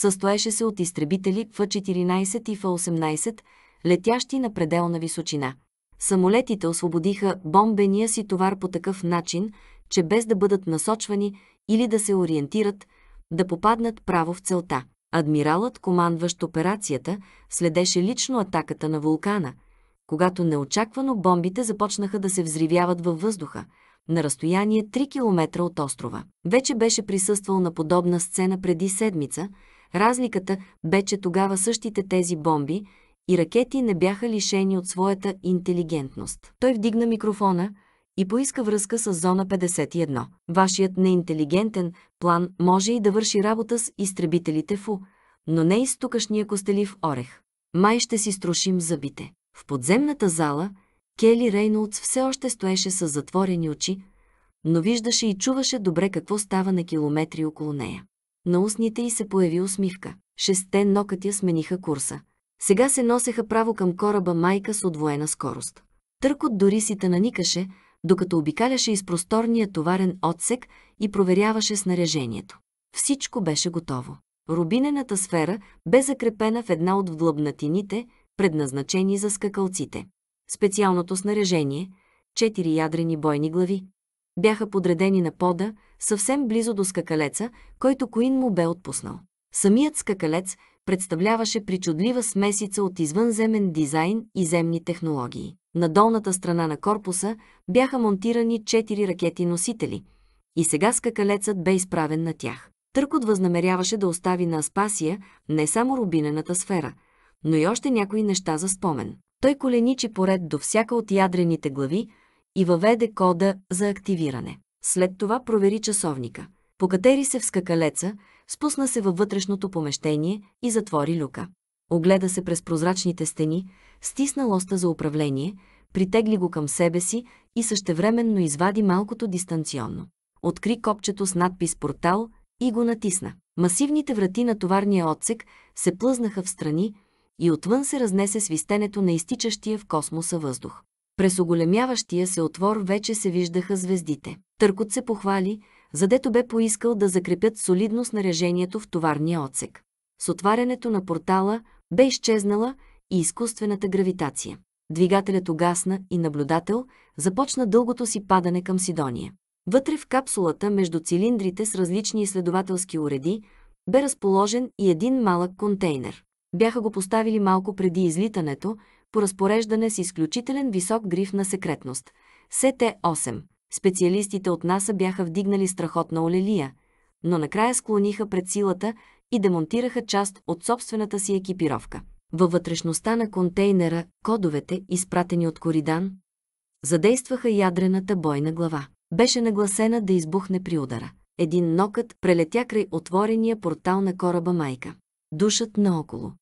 състоеше се от изтребители в 14 и в 18 летящи на пределна височина. Самолетите освободиха бомбения си товар по такъв начин, че без да бъдат насочвани или да се ориентират, да попаднат право в целта. Адмиралът, командващ операцията, следеше лично атаката на вулкана, когато неочаквано бомбите започнаха да се взривяват във въздуха, на разстояние 3 км от острова. Вече беше присъствал на подобна сцена преди седмица, Разликата бе, че тогава същите тези бомби и ракети не бяха лишени от своята интелигентност. Той вдигна микрофона и поиска връзка с Зона 51. Вашият неинтелигентен план може и да върши работа с изтребителите ФУ, но не и с тукашния костелив орех. Май ще си струшим зъбите. В подземната зала Кели Рейнолдс все още стоеше с затворени очи, но виждаше и чуваше добре какво става на километри около нея на устните й се появи усмивка. Шесте нокътя смениха курса. Сега се носеха право към кораба майка с отвоена скорост. Търкот дори си наникаше, докато обикаляше из просторния товарен отсек и проверяваше снаряжението. Всичко беше готово. Рубинената сфера бе закрепена в една от вдлъбнатините, предназначени за скакалците. Специалното снаряжение – четири ядрени бойни глави, бяха подредени на пода, съвсем близо до скакалеца, който Коин му бе отпуснал. Самият скакалец представляваше причудлива смесица от извънземен дизайн и земни технологии. На долната страна на корпуса бяха монтирани четири ракети-носители и сега скакалецът бе изправен на тях. Търкот възнамеряваше да остави на Аспасия не само рубинената сфера, но и още някои неща за спомен. Той коленичи поред до всяка от ядрените глави, и въведе кода за активиране. След това провери часовника. Покатери се в скакалеца, спусна се във вътрешното помещение и затвори люка. Огледа се през прозрачните стени, стисна лоста за управление, притегли го към себе си и същевременно извади малкото дистанционно. Откри копчето с надпис «Портал» и го натисна. Масивните врати на товарния отсек се плъзнаха в страни и отвън се разнесе свистенето на изтичащия в космоса въздух. През оголемяващия се отвор вече се виждаха звездите. Търкот се похвали, задето бе поискал да закрепят солидно снаряжението в товарния отсек. С отварянето на портала бе изчезнала и изкуствената гравитация. Двигателят угасна и наблюдател започна дългото си падане към Сидония. Вътре в капсулата между цилиндрите с различни изследователски уреди бе разположен и един малък контейнер. Бяха го поставили малко преди излитането, по разпореждане с изключителен висок гриф на секретност. СТ-8. Специалистите от НАСА бяха вдигнали страхотна олелия, но накрая склониха пред силата и демонтираха част от собствената си екипировка. Във вътрешността на контейнера кодовете, изпратени от Коридан, задействаха ядрената бойна глава. Беше нагласена да избухне при удара. Един нокът прелетя край отворения портал на кораба Майка. Душът наоколо.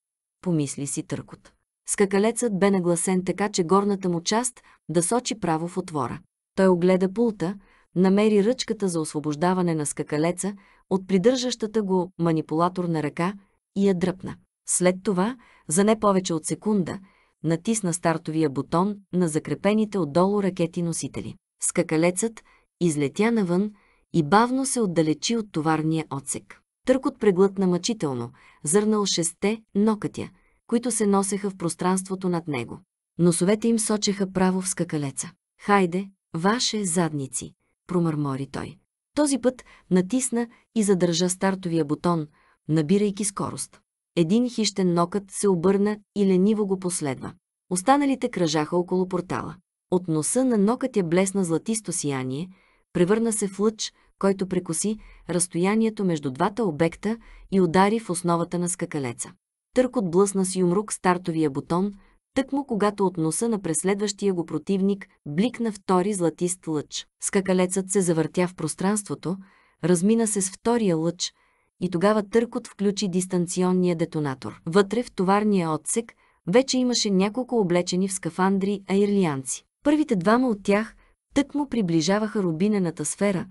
Помисли си Търкот. Скакалецът бе нагласен така, че горната му част да сочи право в отвора. Той огледа пулта, намери ръчката за освобождаване на скакалеца от придържащата го манипулаторна ръка и я дръпна. След това, за не повече от секунда, натисна стартовия бутон на закрепените отдолу ракети носители. Скакалецът излетя навън и бавно се отдалечи от товарния отсек. Търкот преглътна мъчително, зърнал шесте нокътя – които се носеха в пространството над него. Носовете им сочеха право в скакалеца. «Хайде, ваше задници!» – промърмори той. Този път натисна и задържа стартовия бутон, набирайки скорост. Един хищен нокът се обърна и лениво го последва. Останалите кръжаха около портала. От носа на нокът я блесна златисто сияние, превърна се в лъч, който прекоси разстоянието между двата обекта и удари в основата на скакалеца. Търкот блъсна с юмрук стартовия бутон, тъкмо когато от носа на преследващия го противник бликна втори златист лъч. Скакалецът се завъртя в пространството, размина се с втория лъч и тогава Търкот включи дистанционния детонатор. Вътре в товарния отсек вече имаше няколко облечени в скафандри аирлианци. Първите двама от тях тъкмо приближаваха рубинената сфера,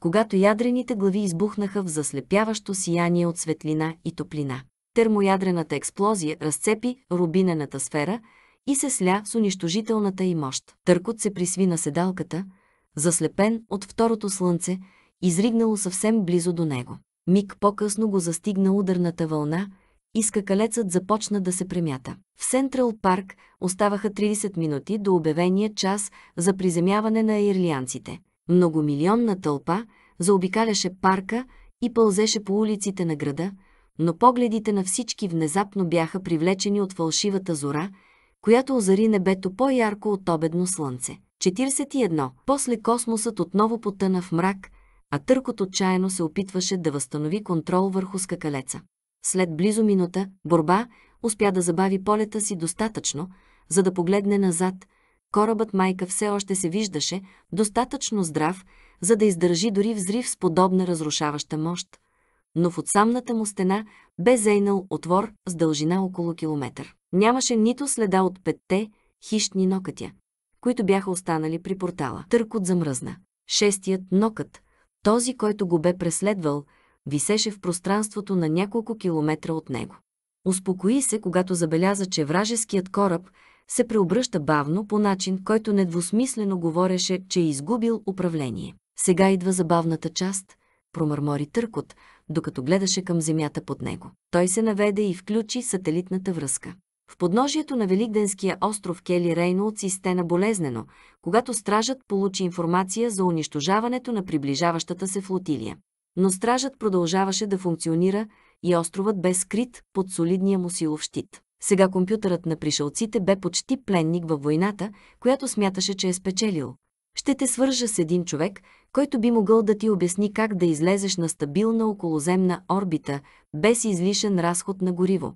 когато ядрените глави избухнаха в заслепяващо сияние от светлина и топлина термоядрената експлозия разцепи рубинената сфера и се сля с унищожителната й мощ. Търкот се присви на седалката, заслепен от второто слънце, изригнало съвсем близо до него. Миг по-късно го застигна ударната вълна и скакалецът започна да се премята. В Сентрал парк оставаха 30 минути до обявения час за приземяване на ирлианците. Многомилионна тълпа заобикаляше парка и пълзеше по улиците на града, но погледите на всички внезапно бяха привлечени от фалшивата зора, която озари небето по-ярко от обедно слънце. 41. После космосът отново потъна в мрак, а търкот отчаяно се опитваше да възстанови контрол върху скакалеца. След близо минута, борба успя да забави полета си достатъчно, за да погледне назад. Корабът майка все още се виждаше достатъчно здрав, за да издържи дори взрив с подобна разрушаваща мощ но в отсамната му стена бе зейнал отвор с дължина около километър. Нямаше нито следа от петте хищни нокътя, които бяха останали при портала. Търкот замръзна. Шестият нокът, този, който го бе преследвал, висеше в пространството на няколко километра от него. Успокои се, когато забеляза, че вражеският кораб се преобръща бавно по начин, който недвусмислено говореше, че е изгубил управление. Сега идва забавната част, промърмори Търкот, докато гледаше към земята под него. Той се наведе и включи сателитната връзка. В подножието на Великденския остров Кели Рейнолдс изтена болезнено, когато стражът получи информация за унищожаването на приближаващата се флотилия. Но стражът продължаваше да функционира и островът бе скрит под солидния му силов щит. Сега компютърът на пришелците бе почти пленник във войната, която смяташе, че е спечелил. Ще те свържа с един човек, който би могъл да ти обясни как да излезеш на стабилна околоземна орбита без излишен разход на гориво.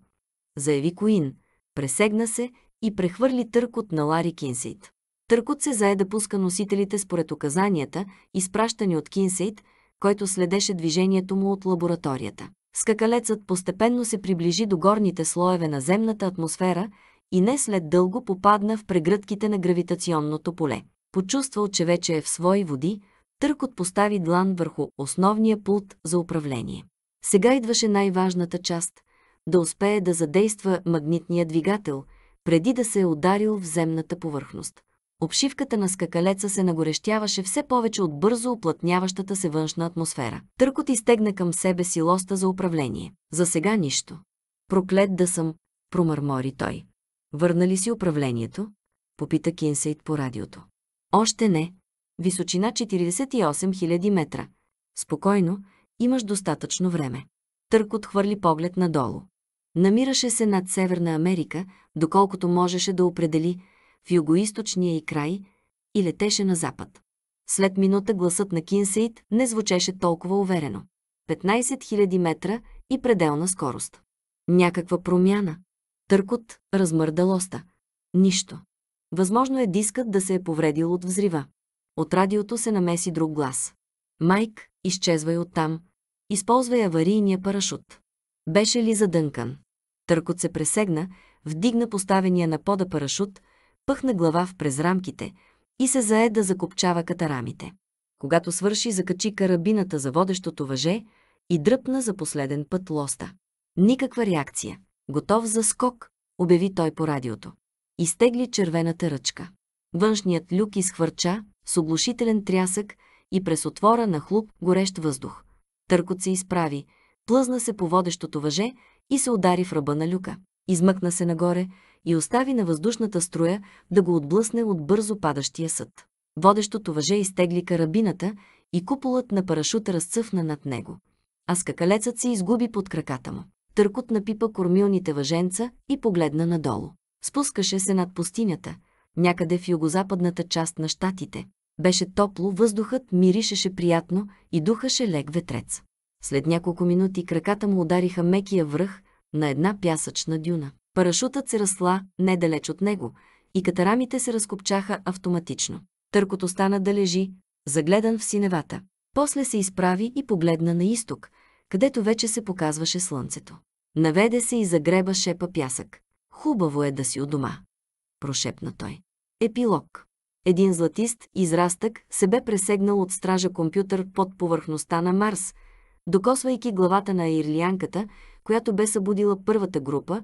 Заяви Коин, пресегна се и прехвърли търкот на Лари Кинсейт. Търкот се зае да пуска носителите според указанията, изпращани от Кинсейт, който следеше движението му от лабораторията. Скакалецът постепенно се приближи до горните слоеве на земната атмосфера и не след дълго попадна в прегръдките на гравитационното поле. Почувствал, че вече е в свои води, Търкот постави длан върху основния пулт за управление. Сега идваше най-важната част – да успее да задейства магнитния двигател, преди да се е ударил в земната повърхност. Обшивката на скакалеца се нагорещяваше все повече от бързо оплътняващата се външна атмосфера. Търкот изтегна към себе си лоста за управление. За сега нищо. Проклет да съм, промърмори той. Върна ли си управлението? Попита Кинсейт по радиото. Още не, височина 48 000 метра. Спокойно, имаш достатъчно време. Търк отхвърли поглед надолу. Намираше се над Северна Америка, доколкото можеше да определи в югоисточния и край, и летеше на запад. След минута гласът на Кинсейт не звучеше толкова уверено. 15 000 метра и пределна скорост. Някаква промяна. Търкот размърда лоста. Нищо. Възможно е дискът да се е повредил от взрива. От радиото се намеси друг глас. Майк, изчезвай оттам. Използвай аварийния парашут. Беше ли задънкан? Търкот се пресегна, вдигна поставения на пода парашут, пъхна глава в през рамките и се зае да закопчава катарамите. Когато свърши, закачи карабината за водещото въже и дръпна за последен път лоста. Никаква реакция. Готов за скок, обяви той по радиото. Изтегли червената ръчка. Външният люк изхвърча, с оглушителен трясък и през отвора на хлуп горещ въздух. Търкот се изправи, плъзна се по водещото въже и се удари в ръба на люка. Измъкна се нагоре и остави на въздушната струя да го отблъсне от бързо падащия съд. Водещото въже изтегли карабината и куполът на парашута разцъфна над него, а скакалецът се изгуби под краката му. Търкот напипа кормилните въженца и погледна надолу. Спускаше се над пустинята, някъде в югозападната част на щатите. Беше топло, въздухът миришеше приятно и духаше лек ветрец. След няколко минути краката му удариха мекия връх на една пясъчна дюна. Парашутът се разсла недалеч от него и катарамите се разкопчаха автоматично. Търкото стана да лежи, загледан в синевата. После се изправи и погледна на изток, където вече се показваше слънцето. Наведе се и загреба шепа пясък. Хубаво е да си у дома. Прошепна той. Епилог един златист израстък се бе пресегнал от стража компютър под повърхността на Марс, докосвайки главата на ирлианката, която бе събудила първата група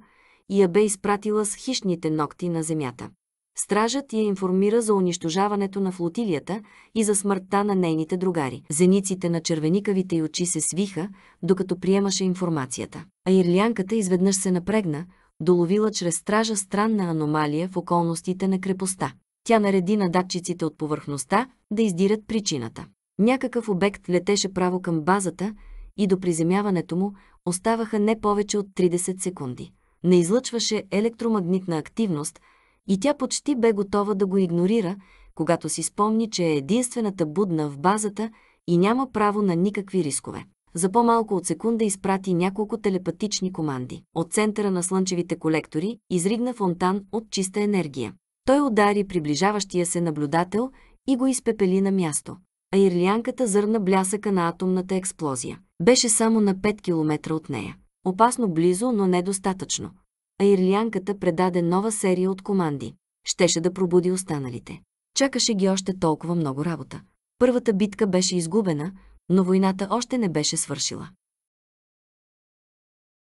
и я бе изпратила с хищните ногти на земята. Стражът я информира за унищожаването на флотилията и за смъртта на нейните другари. Зениците на червеникавите й очи се свиха, докато приемаше информацията. А ирлианката изведнъж се напрегна, доловила чрез стража странна аномалия в околностите на крепостта. Тя нареди на датчиците от повърхността да издират причината. Някакъв обект летеше право към базата и до приземяването му оставаха не повече от 30 секунди. Не излъчваше електромагнитна активност и тя почти бе готова да го игнорира, когато си спомни, че е единствената будна в базата и няма право на никакви рискове. За по-малко от секунда изпрати няколко телепатични команди. От центъра на слънчевите колектори изригна фонтан от чиста енергия. Той удари приближаващия се наблюдател и го изпепели на място. А ирлянката зърна блясъка на атомната експлозия. Беше само на 5 км от нея. Опасно близо, но недостатъчно. А ирлянката предаде нова серия от команди. Щеше да пробуди останалите. Чакаше ги още толкова много работа. Първата битка беше изгубена, но войната още не беше свършила.